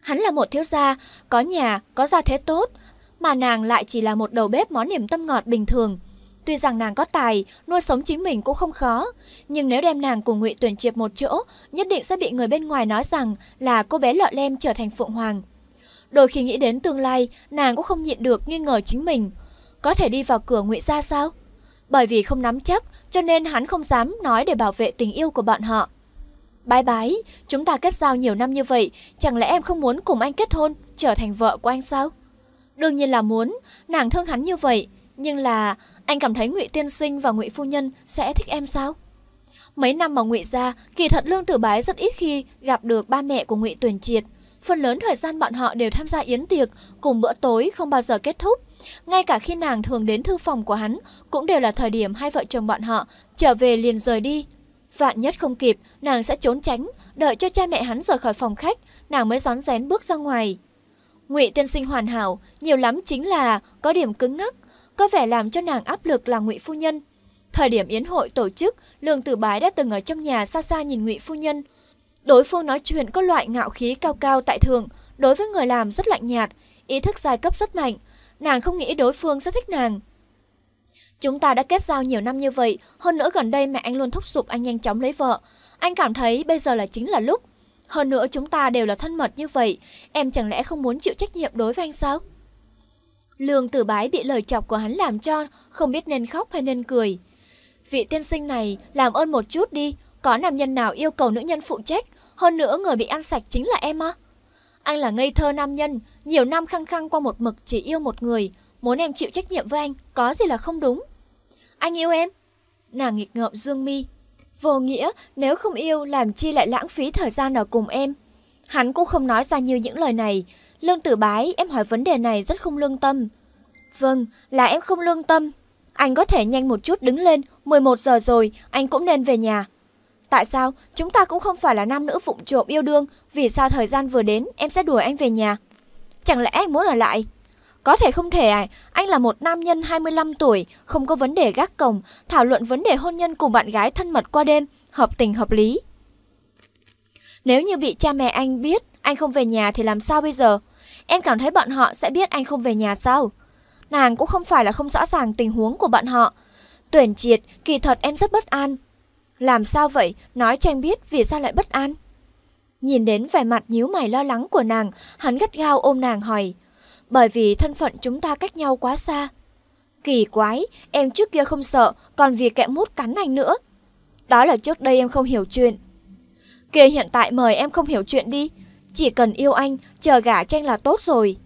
Hắn là một thiếu gia, có nhà, có gia thế tốt, mà nàng lại chỉ là một đầu bếp món niềm tâm ngọt bình thường. Tuy rằng nàng có tài, nuôi sống chính mình cũng không khó, nhưng nếu đem nàng cùng Ngụy Tuyển Triệp một chỗ, nhất định sẽ bị người bên ngoài nói rằng là cô bé lọ lem trở thành phượng hoàng. Đôi khi nghĩ đến tương lai, nàng cũng không nhịn được nghi ngờ chính mình. Có thể đi vào cửa Ngụy gia sao? Bởi vì không nắm chắc, cho nên hắn không dám nói để bảo vệ tình yêu của bọn họ. Bái bái, chúng ta kết giao nhiều năm như vậy, chẳng lẽ em không muốn cùng anh kết hôn, trở thành vợ của anh sao? Đương nhiên là muốn, nàng thương hắn như vậy, nhưng là anh cảm thấy Ngụy Tiên Sinh và Ngụy Phu Nhân sẽ thích em sao? Mấy năm mà Ngụy ra, kỳ thật Lương Tử Bái rất ít khi gặp được ba mẹ của Ngụy Tuyển Triệt. Phần lớn thời gian bọn họ đều tham gia yến tiệc, cùng bữa tối không bao giờ kết thúc. Ngay cả khi nàng thường đến thư phòng của hắn, cũng đều là thời điểm hai vợ chồng bọn họ trở về liền rời đi. Vạn nhất không kịp, nàng sẽ trốn tránh, đợi cho cha mẹ hắn rời khỏi phòng khách, nàng mới rón rén bước ra ngoài. Ngụy tiên sinh hoàn hảo, nhiều lắm chính là có điểm cứng ngắc, có vẻ làm cho nàng áp lực là ngụy phu nhân. Thời điểm yến hội tổ chức, Lương Tử Bái đã từng ở trong nhà xa xa nhìn ngụy phu nhân. Đối phương nói chuyện có loại ngạo khí cao cao tại thượng, đối với người làm rất lạnh nhạt, ý thức giai cấp rất mạnh. Nàng không nghĩ đối phương sẽ thích nàng. Chúng ta đã kết giao nhiều năm như vậy, hơn nữa gần đây mẹ anh luôn thúc giục anh nhanh chóng lấy vợ. Anh cảm thấy bây giờ là chính là lúc. Hơn nữa chúng ta đều là thân mật như vậy, em chẳng lẽ không muốn chịu trách nhiệm đối với anh sao? Lương Tử Bái bị lời chọc của hắn làm cho không biết nên khóc hay nên cười. Vị tiên sinh này làm ơn một chút đi, có nam nhân nào yêu cầu nữ nhân phụ trách, hơn nữa người bị ăn sạch chính là em á. Anh là ngây thơ nam nhân, nhiều năm khăng khăng qua một mực chỉ yêu một người, muốn em chịu trách nhiệm với anh, có gì là không đúng. Anh yêu em. Nàng nghịch ngợm dương mi. Vô nghĩa, nếu không yêu làm chi lại lãng phí thời gian ở cùng em. Hắn cũng không nói ra nhiều những lời này, Lương Tử Bái, em hỏi vấn đề này rất không lương tâm. Vâng, là em không lương tâm. Anh có thể nhanh một chút đứng lên, 11 giờ rồi, anh cũng nên về nhà. Tại sao? Chúng ta cũng không phải là nam nữ vụng trộm yêu đương, vì sao thời gian vừa đến em sẽ đuổi anh về nhà? Chẳng lẽ anh muốn ở lại? Có thể không thể à, anh là một nam nhân 25 tuổi, không có vấn đề gác cổng, thảo luận vấn đề hôn nhân cùng bạn gái thân mật qua đêm, hợp tình hợp lý. Nếu như bị cha mẹ anh biết anh không về nhà thì làm sao bây giờ? Em cảm thấy bọn họ sẽ biết anh không về nhà sao? Nàng cũng không phải là không rõ ràng tình huống của bọn họ. Tuyển triệt, kỳ thật em rất bất an. Làm sao vậy? Nói cho anh biết vì sao lại bất an. Nhìn đến vẻ mặt nhíu mày lo lắng của nàng, hắn gắt gao ôm nàng hỏi. Bởi vì thân phận chúng ta cách nhau quá xa. Kỳ quái, em trước kia không sợ, còn vì kẹo mút cắn anh nữa. Đó là trước đây em không hiểu chuyện. Kia hiện tại mời em không hiểu chuyện đi, chỉ cần yêu anh, chờ gả cho anh là tốt rồi.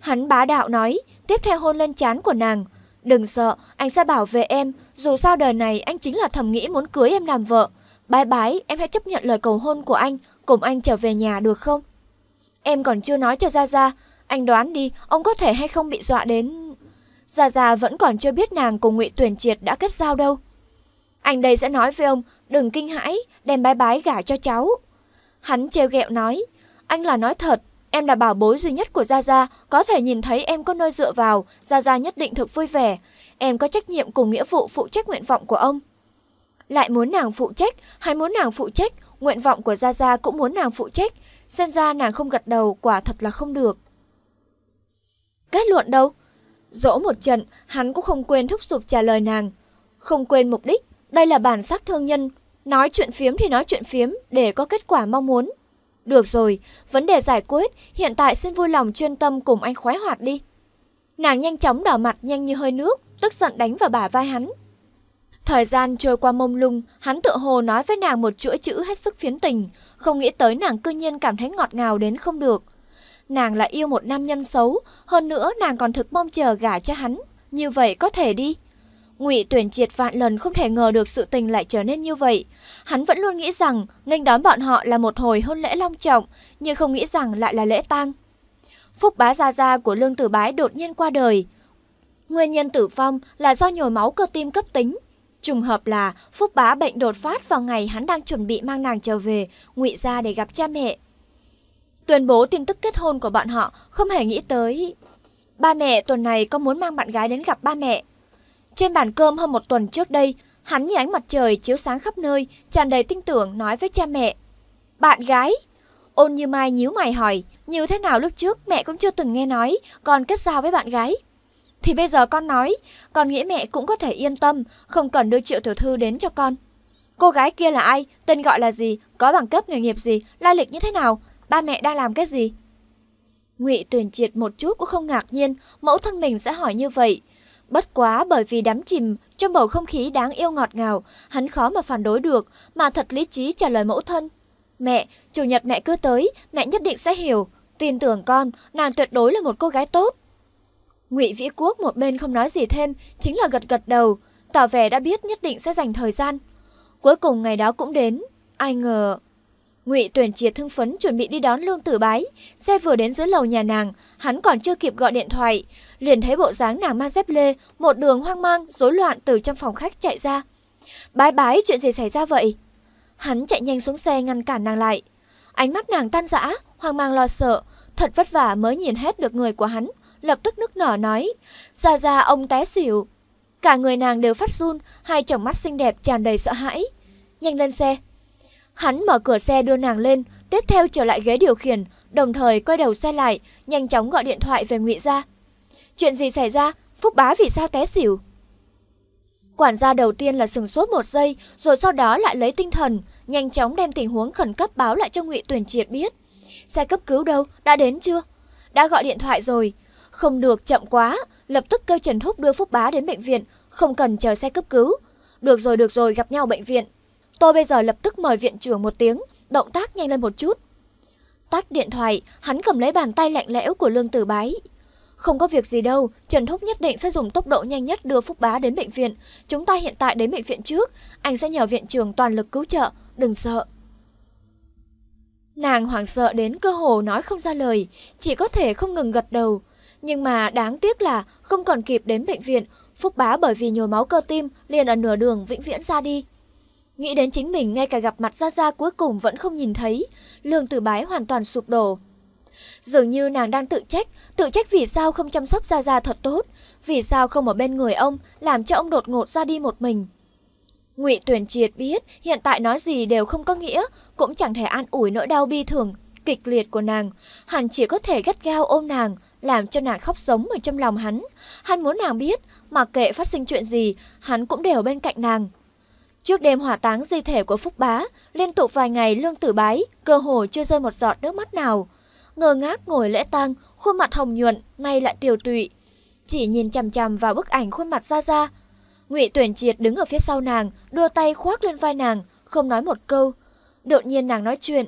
Hắn bá đạo nói, tiếp theo hôn lên chán của nàng. Đừng sợ, anh sẽ bảo vệ em, dù sao đời này anh chính là thầm nghĩ muốn cưới em làm vợ. Bái bái, em hãy chấp nhận lời cầu hôn của anh, cùng anh trở về nhà được không? Em còn chưa nói cho Gia Gia, anh đoán đi, ông có thể hay không bị dọa đến... Gia Gia vẫn còn chưa biết nàng cùng ngụy Tuyển Triệt đã kết giao đâu. Anh đây sẽ nói với ông, đừng kinh hãi, đem bái bái gả cho cháu. Hắn treo gẹo nói, anh là nói thật, em là bảo bối duy nhất của Gia Gia, có thể nhìn thấy em có nơi dựa vào, Gia Gia nhất định thực vui vẻ. Em có trách nhiệm cùng nghĩa vụ phụ trách nguyện vọng của ông. Lại muốn nàng phụ trách, hắn muốn nàng phụ trách, nguyện vọng của Gia Gia cũng muốn nàng phụ trách. Xem ra nàng không gật đầu quả thật là không được. Kết luận đâu? Dỗ một trận, hắn cũng không quên thúc giục trả lời nàng. Không quên mục đích, đây là bản sắc thương nhân, nói chuyện phiếm thì nói chuyện phiếm để có kết quả mong muốn. Được rồi, vấn đề giải quyết, hiện tại xin vui lòng chuyên tâm cùng anh khoái hoạt đi. Nàng nhanh chóng đỏ mặt nhanh như hơi nước, tức giận đánh vào bả vai hắn. Thời gian trôi qua mông lung, hắn tự hồ nói với nàng một chuỗi chữ hết sức phiến tình, không nghĩ tới nàng cư nhiên cảm thấy ngọt ngào đến không được. Nàng lại yêu một nam nhân xấu, hơn nữa nàng còn thực mong chờ gả cho hắn, như vậy có thể đi. Ngụy Tuyển Triệt vạn lần không thể ngờ được sự tình lại trở nên như vậy. Hắn vẫn luôn nghĩ rằng nghênh đón bọn họ là một hồi hôn lễ long trọng, nhưng không nghĩ rằng lại là lễ tang. Phúc bá gia gia của Lương Tử Bái đột nhiên qua đời. Nguyên nhân tử vong là do nhồi máu cơ tim cấp tính. Trùng hợp là Phúc bá bệnh đột phát vào ngày hắn đang chuẩn bị mang nàng trở về Ngụy gia để gặp cha mẹ. Tuyên bố tin tức kết hôn của bọn họ không hề nghĩ tới. Ba mẹ tuần này có muốn mang bạn gái đến gặp ba mẹ, trên bàn cơm hơn một tuần trước đây, hắn như ánh mặt trời chiếu sáng khắp nơi, tràn đầy tin tưởng nói với cha mẹ. Bạn gái? Ôn như mai nhíu mày hỏi, như thế nào lúc trước mẹ cũng chưa từng nghe nói, còn kết giao với bạn gái. Thì bây giờ con nói, con nghĩ mẹ cũng có thể yên tâm, không cần đưa triệu tiểu thư đến cho con. Cô gái kia là ai, tên gọi là gì, có bằng cấp nghề nghiệp gì, lai lịch như thế nào, ba mẹ đang làm cái gì? Ngụy tuyển triệt một chút cũng không ngạc nhiên, mẫu thân mình sẽ hỏi như vậy. Bất quá bởi vì đắm chìm trong bầu không khí đáng yêu ngọt ngào, hắn khó mà phản đối được, mà thật lý trí trả lời mẫu thân. Mẹ, chủ nhật mẹ cứ tới, mẹ nhất định sẽ hiểu. Tin tưởng con, nàng tuyệt đối là một cô gái tốt. Ngụy Vĩ Quốc một bên không nói gì thêm, chính là gật gật đầu, tỏ vẻ đã biết nhất định sẽ dành thời gian. Cuối cùng ngày đó cũng đến, ai ngờ... Ngụy Tuyển Triệt thương phấn chuẩn bị đi đón Lương Tử Bái, xe vừa đến dưới lầu nhà nàng, hắn còn chưa kịp gọi điện thoại, liền thấy bộ dáng nàng mang dép lê, một đường hoang mang, rối loạn từ trong phòng khách chạy ra. "Bái bái, chuyện gì xảy ra vậy?" Hắn chạy nhanh xuống xe ngăn cản nàng lại. Ánh mắt nàng tan rã, hoang mang lo sợ, thật vất vả mới nhìn hết được người của hắn, lập tức nức nở nói, "Ra ra ông té xỉu." Cả người nàng đều phát run, hai tròng mắt xinh đẹp tràn đầy sợ hãi. "Nhanh lên xe, Hắn mở cửa xe đưa nàng lên, tiếp theo trở lại ghế điều khiển, đồng thời quay đầu xe lại, nhanh chóng gọi điện thoại về Ngụy gia. Chuyện gì xảy ra? Phúc bá vì sao té xỉu? Quản gia đầu tiên là sừng sốt một giây, rồi sau đó lại lấy tinh thần, nhanh chóng đem tình huống khẩn cấp báo lại cho Ngụy Tuyển Triệt biết. Xe cấp cứu đâu? Đã đến chưa? Đã gọi điện thoại rồi. Không được, chậm quá. Lập tức kêu Trần Thúc đưa Phúc Bá đến bệnh viện, không cần chờ xe cấp cứu. Được rồi, được rồi, gặp nhau bệnh viện. Tôi bây giờ lập tức mời viện trưởng một tiếng, động tác nhanh lên một chút. Tắt điện thoại, hắn cầm lấy bàn tay lạnh lẽo của Lương Tử Bái. Không có việc gì đâu, Trần Thúc nhất định sẽ dùng tốc độ nhanh nhất đưa Phúc Bá đến bệnh viện. Chúng ta hiện tại đến bệnh viện trước, anh sẽ nhờ viện trưởng toàn lực cứu trợ, đừng sợ. Nàng hoảng sợ đến cơ hồ nói không ra lời, chỉ có thể không ngừng gật đầu. Nhưng mà đáng tiếc là không còn kịp đến bệnh viện, Phúc Bá bởi vì nhồi máu cơ tim liền ở nửa đường vĩnh viễn ra đi. Nghĩ đến chính mình ngay cả gặp mặt Gia Gia cuối cùng vẫn không nhìn thấy, Lương Tử Bái hoàn toàn sụp đổ. Dường như nàng đang tự trách, tự trách vì sao không chăm sóc Gia Gia thật tốt, vì sao không ở bên người ông, làm cho ông đột ngột ra đi một mình. Ngụy Tuyển Triệt biết hiện tại nói gì đều không có nghĩa, cũng chẳng thể an ủi nỗi đau bi thường, kịch liệt của nàng. Hắn chỉ có thể gắt gao ôm nàng, làm cho nàng khóc sống ở trong lòng hắn. Hắn muốn nàng biết, mặc kệ phát sinh chuyện gì, hắn cũng đều bên cạnh nàng. Trước đêm hỏa táng di thể của Phúc Bá, liên tục vài ngày Lương Tử Bái cơ hồ chưa rơi một giọt nước mắt nào. Ngờ ngác ngồi lễ tang, khuôn mặt hồng nhuận, nay lại tiều tụy. Chỉ nhìn chằm chằm vào bức ảnh khuôn mặt ra ra. Ngụy Tuyển Triệt đứng ở phía sau nàng, đưa tay khoác lên vai nàng, không nói một câu. Đột nhiên nàng nói chuyện.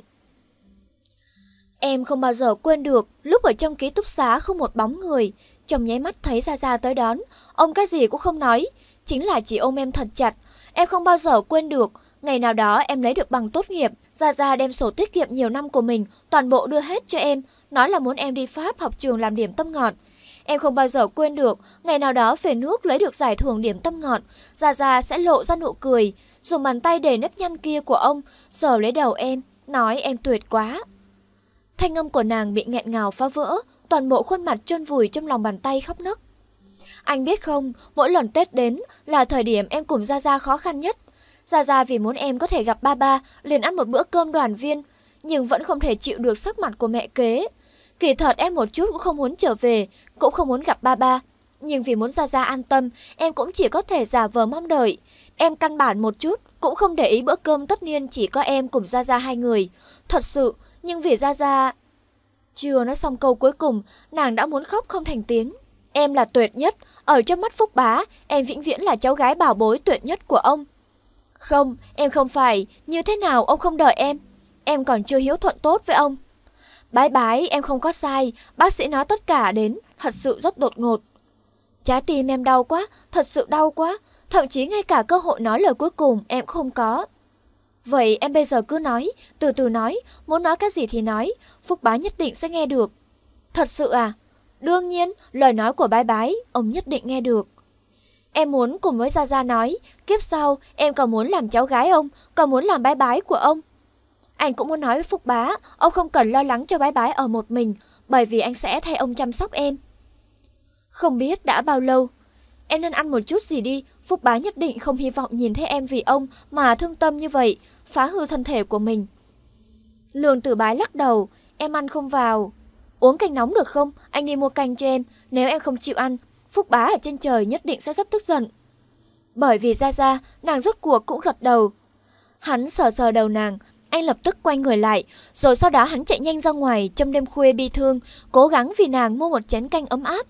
Em không bao giờ quên được lúc ở trong ký túc xá không một bóng người. Trong nháy mắt thấy Gia Gia tới đón, ông cái gì cũng không nói. Chính là chỉ ôm em thật chặt, Em không bao giờ quên được, ngày nào đó em lấy được bằng tốt nghiệp, Gia Gia đem sổ tiết kiệm nhiều năm của mình, toàn bộ đưa hết cho em, nói là muốn em đi Pháp học trường làm điểm tâm ngọt. Em không bao giờ quên được, ngày nào đó về nước lấy được giải thưởng điểm tâm ngọt, Gia Gia sẽ lộ ra nụ cười, dùng bàn tay để nếp nhăn kia của ông, sờ lấy đầu em, nói em tuyệt quá. Thanh âm của nàng bị nghẹn ngào phá vỡ, toàn bộ khuôn mặt chôn vùi trong lòng bàn tay khóc nấc. Anh biết không, mỗi lần Tết đến là thời điểm em cùng Gia Gia khó khăn nhất. Gia Gia vì muốn em có thể gặp ba ba, liền ăn một bữa cơm đoàn viên, nhưng vẫn không thể chịu được sắc mặt của mẹ kế. Kỳ thật em một chút cũng không muốn trở về, cũng không muốn gặp ba ba. Nhưng vì muốn Gia Gia an tâm, em cũng chỉ có thể giả vờ mong đợi. Em căn bản một chút, cũng không để ý bữa cơm tất niên chỉ có em cùng Gia Gia hai người. Thật sự, nhưng vì Gia Gia... Chưa nói xong câu cuối cùng, nàng đã muốn khóc không thành tiếng. Em là tuyệt nhất, ở trong mắt Phúc Bá, em vĩnh viễn là cháu gái bảo bối tuyệt nhất của ông. Không, em không phải, như thế nào ông không đợi em? Em còn chưa hiếu thuận tốt với ông. Bái bái, em không có sai, bác sĩ nói tất cả đến, thật sự rất đột ngột. Trái tim em đau quá, thật sự đau quá, thậm chí ngay cả cơ hội nói lời cuối cùng em không có. Vậy em bây giờ cứ nói, từ từ nói, muốn nói cái gì thì nói, Phúc Bá nhất định sẽ nghe được. Thật sự à? Đương nhiên, lời nói của bái bái, ông nhất định nghe được. Em muốn cùng với Gia Gia nói, kiếp sau em còn muốn làm cháu gái ông, còn muốn làm bái bái của ông. Anh cũng muốn nói với Phúc Bá, ông không cần lo lắng cho bái bái ở một mình, bởi vì anh sẽ thay ông chăm sóc em. Không biết đã bao lâu, em nên ăn một chút gì đi, Phúc Bá nhất định không hy vọng nhìn thấy em vì ông mà thương tâm như vậy, phá hư thân thể của mình. Lương Tử Bái lắc đầu, em ăn không vào. Uống canh nóng được không? Anh đi mua canh cho em. Nếu em không chịu ăn, Phúc Bá ở trên trời nhất định sẽ rất tức giận. Bởi vì ra ra, nàng rốt cuộc cũng gật đầu. Hắn sờ sờ đầu nàng, anh lập tức quay người lại, rồi sau đó hắn chạy nhanh ra ngoài trong đêm khuya bi thương, cố gắng vì nàng mua một chén canh ấm áp.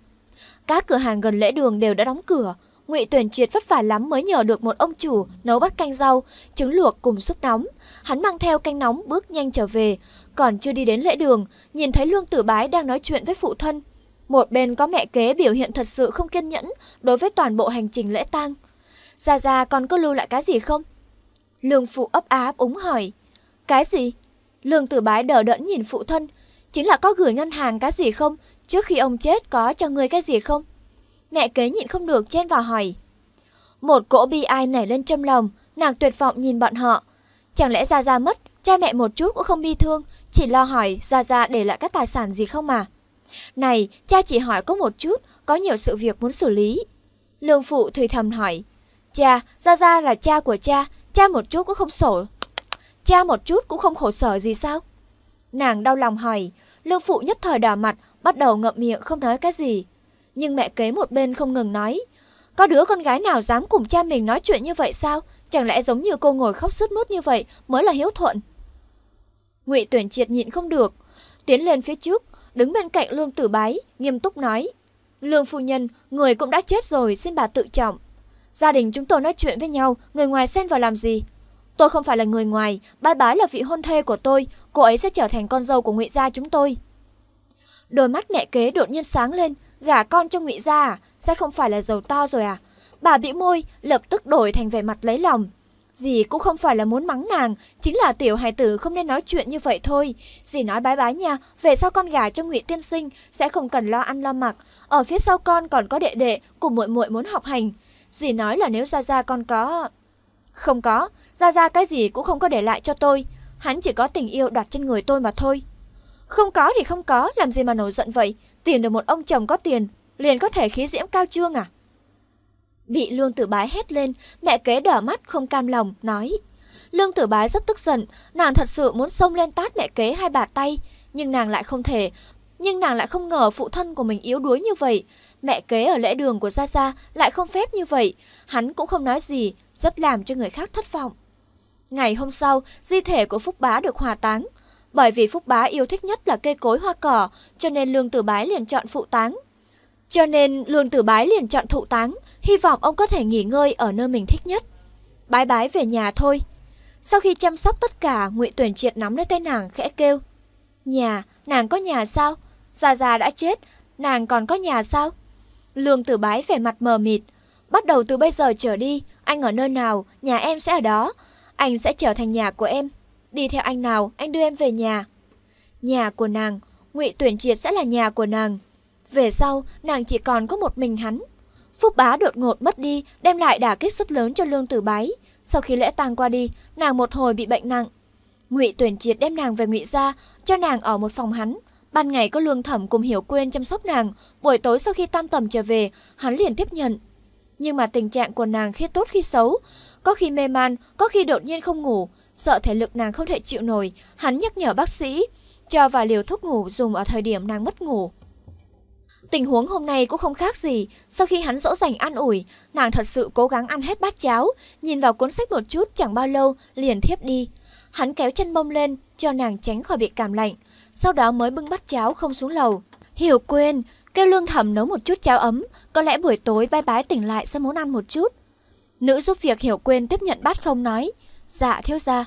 Các cửa hàng gần lễ đường đều đã đóng cửa, Ngụy Tuyền Triệt vất vả lắm mới nhờ được một ông chủ nấu bát canh rau, trứng luộc cùng súp nóng. Hắn mang theo canh nóng bước nhanh trở về, còn chưa đi đến lễ đường, nhìn thấy Lương Tử Bái đang nói chuyện với phụ thân. Một bên có mẹ kế biểu hiện thật sự không kiên nhẫn đối với toàn bộ hành trình lễ tang. Gia Gia còn có lưu lại cái gì không? Lương Phụ ấp áp úng hỏi. Cái gì? Lương Tử Bái đờ đẫn nhìn phụ thân. Chính là có gửi ngân hàng cái gì không? Trước khi ông chết có cho người cái gì không? Mẹ kế nhịn không được chen vào hỏi. Một cỗ bi ai nảy lên trong lòng, nàng tuyệt vọng nhìn bọn họ. Chẳng lẽ Gia Gia mất, cha mẹ một chút cũng không bi thương, chỉ lo hỏi Gia Gia để lại các tài sản gì không mà. Này, cha chỉ hỏi có một chút, có nhiều sự việc muốn xử lý. Lương phụ thùy thầm hỏi. Cha, Gia Gia là cha của cha, cha một chút cũng không sổ. Cha một chút cũng không khổ sở gì sao? Nàng đau lòng hỏi, lương phụ nhất thời đỏ mặt, bắt đầu ngậm miệng không nói cái gì. Nhưng mẹ kế một bên không ngừng nói. Có đứa con gái nào dám cùng cha mình nói chuyện như vậy sao? Chẳng lẽ giống như cô ngồi khóc sứt mướt như vậy mới là hiếu thuận? Ngụy Tuyển Triệt nhịn không được, tiến lên phía trước, đứng bên cạnh Lương Tử Bái, nghiêm túc nói: "Lương phu nhân, người cũng đã chết rồi, xin bà tự trọng. Gia đình chúng tôi nói chuyện với nhau, người ngoài xen vào làm gì? Tôi không phải là người ngoài, bái bái là vị hôn thê của tôi, cô ấy sẽ trở thành con dâu của Ngụy gia chúng tôi." Đôi mắt mẹ kế đột nhiên sáng lên, gả con cho Ngụy gia à? Sẽ không phải là giàu to rồi à? Bà bĩu môi, lập tức đổi thành vẻ mặt lấy lòng. Dì cũng không phải là muốn mắng nàng, chính là tiểu hài tử không nên nói chuyện như vậy thôi. Dì nói bái bái nha, về sau con gà cho ngụy Tiên Sinh sẽ không cần lo ăn lo mặc. Ở phía sau con còn có đệ đệ cùng muội muội muốn học hành. Dì nói là nếu ra ra con có... Không có, ra ra cái gì cũng không có để lại cho tôi. Hắn chỉ có tình yêu đặt trên người tôi mà thôi. Không có thì không có, làm gì mà nổi giận vậy? tiền được một ông chồng có tiền, liền có thể khí diễm cao trương à? Bị Lương Tử Bái hét lên, mẹ kế đỏ mắt không cam lòng, nói. Lương Tử Bái rất tức giận, nàng thật sự muốn xông lên tát mẹ kế hai bà tay, nhưng nàng lại không thể. Nhưng nàng lại không ngờ phụ thân của mình yếu đuối như vậy. Mẹ kế ở lễ đường của Gia Gia lại không phép như vậy. Hắn cũng không nói gì, rất làm cho người khác thất vọng. Ngày hôm sau, di thể của Phúc Bá được hòa táng. Bởi vì Phúc Bá yêu thích nhất là cây cối hoa cỏ, cho nên Lương Tử Bái liền chọn phụ táng. Cho nên Lương Tử Bái liền chọn thụ táng, Hy vọng ông có thể nghỉ ngơi ở nơi mình thích nhất. Bái bái về nhà thôi. Sau khi chăm sóc tất cả, Ngụy Tuyển triệt nắm lấy tay nàng khẽ kêu. Nhà, nàng có nhà sao? Già già đã chết, nàng còn có nhà sao? Lương tử bái vẻ mặt mờ mịt. Bắt đầu từ bây giờ trở đi, anh ở nơi nào, nhà em sẽ ở đó. Anh sẽ trở thành nhà của em. Đi theo anh nào, anh đưa em về nhà. Nhà của nàng, Ngụy Tuyển Triệt sẽ là nhà của nàng. Về sau, nàng chỉ còn có một mình hắn. Phúc Bá đột ngột mất đi, đem lại đả kích rất lớn cho Lương Tử Bái. Sau khi lễ tang qua đi, nàng một hồi bị bệnh nặng. Ngụy Tuyển Triệt đem nàng về Ngụy gia, cho nàng ở một phòng hắn. Ban ngày có Lương Thẩm cùng Hiểu Quên chăm sóc nàng, buổi tối sau khi Tam Tầm trở về, hắn liền tiếp nhận. Nhưng mà tình trạng của nàng khi tốt khi xấu, có khi mê man, có khi đột nhiên không ngủ, sợ thể lực nàng không thể chịu nổi, hắn nhắc nhở bác sĩ cho vài liều thuốc ngủ dùng ở thời điểm nàng mất ngủ. Tình huống hôm nay cũng không khác gì, sau khi hắn dỗ dành an ủi, nàng thật sự cố gắng ăn hết bát cháo, nhìn vào cuốn sách một chút chẳng bao lâu, liền thiếp đi. Hắn kéo chân bông lên, cho nàng tránh khỏi bị cảm lạnh, sau đó mới bưng bát cháo không xuống lầu. Hiểu quên, kêu lương thẩm nấu một chút cháo ấm, có lẽ buổi tối bay bái tỉnh lại sẽ muốn ăn một chút. Nữ giúp việc hiểu quên tiếp nhận bát không nói, dạ thiếu gia.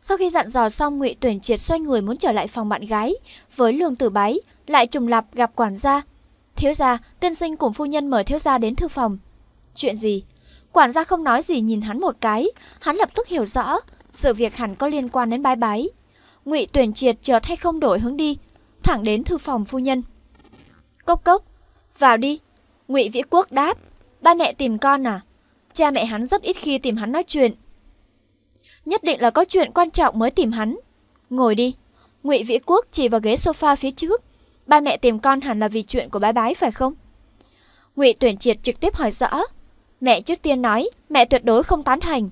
Sau khi dặn dò xong ngụy tuyển triệt xoay người muốn trở lại phòng bạn gái, với lương tử bái, lại trùng lập gặp quản gia, Thiếu gia, tiên sinh cùng phu nhân mời thiếu gia đến thư phòng. Chuyện gì? Quản gia không nói gì nhìn hắn một cái, hắn lập tức hiểu rõ, sự việc hẳn có liên quan đến bái bái. Ngụy Tuyển Triệt chợt hay không đổi hướng đi, thẳng đến thư phòng phu nhân. Cốc cốc, vào đi. Ngụy Vĩ Quốc đáp, ba mẹ tìm con à? Cha mẹ hắn rất ít khi tìm hắn nói chuyện. Nhất định là có chuyện quan trọng mới tìm hắn. Ngồi đi. Ngụy Vĩ Quốc chỉ vào ghế sofa phía trước, Ba mẹ tìm con hẳn là vì chuyện của bái bái phải không? Ngụy Tuyển Triệt trực tiếp hỏi rõ. Mẹ trước tiên nói, mẹ tuyệt đối không tán thành.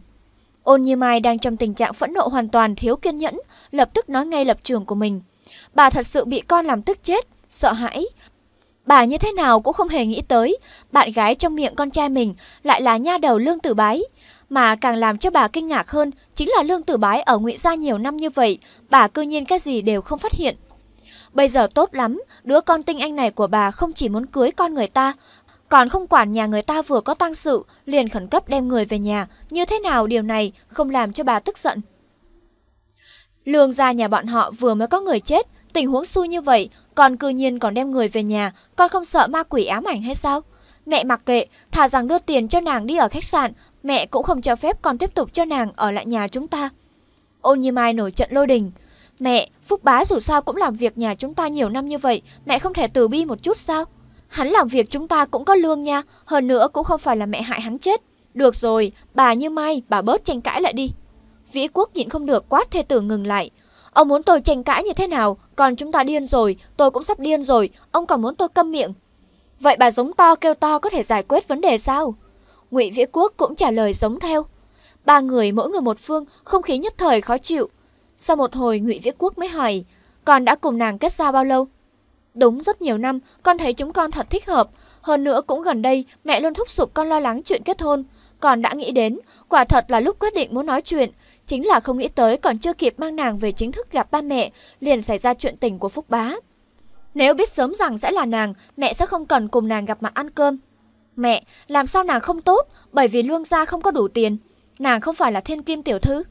Ôn Như Mai đang trong tình trạng phẫn nộ hoàn toàn thiếu kiên nhẫn, lập tức nói ngay lập trường của mình. Bà thật sự bị con làm tức chết, sợ hãi. Bà như thế nào cũng không hề nghĩ tới, bạn gái trong miệng con trai mình lại là nha đầu Lương Tử Bái. Mà càng làm cho bà kinh ngạc hơn chính là Lương Tử Bái ở Ngụy Gia nhiều năm như vậy, bà cư nhiên cái gì đều không phát hiện. Bây giờ tốt lắm, đứa con tinh anh này của bà không chỉ muốn cưới con người ta, còn không quản nhà người ta vừa có tang sự, liền khẩn cấp đem người về nhà. Như thế nào điều này không làm cho bà tức giận. Lương gia nhà bọn họ vừa mới có người chết, tình huống xui như vậy, còn cư nhiên còn đem người về nhà, con không sợ ma quỷ ám ảnh hay sao? Mẹ mặc kệ, thà rằng đưa tiền cho nàng đi ở khách sạn, mẹ cũng không cho phép con tiếp tục cho nàng ở lại nhà chúng ta. Ôn như mai nổi trận lôi đình, Mẹ, Phúc Bá dù sao cũng làm việc nhà chúng ta nhiều năm như vậy, mẹ không thể từ bi một chút sao? Hắn làm việc chúng ta cũng có lương nha, hơn nữa cũng không phải là mẹ hại hắn chết. Được rồi, bà như mai, bà bớt tranh cãi lại đi. Vĩ Quốc nhịn không được quát thê tử ngừng lại. Ông muốn tôi tranh cãi như thế nào, còn chúng ta điên rồi, tôi cũng sắp điên rồi, ông còn muốn tôi câm miệng. Vậy bà giống to kêu to có thể giải quyết vấn đề sao? Ngụy Vĩ Quốc cũng trả lời giống theo. Ba người mỗi người một phương, không khí nhất thời khó chịu, sau một hồi Ngụy Viễn Quốc mới hỏi, con đã cùng nàng kết giao bao lâu? Đúng rất nhiều năm, con thấy chúng con thật thích hợp. Hơn nữa cũng gần đây, mẹ luôn thúc giục con lo lắng chuyện kết hôn. Con đã nghĩ đến, quả thật là lúc quyết định muốn nói chuyện. Chính là không nghĩ tới còn chưa kịp mang nàng về chính thức gặp ba mẹ, liền xảy ra chuyện tình của Phúc Bá. Nếu biết sớm rằng sẽ là nàng, mẹ sẽ không cần cùng nàng gặp mặt ăn cơm. Mẹ, làm sao nàng không tốt, bởi vì lương gia không có đủ tiền. Nàng không phải là thiên kim tiểu thư.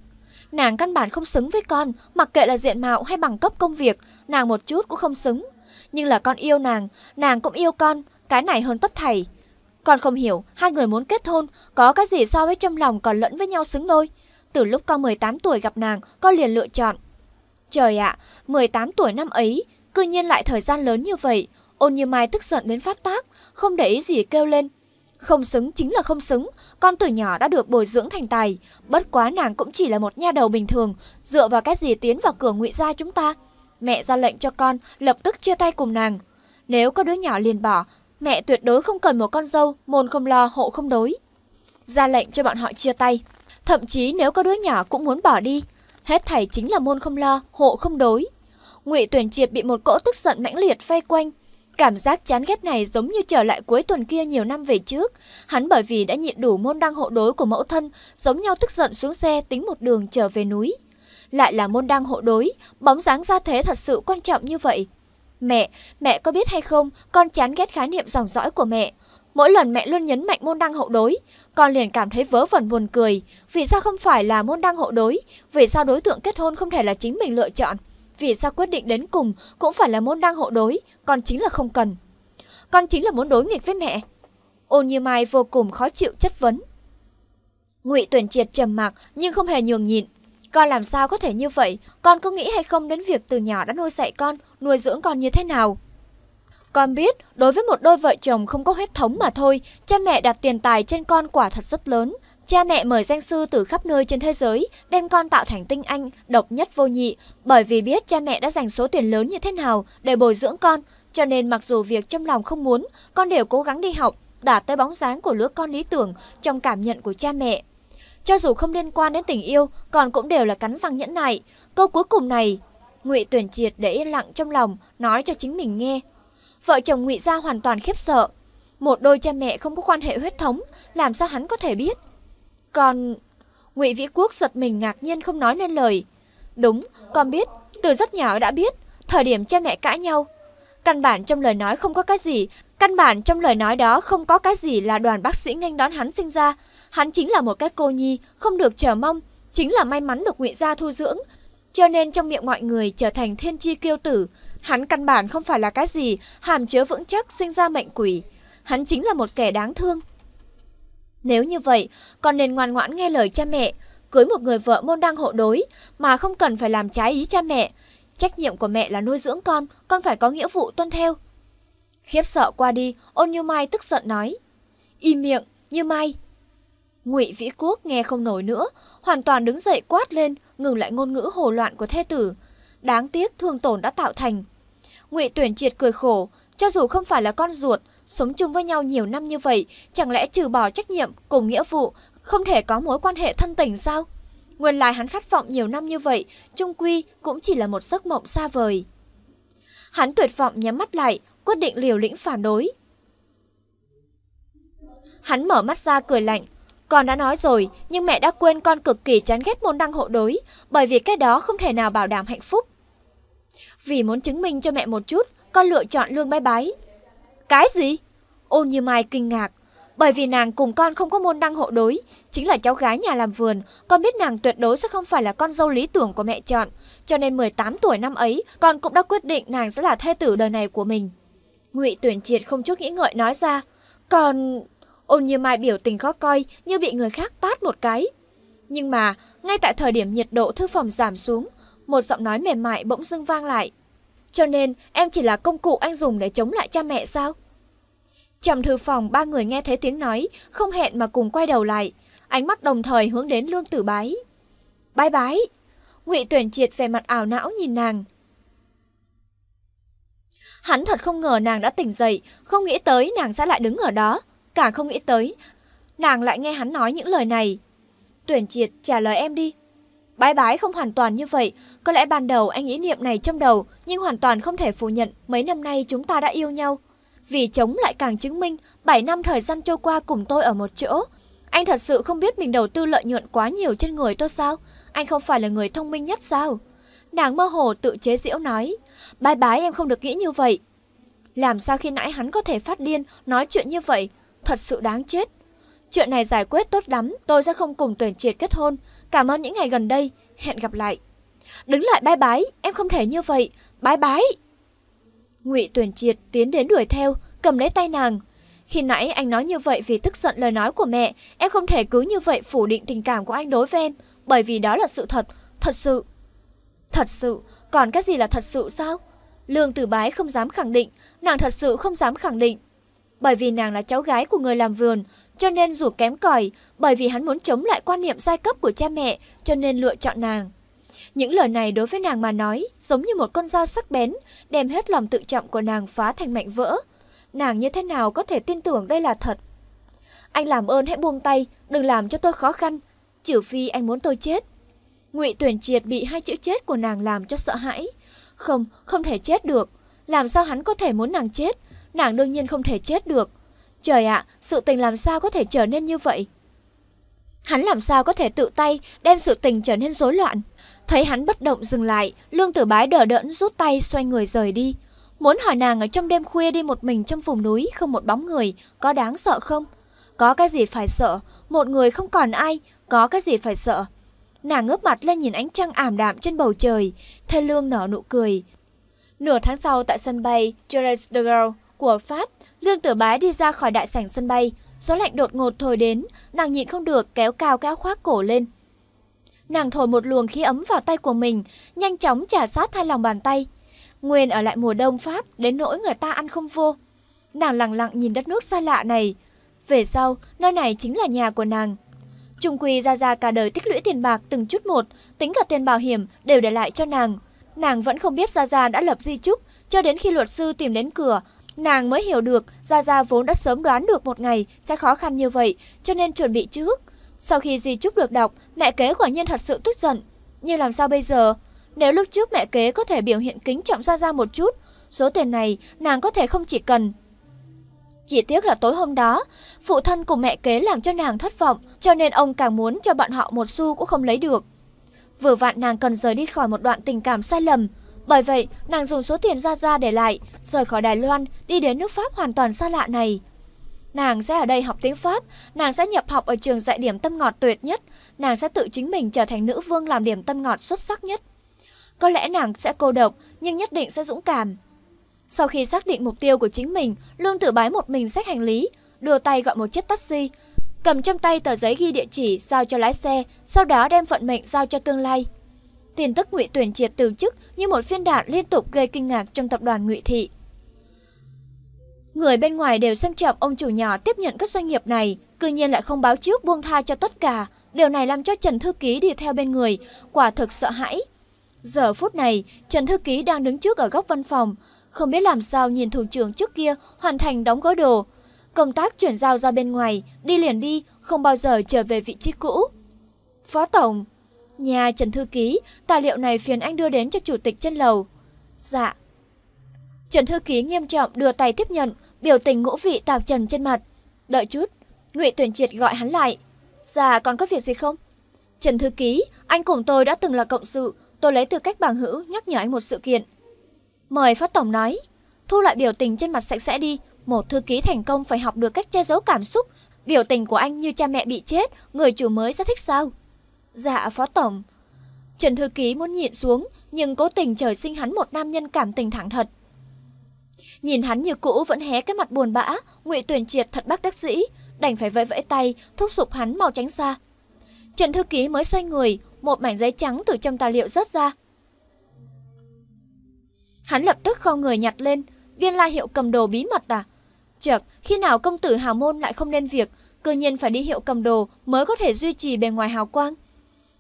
Nàng căn bản không xứng với con, mặc kệ là diện mạo hay bằng cấp công việc, nàng một chút cũng không xứng. Nhưng là con yêu nàng, nàng cũng yêu con, cái này hơn tất thầy. Con không hiểu, hai người muốn kết hôn, có cái gì so với trong lòng còn lẫn với nhau xứng đôi. Từ lúc con 18 tuổi gặp nàng, con liền lựa chọn. Trời ạ, à, 18 tuổi năm ấy, cư nhiên lại thời gian lớn như vậy, ôn như mai tức giận đến phát tác, không để ý gì kêu lên. Không xứng chính là không xứng, con từ nhỏ đã được bồi dưỡng thành tài, bất quá nàng cũng chỉ là một nha đầu bình thường, dựa vào cái gì tiến vào cửa ngụy gia chúng ta. Mẹ ra lệnh cho con lập tức chia tay cùng nàng. Nếu có đứa nhỏ liền bỏ, mẹ tuyệt đối không cần một con dâu, môn không lo, hộ không đối. Ra lệnh cho bọn họ chia tay, thậm chí nếu có đứa nhỏ cũng muốn bỏ đi. Hết thảy chính là môn không lo, hộ không đối. Ngụy Tuyển Triệt bị một cỗ tức giận mãnh liệt vây quanh, Cảm giác chán ghét này giống như trở lại cuối tuần kia nhiều năm về trước. Hắn bởi vì đã nhịn đủ môn đăng hộ đối của mẫu thân, giống nhau tức giận xuống xe tính một đường trở về núi. Lại là môn đăng hộ đối, bóng dáng ra thế thật sự quan trọng như vậy. Mẹ, mẹ có biết hay không, con chán ghét khái niệm dòng dõi của mẹ. Mỗi lần mẹ luôn nhấn mạnh môn đăng hộ đối, con liền cảm thấy vớ vẩn buồn cười. Vì sao không phải là môn đăng hộ đối? Vì sao đối tượng kết hôn không thể là chính mình lựa chọn? vì sao quyết định đến cùng cũng phải là môn đăng hộ đối, con chính là không cần. Con chính là muốn đối nghịch với mẹ. Ôn như mai vô cùng khó chịu chất vấn. Ngụy tuyển triệt trầm mặc nhưng không hề nhường nhịn. Con làm sao có thể như vậy, con có nghĩ hay không đến việc từ nhỏ đã nuôi dạy con, nuôi dưỡng con như thế nào? Con biết, đối với một đôi vợ chồng không có huyết thống mà thôi, cha mẹ đặt tiền tài trên con quả thật rất lớn, Cha mẹ mời danh sư từ khắp nơi trên thế giới đem con tạo thành tinh anh, độc nhất vô nhị, bởi vì biết cha mẹ đã dành số tiền lớn như thế nào để bồi dưỡng con, cho nên mặc dù việc trong lòng không muốn, con đều cố gắng đi học, đạt tới bóng dáng của lứa con lý tưởng trong cảm nhận của cha mẹ. Cho dù không liên quan đến tình yêu, con cũng đều là cắn răng nhẫn nại. Câu cuối cùng này, Ngụy Tuyển Triệt để yên lặng trong lòng, nói cho chính mình nghe. Vợ chồng Ngụy gia hoàn toàn khiếp sợ. Một đôi cha mẹ không có quan hệ huyết thống, làm sao hắn có thể biết con... Ngụy Vĩ Quốc giật mình ngạc nhiên không nói nên lời. Đúng, con biết, từ rất nhỏ đã biết, thời điểm cha mẹ cãi nhau. Căn bản trong lời nói không có cái gì, căn bản trong lời nói đó không có cái gì là đoàn bác sĩ nghênh đón hắn sinh ra. Hắn chính là một cái cô nhi, không được chờ mong, chính là may mắn được ngụy gia thu dưỡng. Cho nên trong miệng mọi người trở thành thiên chi kiêu tử, hắn căn bản không phải là cái gì, hàm chứa vững chắc sinh ra mệnh quỷ. Hắn chính là một kẻ đáng thương, nếu như vậy, con nên ngoan ngoãn nghe lời cha mẹ, cưới một người vợ môn đăng hộ đối mà không cần phải làm trái ý cha mẹ. Trách nhiệm của mẹ là nuôi dưỡng con, con phải có nghĩa vụ tuân theo. Khiếp sợ qua đi, ôn như mai tức giận nói. Im miệng, như mai. Ngụy Vĩ Quốc nghe không nổi nữa, hoàn toàn đứng dậy quát lên, ngừng lại ngôn ngữ hồ loạn của thê tử. Đáng tiếc thương tổn đã tạo thành. Ngụy Tuyển Triệt cười khổ, cho dù không phải là con ruột, Sống chung với nhau nhiều năm như vậy, chẳng lẽ trừ bỏ trách nhiệm cùng nghĩa vụ, không thể có mối quan hệ thân tình sao? Nguyên lai hắn khát vọng nhiều năm như vậy, trung quy cũng chỉ là một giấc mộng xa vời. Hắn tuyệt vọng nhắm mắt lại, quyết định liều lĩnh phản đối. Hắn mở mắt ra cười lạnh, con đã nói rồi, nhưng mẹ đã quên con cực kỳ chán ghét môn đăng hộ đối, bởi vì cái đó không thể nào bảo đảm hạnh phúc. Vì muốn chứng minh cho mẹ một chút, con lựa chọn lương bái bái. Cái gì? Ôn như Mai kinh ngạc. Bởi vì nàng cùng con không có môn đăng hộ đối, chính là cháu gái nhà làm vườn, con biết nàng tuyệt đối sẽ không phải là con dâu lý tưởng của mẹ chọn, cho nên 18 tuổi năm ấy, con cũng đã quyết định nàng sẽ là thê tử đời này của mình. Ngụy Tuyển Triệt không chút nghĩ ngợi nói ra, còn ôn như mai biểu tình khó coi như bị người khác tát một cái. Nhưng mà, ngay tại thời điểm nhiệt độ thư phòng giảm xuống, một giọng nói mềm mại bỗng dưng vang lại. Cho nên em chỉ là công cụ anh dùng để chống lại cha mẹ sao? Trong thư phòng ba người nghe thấy tiếng nói, không hẹn mà cùng quay đầu lại, ánh mắt đồng thời hướng đến Lương Tử Bái. Bái bái! Ngụy Tuyển Triệt vẻ mặt ảo não nhìn nàng. Hắn thật không ngờ nàng đã tỉnh dậy, không nghĩ tới nàng sẽ lại đứng ở đó, cả không nghĩ tới nàng lại nghe hắn nói những lời này. Tuyển Triệt trả lời em đi, Bái bái không hoàn toàn như vậy, có lẽ ban đầu anh ý niệm này trong đầu, nhưng hoàn toàn không thể phủ nhận mấy năm nay chúng ta đã yêu nhau. Vì chống lại càng chứng minh, 7 năm thời gian trôi qua cùng tôi ở một chỗ. Anh thật sự không biết mình đầu tư lợi nhuận quá nhiều trên người tôi sao? Anh không phải là người thông minh nhất sao? Nàng mơ hồ tự chế giễu nói, bái bái em không được nghĩ như vậy. Làm sao khi nãy hắn có thể phát điên, nói chuyện như vậy? Thật sự đáng chết. Chuyện này giải quyết tốt lắm, tôi sẽ không cùng tuyển triệt kết hôn. Cảm ơn những ngày gần đây, hẹn gặp lại. Đứng lại bái bái, em không thể như vậy, bái bái. Ngụy Tuyển Triệt tiến đến đuổi theo, cầm lấy tay nàng. Khi nãy anh nói như vậy vì tức giận lời nói của mẹ, em không thể cứ như vậy phủ định tình cảm của anh đối với em, bởi vì đó là sự thật, thật sự. Thật sự, còn cái gì là thật sự sao? Lương Tử Bái không dám khẳng định, nàng thật sự không dám khẳng định. Bởi vì nàng là cháu gái của người làm vườn, cho nên dù kém cỏi bởi vì hắn muốn chống lại quan niệm giai cấp của cha mẹ cho nên lựa chọn nàng. Những lời này đối với nàng mà nói giống như một con dao sắc bén đem hết lòng tự trọng của nàng phá thành mảnh vỡ. Nàng như thế nào có thể tin tưởng đây là thật? Anh làm ơn hãy buông tay, đừng làm cho tôi khó khăn, trừ phi anh muốn tôi chết. Ngụy Tuyển Triệt bị hai chữ chết của nàng làm cho sợ hãi. Không, không thể chết được. Làm sao hắn có thể muốn nàng chết? Nàng đương nhiên không thể chết được. Trời ạ, sự tình làm sao có thể trở nên như vậy? Hắn làm sao có thể tự tay đem sự tình trở nên rối loạn? Thấy hắn bất động dừng lại, Lương Tử Bái đỡ đỡn rút tay xoay người rời đi. Muốn hỏi nàng ở trong đêm khuya đi một mình trong vùng núi không một bóng người, có đáng sợ không? Có cái gì phải sợ, một người không còn ai, có cái gì phải sợ. Nàng ngước mặt lên nhìn ánh trăng ảm đạm trên bầu trời, thê lương nở nụ cười. Nửa tháng sau tại sân bay Jerez de Gaulle, của Pháp, Lương Tử Bái đi ra khỏi đại sảnh sân bay. Gió lạnh đột ngột thổi đến, nàng nhịn không được kéo cao cái khoác cổ lên. Nàng thổi một luồng khí ấm vào tay của mình, nhanh chóng trả sát thay lòng bàn tay. Nguyên ở lại mùa đông Pháp, đến nỗi người ta ăn không vô. Nàng lặng lặng nhìn đất nước xa lạ này. Về sau, nơi này chính là nhà của nàng. Trung quỳ ra ra cả đời tích lũy tiền bạc từng chút một, tính cả tiền bảo hiểm đều để lại cho nàng. Nàng vẫn không biết ra ra đã lập di chúc, cho đến khi luật sư tìm đến cửa, Nàng mới hiểu được Gia Gia vốn đã sớm đoán được một ngày sẽ khó khăn như vậy cho nên chuẩn bị trước. Sau khi Di Trúc được đọc, mẹ kế quả nhiên thật sự tức giận. Nhưng làm sao bây giờ? Nếu lúc trước mẹ kế có thể biểu hiện kính trọng Gia Gia một chút, số tiền này nàng có thể không chỉ cần. Chỉ tiếc là tối hôm đó, phụ thân của mẹ kế làm cho nàng thất vọng, cho nên ông càng muốn cho bọn họ một xu cũng không lấy được. Vừa vặn nàng cần rời đi khỏi một đoạn tình cảm sai lầm, bởi vậy, nàng dùng số tiền ra ra để lại, rời khỏi Đài Loan, đi đến nước Pháp hoàn toàn xa lạ này. Nàng sẽ ở đây học tiếng Pháp, nàng sẽ nhập học ở trường dạy điểm tâm ngọt tuyệt nhất, nàng sẽ tự chính mình trở thành nữ vương làm điểm tâm ngọt xuất sắc nhất. Có lẽ nàng sẽ cô độc, nhưng nhất định sẽ dũng cảm. Sau khi xác định mục tiêu của chính mình, Lương tự Bái một mình xách hành lý, đưa tay gọi một chiếc taxi, cầm trong tay tờ giấy ghi địa chỉ giao cho lái xe, sau đó đem vận mệnh giao cho tương lai tin tức Ngụy Tuyển Triệt từ chức như một phiên đạn liên tục gây kinh ngạc trong tập đoàn Ngụy Thị. Người bên ngoài đều xem trọng ông chủ nhỏ tiếp nhận các doanh nghiệp này, cư nhiên lại không báo trước buông tha cho tất cả. Điều này làm cho Trần Thư Ký đi theo bên người, quả thực sợ hãi. Giờ phút này, Trần Thư Ký đang đứng trước ở góc văn phòng, không biết làm sao nhìn thủ trưởng trước kia hoàn thành đóng gói đồ. Công tác chuyển giao ra bên ngoài, đi liền đi, không bao giờ trở về vị trí cũ. Phó Tổng, Nhà Trần Thư Ký, tài liệu này phiền anh đưa đến cho chủ tịch trên lầu. Dạ. Trần Thư Ký nghiêm trọng đưa tay tiếp nhận, biểu tình ngũ vị tạp trần trên mặt. Đợi chút, Ngụy Tuyển Triệt gọi hắn lại. Dạ, còn có việc gì không? Trần Thư Ký, anh cùng tôi đã từng là cộng sự, tôi lấy tư cách bằng hữu nhắc nhở anh một sự kiện. Mời Phát Tổng nói, thu lại biểu tình trên mặt sạch sẽ đi, một thư ký thành công phải học được cách che giấu cảm xúc, biểu tình của anh như cha mẹ bị chết, người chủ mới sẽ thích sao? Dạ phó tổng. Trần Thư Ký muốn nhịn xuống, nhưng cố tình trời sinh hắn một nam nhân cảm tình thẳng thật. Nhìn hắn như cũ vẫn hé cái mặt buồn bã, ngụy tuyển triệt thật bác đắc sĩ đành phải vẫy vẫy tay, thúc giục hắn mau tránh xa. Trần Thư Ký mới xoay người, một mảnh giấy trắng từ trong tài liệu rớt ra. Hắn lập tức kho người nhặt lên, viên la hiệu cầm đồ bí mật à? Chợt, khi nào công tử hào môn lại không nên việc, cư nhiên phải đi hiệu cầm đồ mới có thể duy trì bề ngoài hào quang.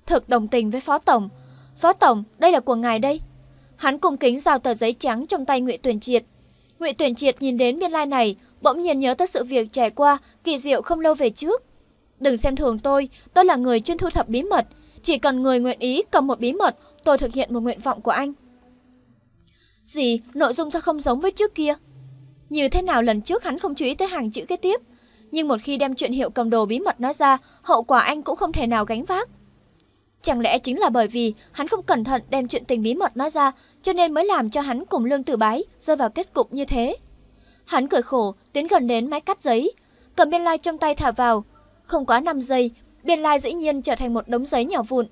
Thực đồng tình với Phó Tổng. Phó Tổng, đây là của ngài đây. Hắn cung kính giao tờ giấy trắng trong tay Nguyễn tuyển Triệt. Nguyễn tuyển Triệt nhìn đến biên lai này, bỗng nhiên nhớ tới sự việc trải qua kỳ diệu không lâu về trước. Đừng xem thường tôi, tôi là người chuyên thu thập bí mật. Chỉ cần người nguyện ý cầm một bí mật, tôi thực hiện một nguyện vọng của anh. Gì, nội dung sao không giống với trước kia? Như thế nào lần trước hắn không chú ý tới hàng chữ kế tiếp? Nhưng một khi đem chuyện hiệu cầm đồ bí mật nói ra, hậu quả anh cũng không thể nào gánh vác. Chẳng lẽ chính là bởi vì hắn không cẩn thận đem chuyện tình bí mật nói ra cho nên mới làm cho hắn cùng Lương Tử Bái rơi vào kết cục như thế? Hắn cười khổ, tiến gần đến máy cắt giấy, cầm biên lai trong tay thả vào. Không quá 5 giây, biên lai dĩ nhiên trở thành một đống giấy nhỏ vụn.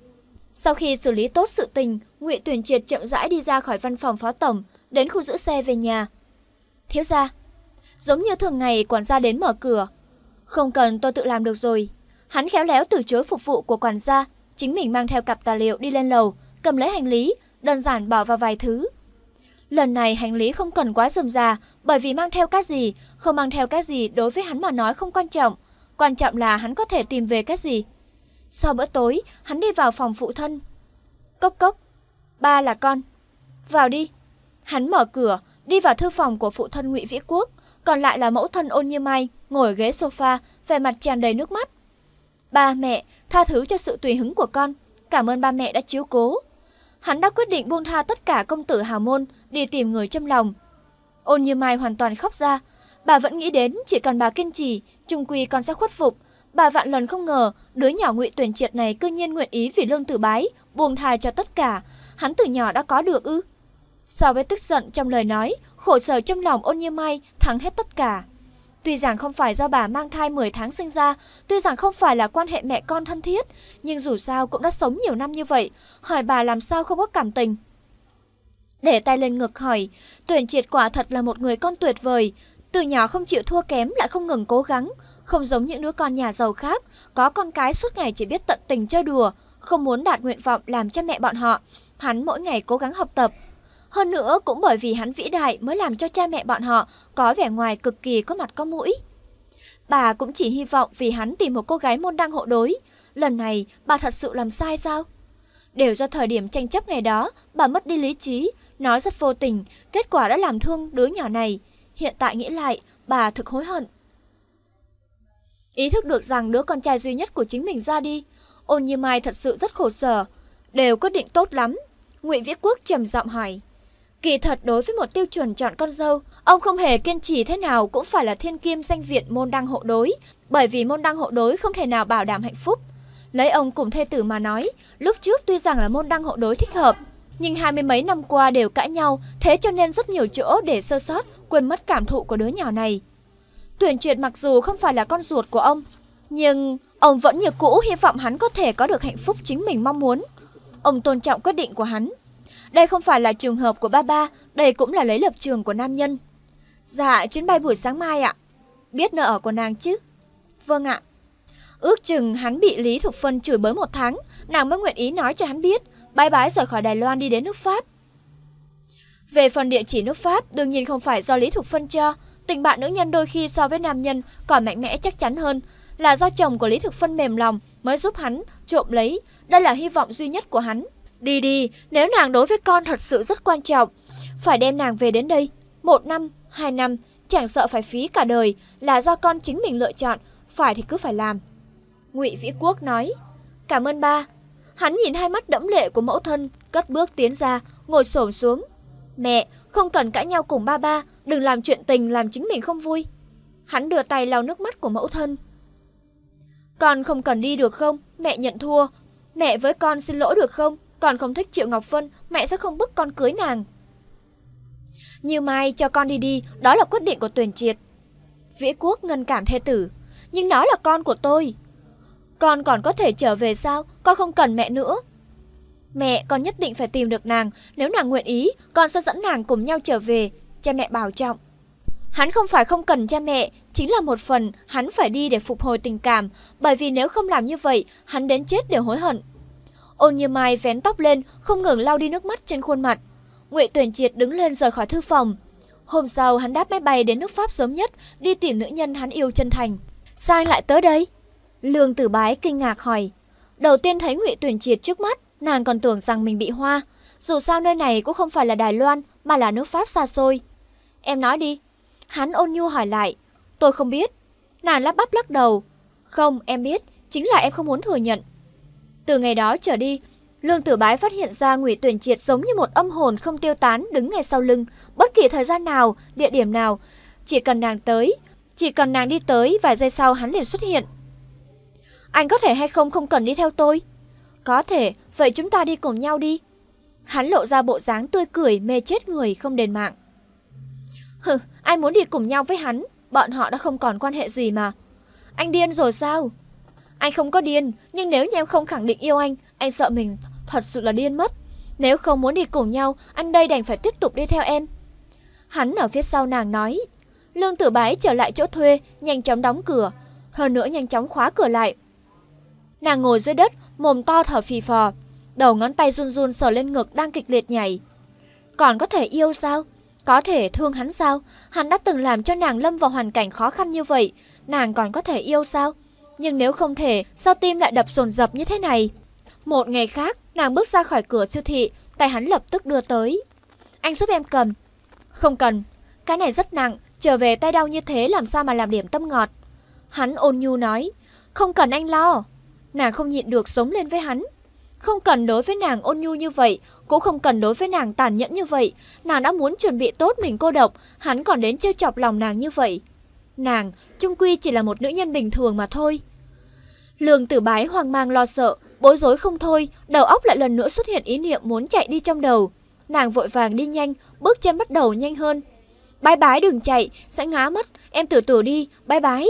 Sau khi xử lý tốt sự tình, Ngụy Tuyển Triệt chậm rãi đi ra khỏi văn phòng phó tổng, đến khu giữ xe về nhà. Thiếu gia, giống như thường ngày quản gia đến mở cửa. Không cần tôi tự làm được rồi. Hắn khéo léo từ chối phục vụ của quản gia, Chính mình mang theo cặp tài liệu đi lên lầu, cầm lấy hành lý, đơn giản bỏ vào vài thứ. Lần này hành lý không cần quá rườm rà, bởi vì mang theo cái gì, không mang theo cái gì đối với hắn mà nói không quan trọng. Quan trọng là hắn có thể tìm về cái gì. Sau bữa tối, hắn đi vào phòng phụ thân. Cốc cốc, ba là con. Vào đi. Hắn mở cửa, đi vào thư phòng của phụ thân Ngụy Vĩ Quốc, còn lại là mẫu thân Ôn Như Mai, ngồi ghế sofa, vẻ mặt tràn đầy nước mắt. Ba mẹ, tha thứ cho sự tùy hứng của con. Cảm ơn ba mẹ đã chiếu cố. Hắn đã quyết định buông tha tất cả công tử hào môn đi tìm người châm lòng. Ôn như Mai hoàn toàn khóc ra. Bà vẫn nghĩ đến chỉ cần bà kiên trì, trung quy con sẽ khuất phục. Bà vạn lần không ngờ đứa nhỏ ngụy tuyển triệt này cư nhiên nguyện ý vì lương tử bái, buông tha cho tất cả. Hắn từ nhỏ đã có được ư. So với tức giận trong lời nói, khổ sở trong lòng ôn như Mai thắng hết tất cả. Tuy rằng không phải do bà mang thai 10 tháng sinh ra, tuy rằng không phải là quan hệ mẹ con thân thiết, nhưng dù sao cũng đã sống nhiều năm như vậy, hỏi bà làm sao không có cảm tình. Để tay lên ngực hỏi, tuyển triệt quả thật là một người con tuyệt vời, từ nhỏ không chịu thua kém lại không ngừng cố gắng, không giống những đứa con nhà giàu khác, có con cái suốt ngày chỉ biết tận tình chơi đùa, không muốn đạt nguyện vọng làm cha mẹ bọn họ. Hắn mỗi ngày cố gắng học tập, hơn nữa cũng bởi vì hắn vĩ đại mới làm cho cha mẹ bọn họ có vẻ ngoài cực kỳ có mặt có mũi. Bà cũng chỉ hy vọng vì hắn tìm một cô gái môn đăng hộ đối. Lần này bà thật sự làm sai sao? Đều do thời điểm tranh chấp ngày đó, bà mất đi lý trí, nói rất vô tình, kết quả đã làm thương đứa nhỏ này. Hiện tại nghĩ lại, bà thực hối hận. Ý thức được rằng đứa con trai duy nhất của chính mình ra đi, ôn như mai thật sự rất khổ sở. Đều quyết định tốt lắm. Ngụy Vĩ Quốc trầm giọng hỏi. Kỳ thật đối với một tiêu chuẩn chọn con dâu, ông không hề kiên trì thế nào cũng phải là thiên kim danh viện môn đăng hộ đối, bởi vì môn đăng hộ đối không thể nào bảo đảm hạnh phúc. Lấy ông cùng thê tử mà nói, lúc trước tuy rằng là môn đăng hộ đối thích hợp, nhưng hai mươi mấy năm qua đều cãi nhau, thế cho nên rất nhiều chỗ để sơ sót, quên mất cảm thụ của đứa nhỏ này. Tuyển triệt mặc dù không phải là con ruột của ông, nhưng ông vẫn như cũ hy vọng hắn có thể có được hạnh phúc chính mình mong muốn. Ông tôn trọng quyết định của hắn, đây không phải là trường hợp của ba ba, đây cũng là lấy lập trường của nam nhân. Dạ, chuyến bay buổi sáng mai ạ. Biết nơi ở của nàng chứ? Vâng ạ. Ước chừng hắn bị Lý Thục Phân chửi bới một tháng, nàng mới nguyện ý nói cho hắn biết, bye bái rời khỏi Đài Loan đi đến nước Pháp. Về phần địa chỉ nước Pháp, đương nhiên không phải do Lý Thục Phân cho. Tình bạn nữ nhân đôi khi so với nam nhân còn mạnh mẽ chắc chắn hơn, là do chồng của Lý Thục Phân mềm lòng mới giúp hắn trộm lấy. Đây là hy vọng duy nhất của hắn. Đi đi, nếu nàng đối với con thật sự rất quan trọng, phải đem nàng về đến đây. Một năm, hai năm, chẳng sợ phải phí cả đời, là do con chính mình lựa chọn, phải thì cứ phải làm. Ngụy Vĩ Quốc nói, cảm ơn ba. Hắn nhìn hai mắt đẫm lệ của mẫu thân, cất bước tiến ra, ngồi xổm xuống. Mẹ, không cần cãi nhau cùng ba ba, đừng làm chuyện tình làm chính mình không vui. Hắn đưa tay lau nước mắt của mẫu thân. Con không cần đi được không? Mẹ nhận thua. Mẹ với con xin lỗi được không? Còn không thích Triệu Ngọc vân mẹ sẽ không bức con cưới nàng. Như Mai cho con đi đi, đó là quyết định của tuyển triệt. Vĩ Quốc ngăn cản thê tử, nhưng nó là con của tôi. Con còn có thể trở về sao, con không cần mẹ nữa. Mẹ, con nhất định phải tìm được nàng, nếu nàng nguyện ý, con sẽ dẫn nàng cùng nhau trở về, cha mẹ bảo trọng. Hắn không phải không cần cha mẹ, chính là một phần hắn phải đi để phục hồi tình cảm, bởi vì nếu không làm như vậy, hắn đến chết đều hối hận. Ôn như mai vén tóc lên, không ngừng lau đi nước mắt trên khuôn mặt. Ngụy Tuyển Triệt đứng lên rời khỏi thư phòng. Hôm sau, hắn đáp máy bay đến nước Pháp sớm nhất, đi tìm nữ nhân hắn yêu chân thành. Sao anh lại tới đây? Lương Tử Bái kinh ngạc hỏi. Đầu tiên thấy Ngụy Tuyển Triệt trước mắt, nàng còn tưởng rằng mình bị hoa. Dù sao nơi này cũng không phải là Đài Loan, mà là nước Pháp xa xôi. Em nói đi. Hắn ôn nhu hỏi lại. Tôi không biết. Nàng lắp bắp lắc đầu. Không, em biết. Chính là em không muốn thừa nhận. Từ ngày đó trở đi, Lương Tử Bái phát hiện ra Ngụy Tuyển Triệt giống như một âm hồn không tiêu tán đứng ngay sau lưng, bất kỳ thời gian nào, địa điểm nào, chỉ cần nàng tới, chỉ cần nàng đi tới vài giây sau hắn liền xuất hiện. Anh có thể hay không không cần đi theo tôi? Có thể, vậy chúng ta đi cùng nhau đi. Hắn lộ ra bộ dáng tươi cười mê chết người không đền mạng. Hừ, ai muốn đi cùng nhau với hắn, bọn họ đã không còn quan hệ gì mà. Anh điên rồi sao? Anh không có điên, nhưng nếu như em không khẳng định yêu anh, anh sợ mình thật sự là điên mất. Nếu không muốn đi cùng nhau, anh đây đành phải tiếp tục đi theo em. Hắn ở phía sau nàng nói. Lương tử bái trở lại chỗ thuê, nhanh chóng đóng cửa. Hơn nữa nhanh chóng khóa cửa lại. Nàng ngồi dưới đất, mồm to thở phì phò. Đầu ngón tay run run sờ lên ngực đang kịch liệt nhảy. Còn có thể yêu sao? Có thể thương hắn sao? Hắn đã từng làm cho nàng lâm vào hoàn cảnh khó khăn như vậy. Nàng còn có thể yêu sao? nhưng nếu không thể, sao tim lại đập dồn dập như thế này? Một ngày khác, nàng bước ra khỏi cửa siêu thị, tay hắn lập tức đưa tới. Anh giúp em cầm. Không cần, cái này rất nặng, trở về tay đau như thế làm sao mà làm điểm tâm ngọt. Hắn ôn nhu nói, không cần anh lo. Nàng không nhịn được sống lên với hắn. Không cần đối với nàng ôn nhu như vậy, cũng không cần đối với nàng tàn nhẫn như vậy. Nàng đã muốn chuẩn bị tốt mình cô độc, hắn còn đến trêu chọc lòng nàng như vậy. Nàng, trung quy chỉ là một nữ nhân bình thường mà thôi. Lương tử bái hoang mang lo sợ, bối rối không thôi, đầu óc lại lần nữa xuất hiện ý niệm muốn chạy đi trong đầu. Nàng vội vàng đi nhanh, bước chân bắt đầu nhanh hơn. Bái bái đừng chạy, sẽ ngã mất, em từ tử đi, bái bái.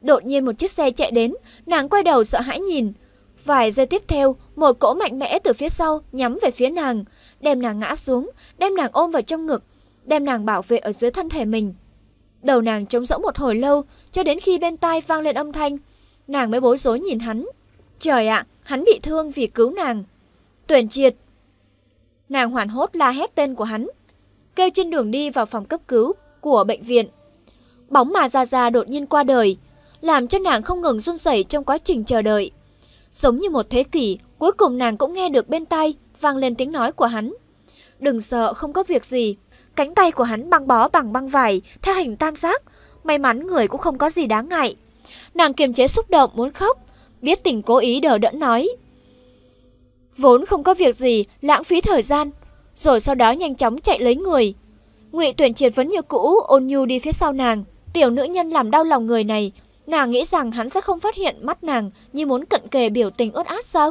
Đột nhiên một chiếc xe chạy đến, nàng quay đầu sợ hãi nhìn. Vài giây tiếp theo, một cỗ mạnh mẽ từ phía sau nhắm về phía nàng, đem nàng ngã xuống, đem nàng ôm vào trong ngực, đem nàng bảo vệ ở dưới thân thể mình. Đầu nàng trống rỗng một hồi lâu, cho đến khi bên tai vang lên âm thanh nàng mới bối rối nhìn hắn. Trời ạ, hắn bị thương vì cứu nàng. Tuyển triệt. Nàng hoảng hốt la hét tên của hắn, kêu trên đường đi vào phòng cấp cứu của bệnh viện. Bóng mà ra ra đột nhiên qua đời, làm cho nàng không ngừng run rẩy trong quá trình chờ đợi. Giống như một thế kỷ, cuối cùng nàng cũng nghe được bên tai vang lên tiếng nói của hắn. Đừng sợ, không có việc gì. Cánh tay của hắn băng bó bằng băng vải, theo hình tam giác. May mắn người cũng không có gì đáng ngại nàng kiềm chế xúc động muốn khóc, biết tình cố ý đỡ đẫn nói. Vốn không có việc gì, lãng phí thời gian, rồi sau đó nhanh chóng chạy lấy người. Ngụy Tuyển Triệt vẫn như cũ, ôn nhu đi phía sau nàng, tiểu nữ nhân làm đau lòng người này, nàng nghĩ rằng hắn sẽ không phát hiện mắt nàng như muốn cận kề biểu tình ướt át sao?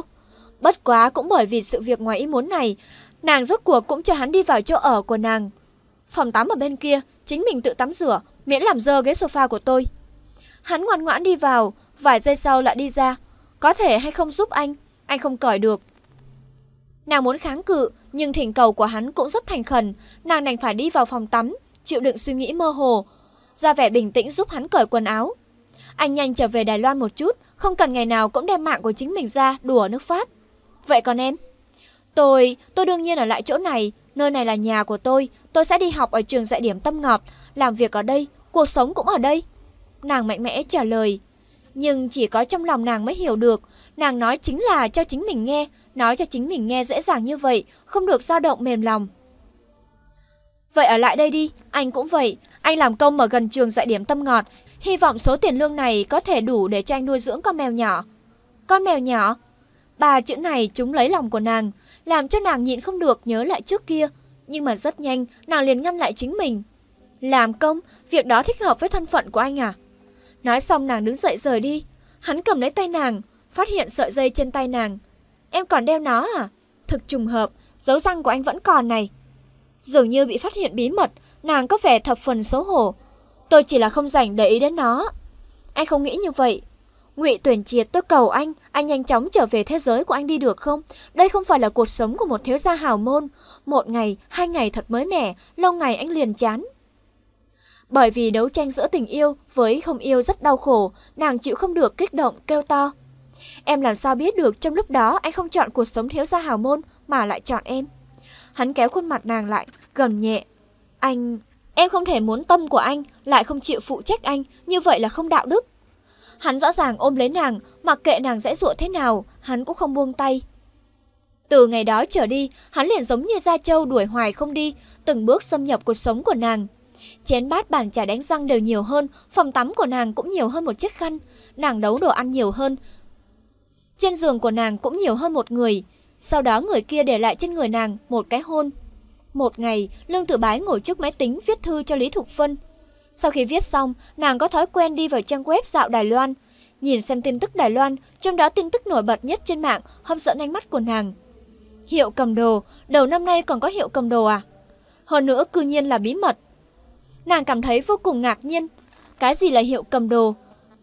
Bất quá cũng bởi vì sự việc ngoài ý muốn này, nàng rốt cuộc cũng cho hắn đi vào chỗ ở của nàng. Phòng tắm ở bên kia, chính mình tự tắm rửa, miễn làm dơ ghế sofa của tôi. Hắn ngoan ngoãn đi vào, vài giây sau lại đi ra. Có thể hay không giúp anh, anh không cởi được. Nàng muốn kháng cự, nhưng thỉnh cầu của hắn cũng rất thành khẩn. Nàng đành phải đi vào phòng tắm, chịu đựng suy nghĩ mơ hồ. Ra vẻ bình tĩnh giúp hắn cởi quần áo. Anh nhanh trở về Đài Loan một chút, không cần ngày nào cũng đem mạng của chính mình ra đùa nước Pháp. Vậy còn em? Tôi, tôi đương nhiên ở lại chỗ này, nơi này là nhà của tôi, tôi sẽ đi học ở trường dạy điểm tâm ngọt, làm việc ở đây, cuộc sống cũng ở đây nàng mạnh mẽ trả lời. Nhưng chỉ có trong lòng nàng mới hiểu được, nàng nói chính là cho chính mình nghe, nói cho chính mình nghe dễ dàng như vậy, không được dao động mềm lòng. Vậy ở lại đây đi, anh cũng vậy, anh làm công ở gần trường dạy điểm tâm ngọt, hy vọng số tiền lương này có thể đủ để cho anh nuôi dưỡng con mèo nhỏ. Con mèo nhỏ? Ba chữ này chúng lấy lòng của nàng, làm cho nàng nhịn không được nhớ lại trước kia, nhưng mà rất nhanh nàng liền ngăn lại chính mình. Làm công, việc đó thích hợp với thân phận của anh à? Nói xong nàng đứng dậy rời đi. Hắn cầm lấy tay nàng, phát hiện sợi dây trên tay nàng. Em còn đeo nó à? Thực trùng hợp, dấu răng của anh vẫn còn này. Dường như bị phát hiện bí mật, nàng có vẻ thập phần xấu hổ. Tôi chỉ là không rảnh để ý đến nó. Anh không nghĩ như vậy. Ngụy tuyển triệt tôi cầu anh, anh nhanh chóng trở về thế giới của anh đi được không? Đây không phải là cuộc sống của một thiếu gia hào môn. Một ngày, hai ngày thật mới mẻ, lâu ngày anh liền chán. Bởi vì đấu tranh giữa tình yêu với không yêu rất đau khổ, nàng chịu không được kích động kêu to. Em làm sao biết được trong lúc đó anh không chọn cuộc sống thiếu gia hào môn mà lại chọn em. Hắn kéo khuôn mặt nàng lại, gầm nhẹ. Anh... Em không thể muốn tâm của anh, lại không chịu phụ trách anh, như vậy là không đạo đức. Hắn rõ ràng ôm lấy nàng, mặc kệ nàng dễ dụa thế nào, hắn cũng không buông tay. Từ ngày đó trở đi, hắn liền giống như Gia Châu đuổi hoài không đi, từng bước xâm nhập cuộc sống của nàng. Chén bát bàn chải đánh răng đều nhiều hơn, phòng tắm của nàng cũng nhiều hơn một chiếc khăn, nàng nấu đồ ăn nhiều hơn. Trên giường của nàng cũng nhiều hơn một người, sau đó người kia để lại trên người nàng một cái hôn. Một ngày, Lương Tử Bái ngồi trước máy tính viết thư cho Lý Thục Phân. Sau khi viết xong, nàng có thói quen đi vào trang web dạo Đài Loan, nhìn xem tin tức Đài Loan, trong đó tin tức nổi bật nhất trên mạng hấp dẫn ánh mắt của nàng. Hiệu cầm đồ, đầu năm nay còn có hiệu cầm đồ à? Hơn nữa cư nhiên là bí mật, Nàng cảm thấy vô cùng ngạc nhiên. Cái gì là hiệu cầm đồ?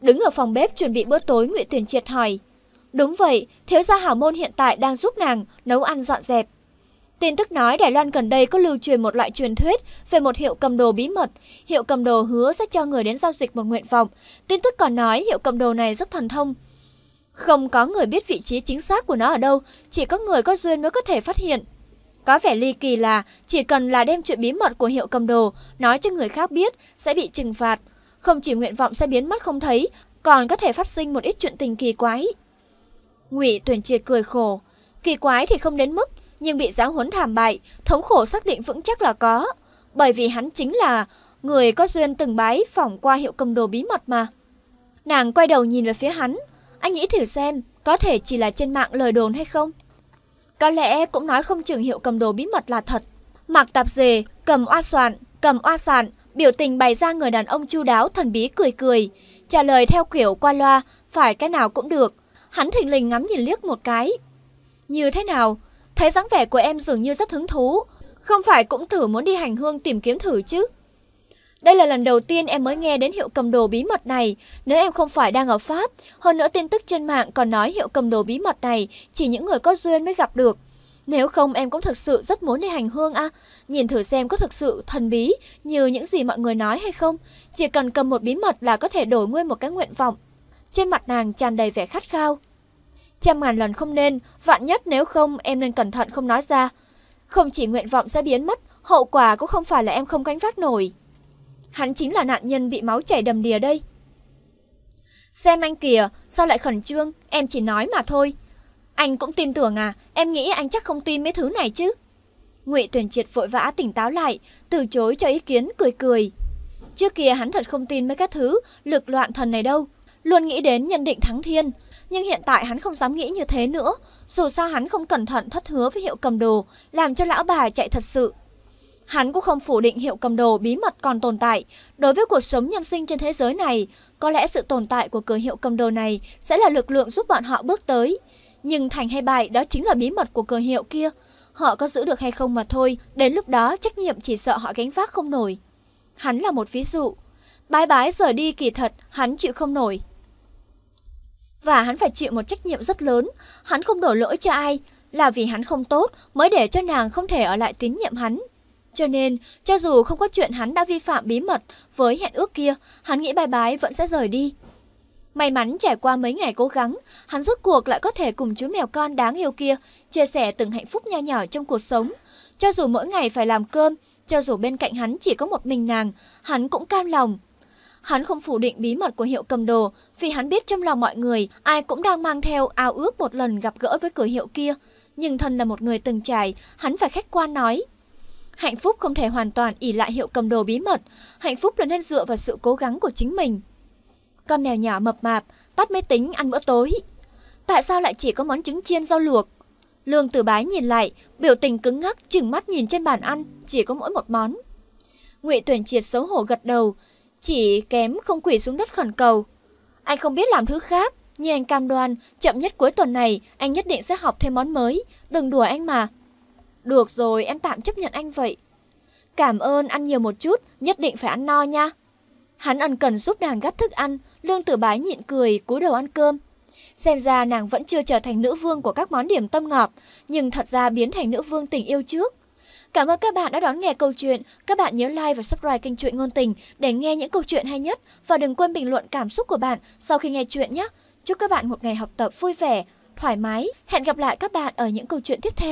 Đứng ở phòng bếp chuẩn bị bữa tối Ngụy Tuyển Triệt hỏi. Đúng vậy, thiếu gia hảo môn hiện tại đang giúp nàng nấu ăn dọn dẹp. Tin tức nói Đài Loan gần đây có lưu truyền một loại truyền thuyết về một hiệu cầm đồ bí mật. Hiệu cầm đồ hứa sẽ cho người đến giao dịch một nguyện vọng. Tin tức còn nói hiệu cầm đồ này rất thần thông. Không có người biết vị trí chính xác của nó ở đâu, chỉ có người có duyên mới có thể phát hiện. Có vẻ ly kỳ là chỉ cần là đem chuyện bí mật của hiệu cầm đồ nói cho người khác biết sẽ bị trừng phạt. Không chỉ nguyện vọng sẽ biến mất không thấy, còn có thể phát sinh một ít chuyện tình kỳ quái. Ngụy Tuyển Triệt cười khổ, kỳ quái thì không đến mức, nhưng bị giáo huấn thảm bại, thống khổ xác định vững chắc là có, bởi vì hắn chính là người có duyên từng bái phỏng qua hiệu cầm đồ bí mật mà. Nàng quay đầu nhìn về phía hắn, anh nghĩ thử xem, có thể chỉ là trên mạng lời đồn hay không? Có lẽ cũng nói không chừng hiệu cầm đồ bí mật là thật. Mặc tạp dề, cầm oa soạn, cầm oa sản, biểu tình bày ra người đàn ông chu đáo thần bí cười cười. Trả lời theo kiểu qua loa, phải cái nào cũng được. Hắn thình lình ngắm nhìn liếc một cái. Như thế nào? Thấy dáng vẻ của em dường như rất hứng thú. Không phải cũng thử muốn đi hành hương tìm kiếm thử chứ? Đây là lần đầu tiên em mới nghe đến hiệu cầm đồ bí mật này, nếu em không phải đang ở Pháp. Hơn nữa tin tức trên mạng còn nói hiệu cầm đồ bí mật này chỉ những người có duyên mới gặp được. Nếu không em cũng thực sự rất muốn đi hành hương à Nhìn thử xem có thực sự thần bí như những gì mọi người nói hay không Chỉ cần cầm một bí mật là có thể đổi nguyên một cái nguyện vọng Trên mặt nàng tràn đầy vẻ khát khao Trăm ngàn lần không nên, vạn nhất nếu không em nên cẩn thận không nói ra Không chỉ nguyện vọng sẽ biến mất, hậu quả cũng không phải là em không gánh vác nổi Hắn chính là nạn nhân bị máu chảy đầm đìa đây. Xem anh kìa, sao lại khẩn trương, em chỉ nói mà thôi. Anh cũng tin tưởng à, em nghĩ anh chắc không tin mấy thứ này chứ. Ngụy Tuyển Triệt vội vã tỉnh táo lại, từ chối cho ý kiến cười cười. Trước kia hắn thật không tin mấy các thứ lực loạn thần này đâu, luôn nghĩ đến nhân định thắng thiên. Nhưng hiện tại hắn không dám nghĩ như thế nữa, dù sao hắn không cẩn thận thất hứa với hiệu cầm đồ, làm cho lão bà chạy thật sự Hắn cũng không phủ định hiệu cầm đồ bí mật còn tồn tại. Đối với cuộc sống nhân sinh trên thế giới này, có lẽ sự tồn tại của cửa hiệu cầm đồ này sẽ là lực lượng giúp bọn họ bước tới. Nhưng thành hay bại đó chính là bí mật của cửa hiệu kia. Họ có giữ được hay không mà thôi, đến lúc đó trách nhiệm chỉ sợ họ gánh vác không nổi. Hắn là một ví dụ. Bái bái rời đi kỳ thật, hắn chịu không nổi. Và hắn phải chịu một trách nhiệm rất lớn, hắn không đổ lỗi cho ai, là vì hắn không tốt mới để cho nàng không thể ở lại tín nhiệm hắn. Cho nên, cho dù không có chuyện hắn đã vi phạm bí mật với hẹn ước kia, hắn nghĩ bài bái vẫn sẽ rời đi. May mắn trải qua mấy ngày cố gắng, hắn rốt cuộc lại có thể cùng chú mèo con đáng yêu kia chia sẻ từng hạnh phúc nho nhỏ trong cuộc sống. Cho dù mỗi ngày phải làm cơm, cho dù bên cạnh hắn chỉ có một mình nàng, hắn cũng cam lòng. Hắn không phủ định bí mật của hiệu cầm đồ vì hắn biết trong lòng mọi người ai cũng đang mang theo ao ước một lần gặp gỡ với cửa hiệu kia. Nhưng thân là một người từng trải, hắn phải khách quan nói Hạnh phúc không thể hoàn toàn ỉ lại hiệu cầm đồ bí mật, hạnh phúc là nên dựa vào sự cố gắng của chính mình. Con mèo nhỏ mập mạp, tắt máy tính ăn bữa tối. Tại sao lại chỉ có món trứng chiên rau luộc? Lương Tử Bái nhìn lại, biểu tình cứng ngắc, chừng mắt nhìn trên bàn ăn, chỉ có mỗi một món. Ngụy Tuyển Triệt xấu hổ gật đầu, chỉ kém không quỳ xuống đất khẩn cầu. Anh không biết làm thứ khác, nhưng anh cam đoan, chậm nhất cuối tuần này, anh nhất định sẽ học thêm món mới. Đừng đùa anh mà, được rồi, em tạm chấp nhận anh vậy. Cảm ơn, ăn nhiều một chút, nhất định phải ăn no nha. Hắn ẩn cần giúp nàng gắt thức ăn, lương tử bái nhịn cười, cúi đầu ăn cơm. Xem ra nàng vẫn chưa trở thành nữ vương của các món điểm tâm ngọt, nhưng thật ra biến thành nữ vương tình yêu trước. Cảm ơn các bạn đã đón nghe câu chuyện. Các bạn nhớ like và subscribe kênh Chuyện Ngôn Tình để nghe những câu chuyện hay nhất và đừng quên bình luận cảm xúc của bạn sau khi nghe chuyện nhé. Chúc các bạn một ngày học tập vui vẻ, thoải mái. Hẹn gặp lại các bạn ở những câu chuyện tiếp theo.